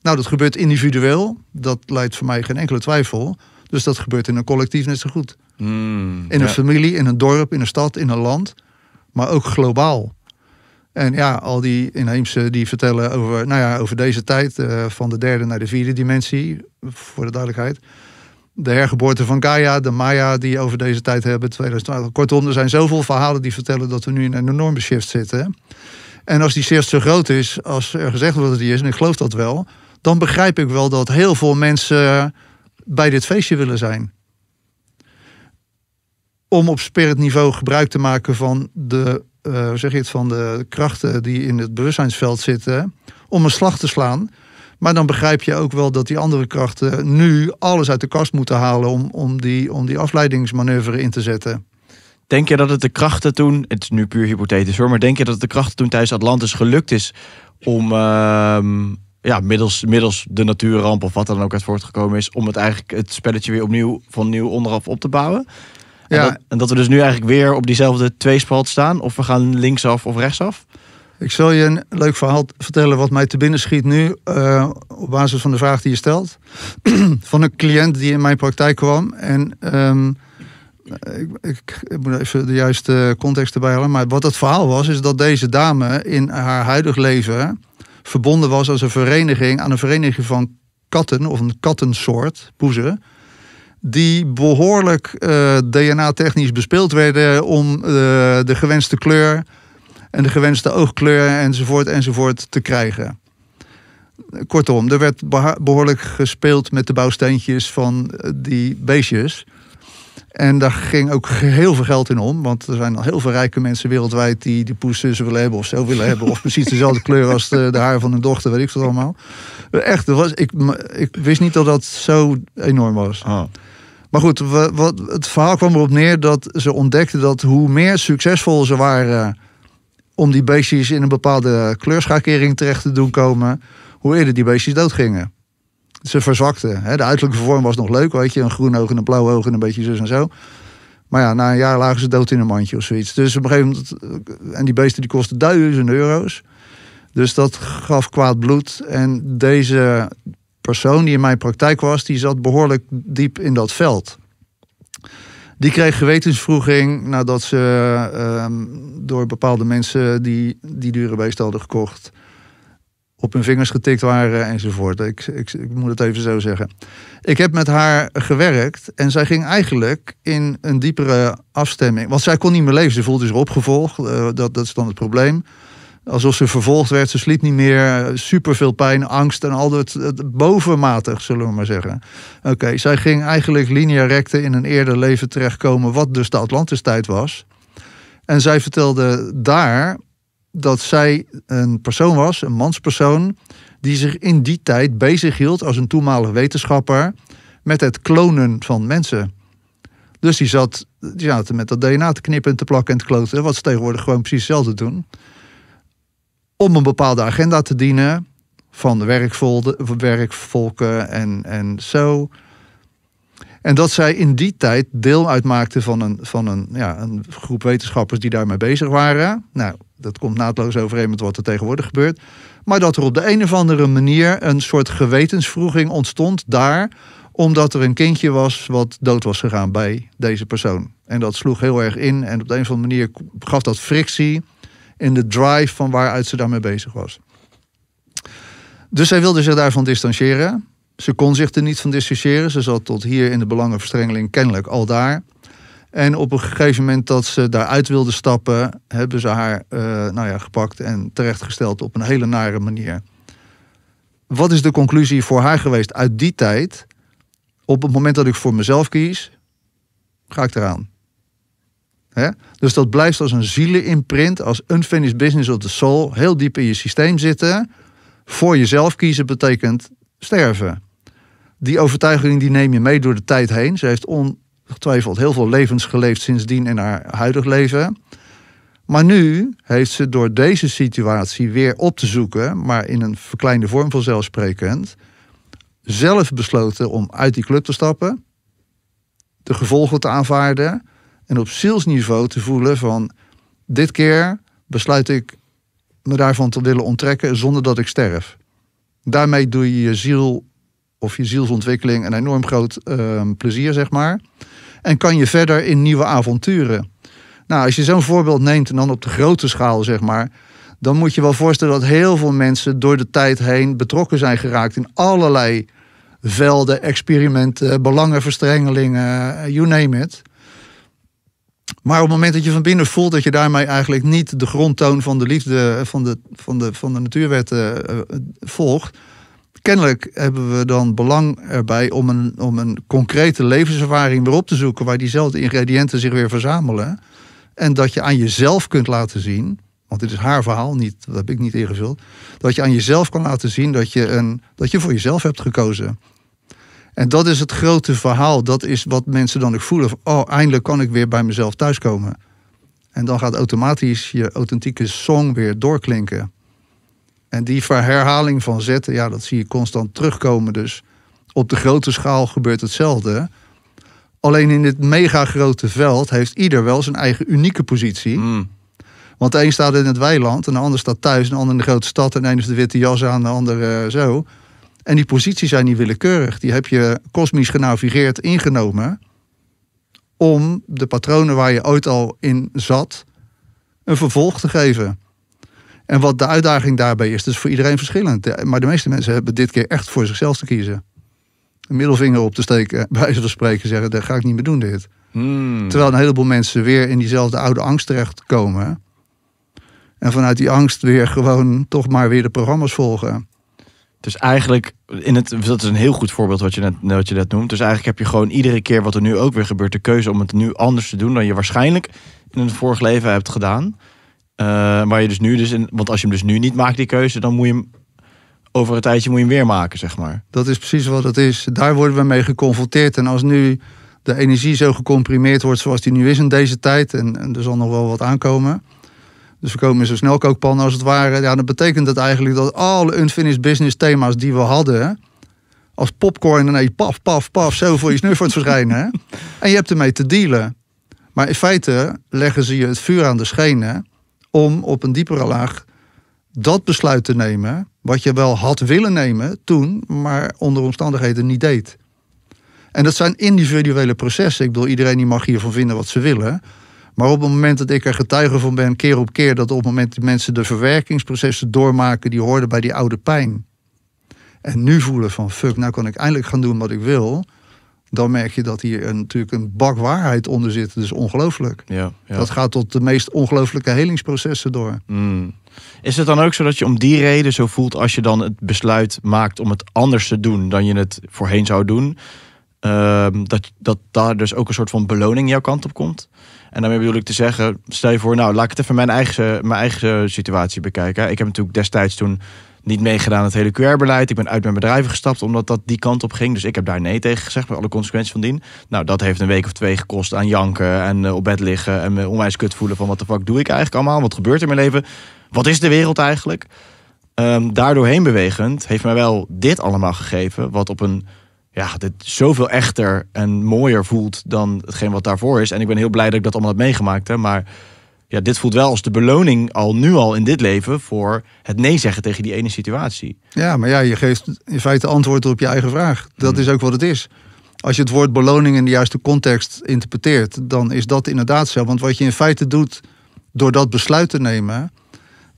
Nou, dat gebeurt individueel. Dat leidt voor mij geen enkele twijfel. Dus dat gebeurt in een collectief net zo goed. Hmm, in een familie, in een dorp, in een stad, in een land. Maar ook globaal. En ja, al die inheemse die vertellen over, nou ja, over deze tijd, eh, van de derde naar de vierde dimensie, voor de duidelijkheid. De hergeboorte van Gaia, de Maya die over deze tijd hebben, 2012. Kortom, er zijn zoveel verhalen die vertellen dat we nu in een enorme shift zitten. En als die shift zo groot is, als er gezegd wordt dat die is, en ik geloof dat wel, dan begrijp ik wel dat heel veel mensen eh, bij dit feestje willen zijn om op spiritniveau gebruik te maken van de, uh, zeg je het, van de krachten die in het bewustzijnsveld zitten, om een slag te slaan. Maar dan begrijp je ook wel dat die andere krachten nu alles uit de kast moeten halen om, om, die, om die afleidingsmanoeuvre in te zetten. Denk je dat het de krachten toen, het is nu puur hypothetisch hoor, maar denk je dat het de krachten toen tijdens Atlantis gelukt is om, ehm, ja, middels, middels de natuurramp of wat dan ook uit voortgekomen is, om het eigenlijk het spelletje weer opnieuw van nieuw onderaf op te bouwen? En, ja. dat, en dat we dus nu eigenlijk weer op diezelfde tweespalt staan. Of we gaan linksaf of rechtsaf. Ik zal je een leuk verhaal vertellen wat mij te binnen schiet nu. Eh, op basis van de vraag die je stelt. [clears throat] van een cliënt die in mijn praktijk kwam. En ehm, eh, ik, ik, ik, moet even de juiste context erbij halen. Maar wat het verhaal was, is dat deze dame in haar huidig leven. verbonden was als een vereniging aan een vereniging van katten. of een kattensoort, poezen die behoorlijk eh, DNA-technisch bespeeld werden om eh, de gewenste kleur en de gewenste oogkleur enzovoort enzovoort te krijgen. Kortom, er werd behoorlijk gespeeld met de bouwsteentjes van eh, die beestjes. En daar ging ook heel veel geld in om. Want er zijn al heel veel rijke mensen wereldwijd die die poes willen hebben of zo willen [laughs] hebben. Of precies dezelfde kleur als de, haar van hun dochter, weet ik wat allemaal. Echt, was, ik, ik wist niet dat dat zo enorm was. Ah. Maar goed, wat, wat, het verhaal kwam erop neer dat ze ontdekten dat hoe meer succesvol ze waren om die beestjes in een bepaalde kleurschakering terecht te doen komen, hoe eerder die beestjes doodgingen ze verzwakte. Hè? De uiterlijke vorm was nog leuk, weet je. Een groen oog en een blauw oog en een beetje zus en zo. Maar ja, na een jaar lagen ze dood in een mandje of zoiets. Dus op een gegeven moment... Eh, en die beesten die kosten duizenden euro's. Dus dat gaf kwaad bloed. En deze persoon die in mijn praktijk was... die zat behoorlijk diep in dat veld. Die kreeg gewetensvroeging nadat ze ehm, door bepaalde mensen... die die dure beesten hadden gekocht op hun vingers getikt waren enzovoort. Ik, ik, ik moet het even zo zeggen. Ik heb met haar gewerkt en zij ging eigenlijk in een diepere afstemming. Want zij kon niet meer leven, ze voelde zich opgevolgd. Eh, dat, dat is dan het probleem. Alsof ze vervolgd werd, ze sliep niet meer. Superveel pijn, angst en al dat, bovenmatig, zullen we maar zeggen. Oké, zij ging eigenlijk linea recte in een eerder leven terechtkomen, wat dus de Atlantis-tijd was. En zij vertelde daar dat zij een persoon was, een manspersoon, die zich in die tijd bezighield als een toenmalig wetenschapper met het klonen van mensen. Dus die zat, die met dat DNA te knippen en te plakken en te kloten, wat ze tegenwoordig gewoon precies hetzelfde doen. Om een bepaalde agenda te dienen van de werkvolken en, en zo. En dat zij in die tijd deel uitmaakten van een, van een, ja, een groep wetenschappers die daarmee bezig waren. Nou, dat komt naadloos overeen met wat er tegenwoordig gebeurt. Maar dat er op de een of andere manier een soort gewetensvroeging ontstond daar omdat er een kindje was wat dood was gegaan bij deze persoon. En dat sloeg heel erg in. En op de een of andere manier gaf dat frictie in de drive van waaruit ze daarmee bezig was. Dus zij wilde zich daarvan distancieren. Ze kon zich er niet van dissociëren. Ze zat tot hier in de belangenverstrengeling kennelijk al daar. En op een gegeven moment dat ze daaruit wilde stappen, hebben ze haar eh, nou ja, gepakt en terechtgesteld op een hele nare manier. Wat is de conclusie voor haar geweest uit die tijd? Op het moment dat ik voor mezelf kies, ga ik eraan. Hè? Dus dat blijft als een zielenimprint, als unfinished business of the soul, heel diep in je systeem zitten. Voor jezelf kiezen betekent sterven die overtuiging die neem je mee door de tijd heen. Ze heeft ongetwijfeld heel veel levens geleefd sindsdien in haar huidig leven. Maar nu heeft ze door deze situatie weer op te zoeken, maar in een verkleinde vorm vanzelfsprekend, zelf besloten om uit die club te stappen, de gevolgen te aanvaarden en op zielsniveau te voelen van dit keer besluit ik me daarvan te willen onttrekken zonder dat ik sterf. Daarmee doe je je ziel of je zielsontwikkeling een enorm groot ehm, plezier, zeg maar. En kan je verder in nieuwe avonturen. Nou, als je zo'n voorbeeld neemt en dan op de grote schaal, zeg maar, dan moet je wel voorstellen dat heel veel mensen door de tijd heen betrokken zijn geraakt in allerlei velden, experimenten, belangenverstrengelingen, eh, you name it. Maar op het moment dat je van binnen voelt dat je daarmee eigenlijk niet de grondtoon van de liefde, eh, van de, van de, van de natuurwetten uh, eh, volgt, kennelijk hebben we dan belang erbij om een, om een concrete levenservaring weer op te zoeken waar diezelfde ingrediënten zich weer verzamelen. En dat je aan jezelf kunt laten zien, want dit is haar verhaal, niet, dat heb ik niet ingevuld, dat je aan jezelf kan laten zien dat je, een, dat je voor jezelf hebt gekozen. En dat is het grote verhaal, dat is wat mensen dan ook voelen, oh eindelijk kan ik weer bij mezelf thuiskomen. En dan gaat automatisch je authentieke song weer doorklinken. En die herhaling van zetten, ja, dat zie je constant terugkomen. Dus op de grote schaal gebeurt hetzelfde. Alleen in dit megagrote veld heeft ieder wel zijn eigen unieke positie. Hmm. Want de een staat in het weiland, en de ander staat thuis, en de ander in de grote stad, en de een is de witte jas aan, de ander eh, zo. En die posities zijn niet willekeurig. Die heb je kosmisch genavigeerd ingenomen om de patronen waar je ooit al in zat een vervolg te geven. En wat de uitdaging daarbij is, dat is voor iedereen verschillend. Maar de meeste mensen hebben dit keer echt voor zichzelf te kiezen. Een middelvinger op te steken, [laughs] bij ze te spreken, zeggen: daar ga ik niet meer doen, dit. Hmm. Terwijl een heleboel mensen weer in diezelfde oude angst terechtkomen. En vanuit die angst weer gewoon toch maar weer de programma's volgen. Dus eigenlijk, in het, dat is een heel goed voorbeeld wat je, net, wat je net noemt. Dus eigenlijk heb je gewoon iedere keer wat er nu ook weer gebeurt, de keuze om het nu anders te doen dan je waarschijnlijk in het vorige leven hebt gedaan. Eh, waar je dus nu dus want als je hem dus nu niet maakt, die keuze, dan moet je hem over een tijdje moet je hem weer maken, zeg maar. Dat is precies wat het is. Daar worden we mee geconfronteerd. En als nu de energie zo gecomprimeerd wordt zoals die nu is in deze tijd, en, er zal nog wel wat aankomen. Dus we komen in zo'n snelkookpan als het ware. Ja, dan betekent dat eigenlijk dat alle unfinished business thema's die we hadden, als popcorn en nee paf, paf, paf, zo voor je snuffert [laughs] verschijnen. en je hebt ermee te dealen. Maar in feite leggen ze je het vuur aan de schenen om op een diepere laag dat besluit te nemen. Wat je wel had willen nemen toen, maar onder omstandigheden niet deed. En dat zijn individuele processen. Ik bedoel, iedereen die mag hiervan vinden wat ze willen. Maar op het moment dat ik er getuige van ben, keer op keer, dat op het moment dat mensen de verwerkingsprocessen doormaken, die hoorden bij die oude pijn. En nu voelen van fuck, nou kan ik eindelijk gaan doen wat ik wil dan merk je dat hier een, natuurlijk een bak waarheid onder zit. Dus ongelooflijk. Ja, ja, Dat gaat tot de meest ongelooflijke helingsprocessen door. Hmm. Is het dan ook zo dat je om die reden zo voelt als je dan het besluit maakt om het anders te doen dan je het voorheen zou doen? Ehm, dat, dat daar dus ook een soort van beloning jouw kant op komt? En daarmee bedoel ik te zeggen, stel je voor, nou laat ik het even mijn eigen, mijn eigen situatie bekijken. Ik heb natuurlijk destijds toen niet meegedaan het hele QR-beleid. Ik ben uit mijn bedrijven gestapt omdat dat die kant op ging. Dus ik heb daar nee tegen gezegd, met alle consequenties van dien. Nou, dat heeft een week of twee gekost aan janken en eh, op bed liggen en me onwijs kut voelen van wat de fuck doe ik eigenlijk allemaal? Wat gebeurt er in mijn leven? Wat is de wereld eigenlijk? Um, daardoorheen bewegend heeft mij wel dit allemaal gegeven, wat op een ja, dit zoveel echter en mooier voelt dan hetgeen wat daarvoor is. En ik ben heel blij dat ik dat allemaal heb meegemaakt. Hè, maar ja, dit voelt wel als de beloning al nu al in dit leven voor het nee zeggen tegen die ene situatie. Ja, maar ja, je geeft in feite antwoord op je eigen vraag. Dat hmm. is ook wat het is. Als je het woord beloning in de juiste context interpreteert, dan is dat inderdaad zo. Want wat je in feite doet door dat besluit te nemen,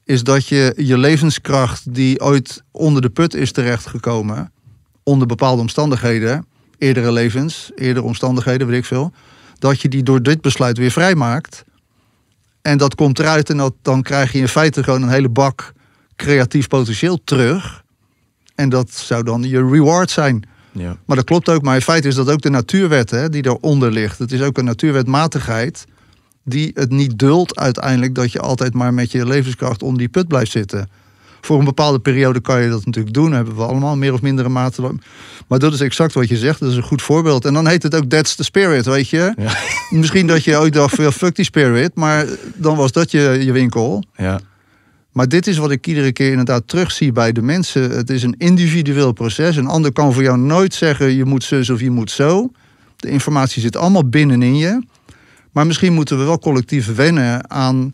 is dat je je levenskracht die ooit onder de put is terechtgekomen, onder bepaalde omstandigheden, eerdere levens, eerdere omstandigheden, weet ik veel, dat je die door dit besluit weer vrijmaakt en dat komt eruit en dat, dan krijg je in feite gewoon een hele bak creatief potentieel terug. En dat zou dan je reward zijn. Ja. Maar dat klopt ook. Maar in feite is dat ook de natuurwet hè, die eronder ligt. Het is ook een natuurwetmatigheid die het niet duldt uiteindelijk dat je altijd maar met je levenskracht om die put blijft zitten. Voor een bepaalde periode kan je dat natuurlijk doen. Dat hebben we allemaal meer of mindere mate. Maar dat is exact wat je zegt. Dat is een goed voorbeeld. En dan heet het ook That's the Spirit, weet je. [laughs] Misschien dat je ooit dacht, well, fuck die spirit. Maar dan was dat je, je winkel. Ja. Maar dit is wat ik iedere keer inderdaad terugzie bij de mensen. Het is een individueel proces. Een ander kan voor jou nooit zeggen, je moet zus of je moet zo. De informatie zit allemaal binnenin je. Maar misschien moeten we wel collectief wennen aan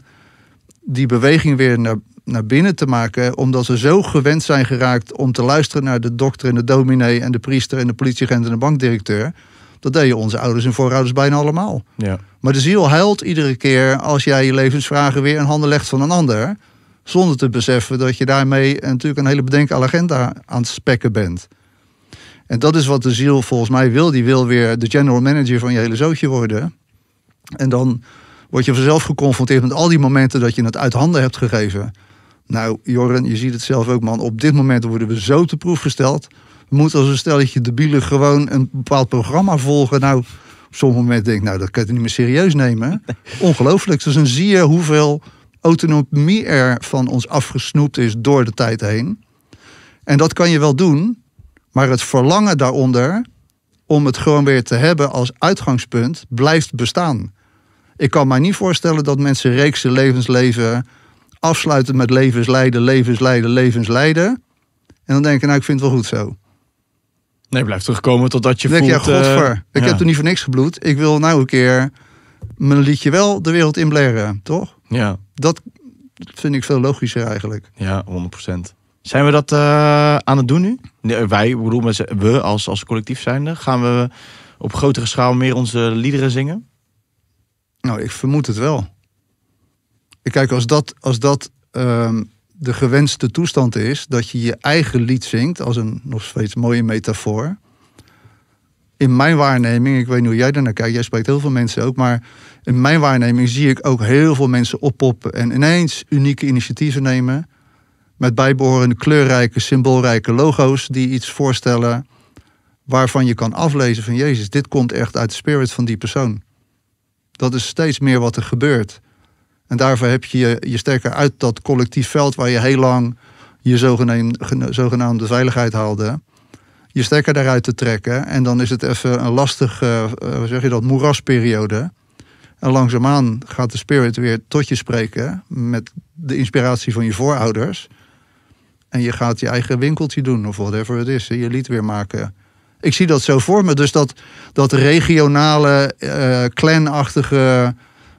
die beweging weer naar, naar binnen te maken, omdat ze zo gewend zijn geraakt om te luisteren naar de dokter en de dominee en de priester en de politieagent en de bankdirecteur. Dat deden onze ouders en voorouders bijna allemaal. Ja. Maar de ziel huilt iedere keer als jij je levensvragen weer in handen legt van een ander. Zonder te beseffen dat je daarmee natuurlijk een hele bedenkelijke agenda aan het spekken bent. En dat is wat de ziel volgens mij wil. Die wil weer de general manager van je hele zootje worden. En dan word je vanzelf geconfronteerd met al die momenten dat je het uit handen hebt gegeven. Nou, Jorren, je ziet het zelf ook, man. Op dit moment worden we zo te proef gesteld. We moeten als een stelletje debielen gewoon een bepaald programma volgen. Nou, op sommige momenten denk ik, nou, dat kan je niet meer serieus nemen. [laughs] Ongelooflijk. Dus dan zie je hoeveel autonomie er van ons afgesnoept is door de tijd heen. En dat kan je wel doen, maar het verlangen daaronder om het gewoon weer te hebben als uitgangspunt blijft bestaan. Ik kan mij niet voorstellen dat mensen reekse levens leven afsluitend met levenslijden, levenslijden, levenslijden. En dan denk je, nou, ik vind het wel goed zo. Nee, blijf terugkomen totdat je denk voelt... Eh, ik heb er niet voor niks gebloed. Ik wil nou een keer mijn liedje wel de wereld in blaren, toch? Ja. Dat vind ik veel logischer eigenlijk. Ja, 100%. Zijn we dat eh, aan het doen nu? Nee, eh, wij, bedoel, we als, als collectief zijnde, gaan we op grotere schaal meer onze liederen zingen? Nou, ik vermoed het wel. Kijk, als dat, als dat ehm, de gewenste toestand is, dat je je eigen lied zingt, als een nog steeds mooie metafoor. In mijn waarneming, ik weet niet hoe jij naar kijkt, jij spreekt heel veel mensen ook, maar in mijn waarneming zie ik ook heel veel mensen oppoppen en ineens unieke initiatieven nemen. Met bijbehorende kleurrijke, symboolrijke logo's die iets voorstellen waarvan je kan aflezen van Jezus, dit komt echt uit de spirit van die persoon. Dat is steeds meer wat er gebeurt. En daarvoor heb je je, sterker uit dat collectief veld waar je heel lang je zogenaamde veiligheid haalde. Je sterker daaruit te trekken. En dan is het even een lastige, eh, eh, hoe zeg je dat, moerasperiode. En langzaamaan gaat de spirit weer tot je spreken met de inspiratie van je voorouders. En je gaat je eigen winkeltje doen of whatever het is. Je lied weer maken. Ik zie dat zo voor me. Dus dat, dat regionale, uh, clanachtige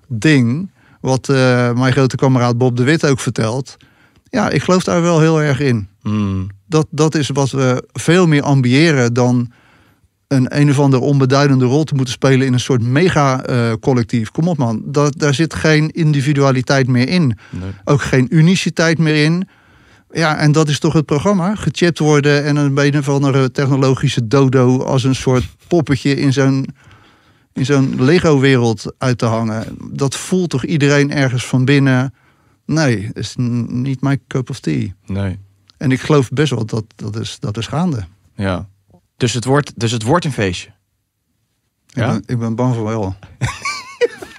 ding wat eh, mijn grote kameraad Bob de Wit ook vertelt. Ja, ik geloof daar wel heel erg in. Hmm. Dat, dat is wat we veel meer ambiëren dan een een of andere onbeduidende rol te moeten spelen in een soort mega-collectief. Eh, Kom op man, dat, daar zit geen individualiteit meer in. Ook geen uniciteit meer in. Ja, en dat is toch het programma? Gechipt worden en een van een technologische dodo als een soort poppetje in zo'n in zo'n Lego-wereld uit te hangen. Dat voelt toch iedereen ergens van binnen. Nee, is niet mijn cup of tea. Nee. En ik geloof best wel dat dat is, dat is gaande. Ja. Dus het wordt, dus het wordt een feestje. Ja? Ik, ben, bang voor wel.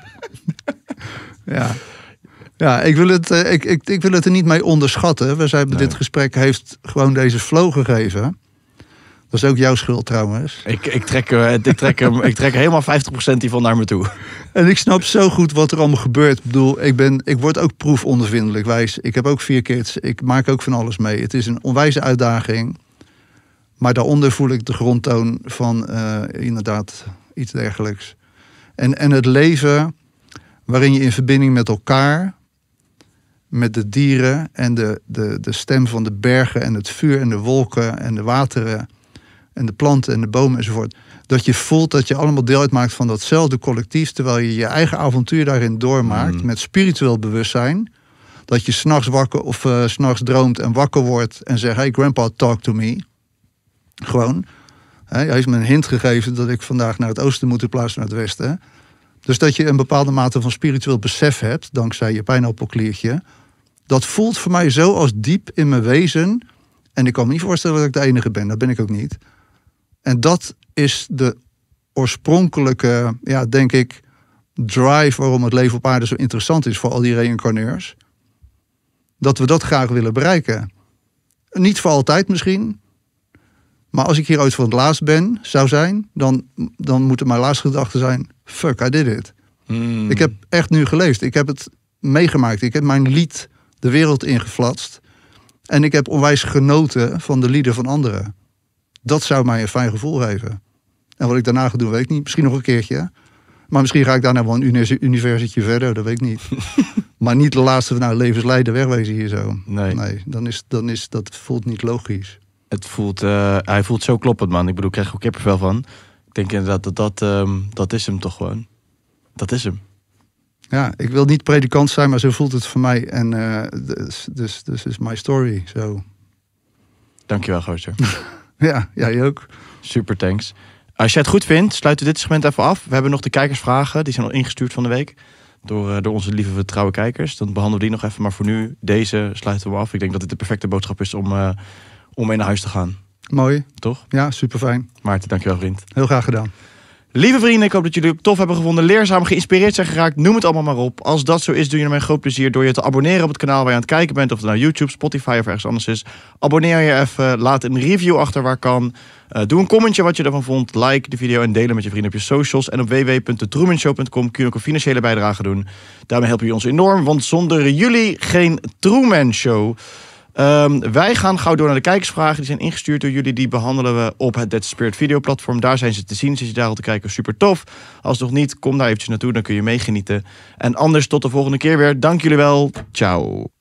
[laughs] ja. Ja, ik wil, het, eh, ik, ik, ik wil het er niet mee onderschatten. We zijn, Dit gesprek heeft gewoon deze flow gegeven. Dat is ook jouw schuld trouwens. Ik, ik, trek, eh, ik, trek, ik trek helemaal 50% hiervan naar me toe. En ik snap zo goed wat er allemaal gebeurt. Ik bedoel, ik, ben, ik word ook proefondervindelijk wijs. Ik heb ook vier kids. Ik maak ook van alles mee. Het is een onwijze uitdaging. Maar daaronder voel ik de grondtoon van eh, inderdaad iets dergelijks. En, en het leven waarin je in verbinding met elkaar, met de dieren en de, de, de stem van de bergen en het vuur en de wolken en de wateren en de planten en de bomen enzovoort. Dat je voelt dat je allemaal deel uitmaakt van datzelfde collectief, terwijl je je eigen avontuur daarin doormaakt mm. met spiritueel bewustzijn. Dat je s'nachts wakker of s eh, s'nachts droomt en wakker wordt en zegt: Hey grandpa, talk to me. Gewoon. hij heeft me een hint gegeven dat ik vandaag naar het oosten moet in plaats van naar het westen. Dus dat je een bepaalde mate van spiritueel besef hebt, dankzij je pijnappelkliertje. Dat voelt voor mij zo als diep in mijn wezen. En ik kan me niet voorstellen dat ik de enige ben, dat ben ik ook niet. En dat is de oorspronkelijke, ja, denk ik, drive waarom het leven op aarde zo interessant is voor al die reïncarneurs. Dat we dat graag willen bereiken. Niet voor altijd misschien. Maar als ik hier ooit voor het laatst ben, zou zijn, dan, dan moeten mijn laatste gedachten zijn: fuck, I did it. Hmm. Ik heb echt nu geleefd. Ik heb het meegemaakt. Ik heb mijn lied de wereld ingeflatst. En ik heb onwijs genoten van de lieden van anderen. Dat zou mij een fijn gevoel geven. En wat ik daarna ga doen, weet ik niet. Misschien nog een keertje. Maar misschien ga ik daarna wel een universitje verder, dat weet ik niet. [laughs] maar niet de laatste van nou, levenslijden wegwezen hier zo. Nee. nee dan is, dan is, dat voelt niet logisch. Het voelt, eh, hij voelt zo kloppend, man. Ik bedoel, ik krijg ook kippenvel van. Ik denk inderdaad dat dat, ehm, dat is hem toch gewoon. Dat is hem. Ja, ik wil niet predikant zijn, maar zo voelt het voor mij. En eh, dus, dus dus is my story, zo. So. Dankjewel, Gozer. [laughs] Ja, jij ook. Super thanks. Als jij het goed vindt, sluiten we dit segment even af. We hebben nog de kijkersvragen. Die zijn al ingestuurd van de week. Door, eh, door onze lieve trouwe kijkers. Dan behandelen we die nog even. Maar voor nu, deze sluiten we af. Ik denk dat dit de perfecte boodschap is om, eh, om mee naar huis te gaan. Mooi. Toch? Ja, super fijn. Maarten, dankjewel vriend. Heel graag gedaan. Lieve vrienden, ik hoop dat jullie het tof hebben gevonden, leerzaam, geïnspireerd zijn geraakt. Noem het allemaal maar op. Als dat zo is, doe je mij een groot plezier door je te abonneren op het kanaal waar je aan het kijken bent. Of het nou YouTube, Spotify of ergens anders is. Abonneer je even, laat een review achter waar kan. Eh, doe een commentje wat je ervan vond. Like de video en delen met je vrienden op je socials. En op www.troemenshow.com kun je ook een financiële bijdrage doen. Daarmee helpen jullie ons enorm, want zonder jullie geen Truman Show. Ehm, wij gaan gauw door naar de kijkersvragen. Die zijn ingestuurd door jullie. Die behandelen we op het Dead Spirit Video-platform. Daar zijn ze te zien. Zit je daar al te kijken? Super tof. Als nog niet, kom daar eventjes naartoe. Dan kun je meegenieten. En anders tot de volgende keer weer. Dank jullie wel. Ciao.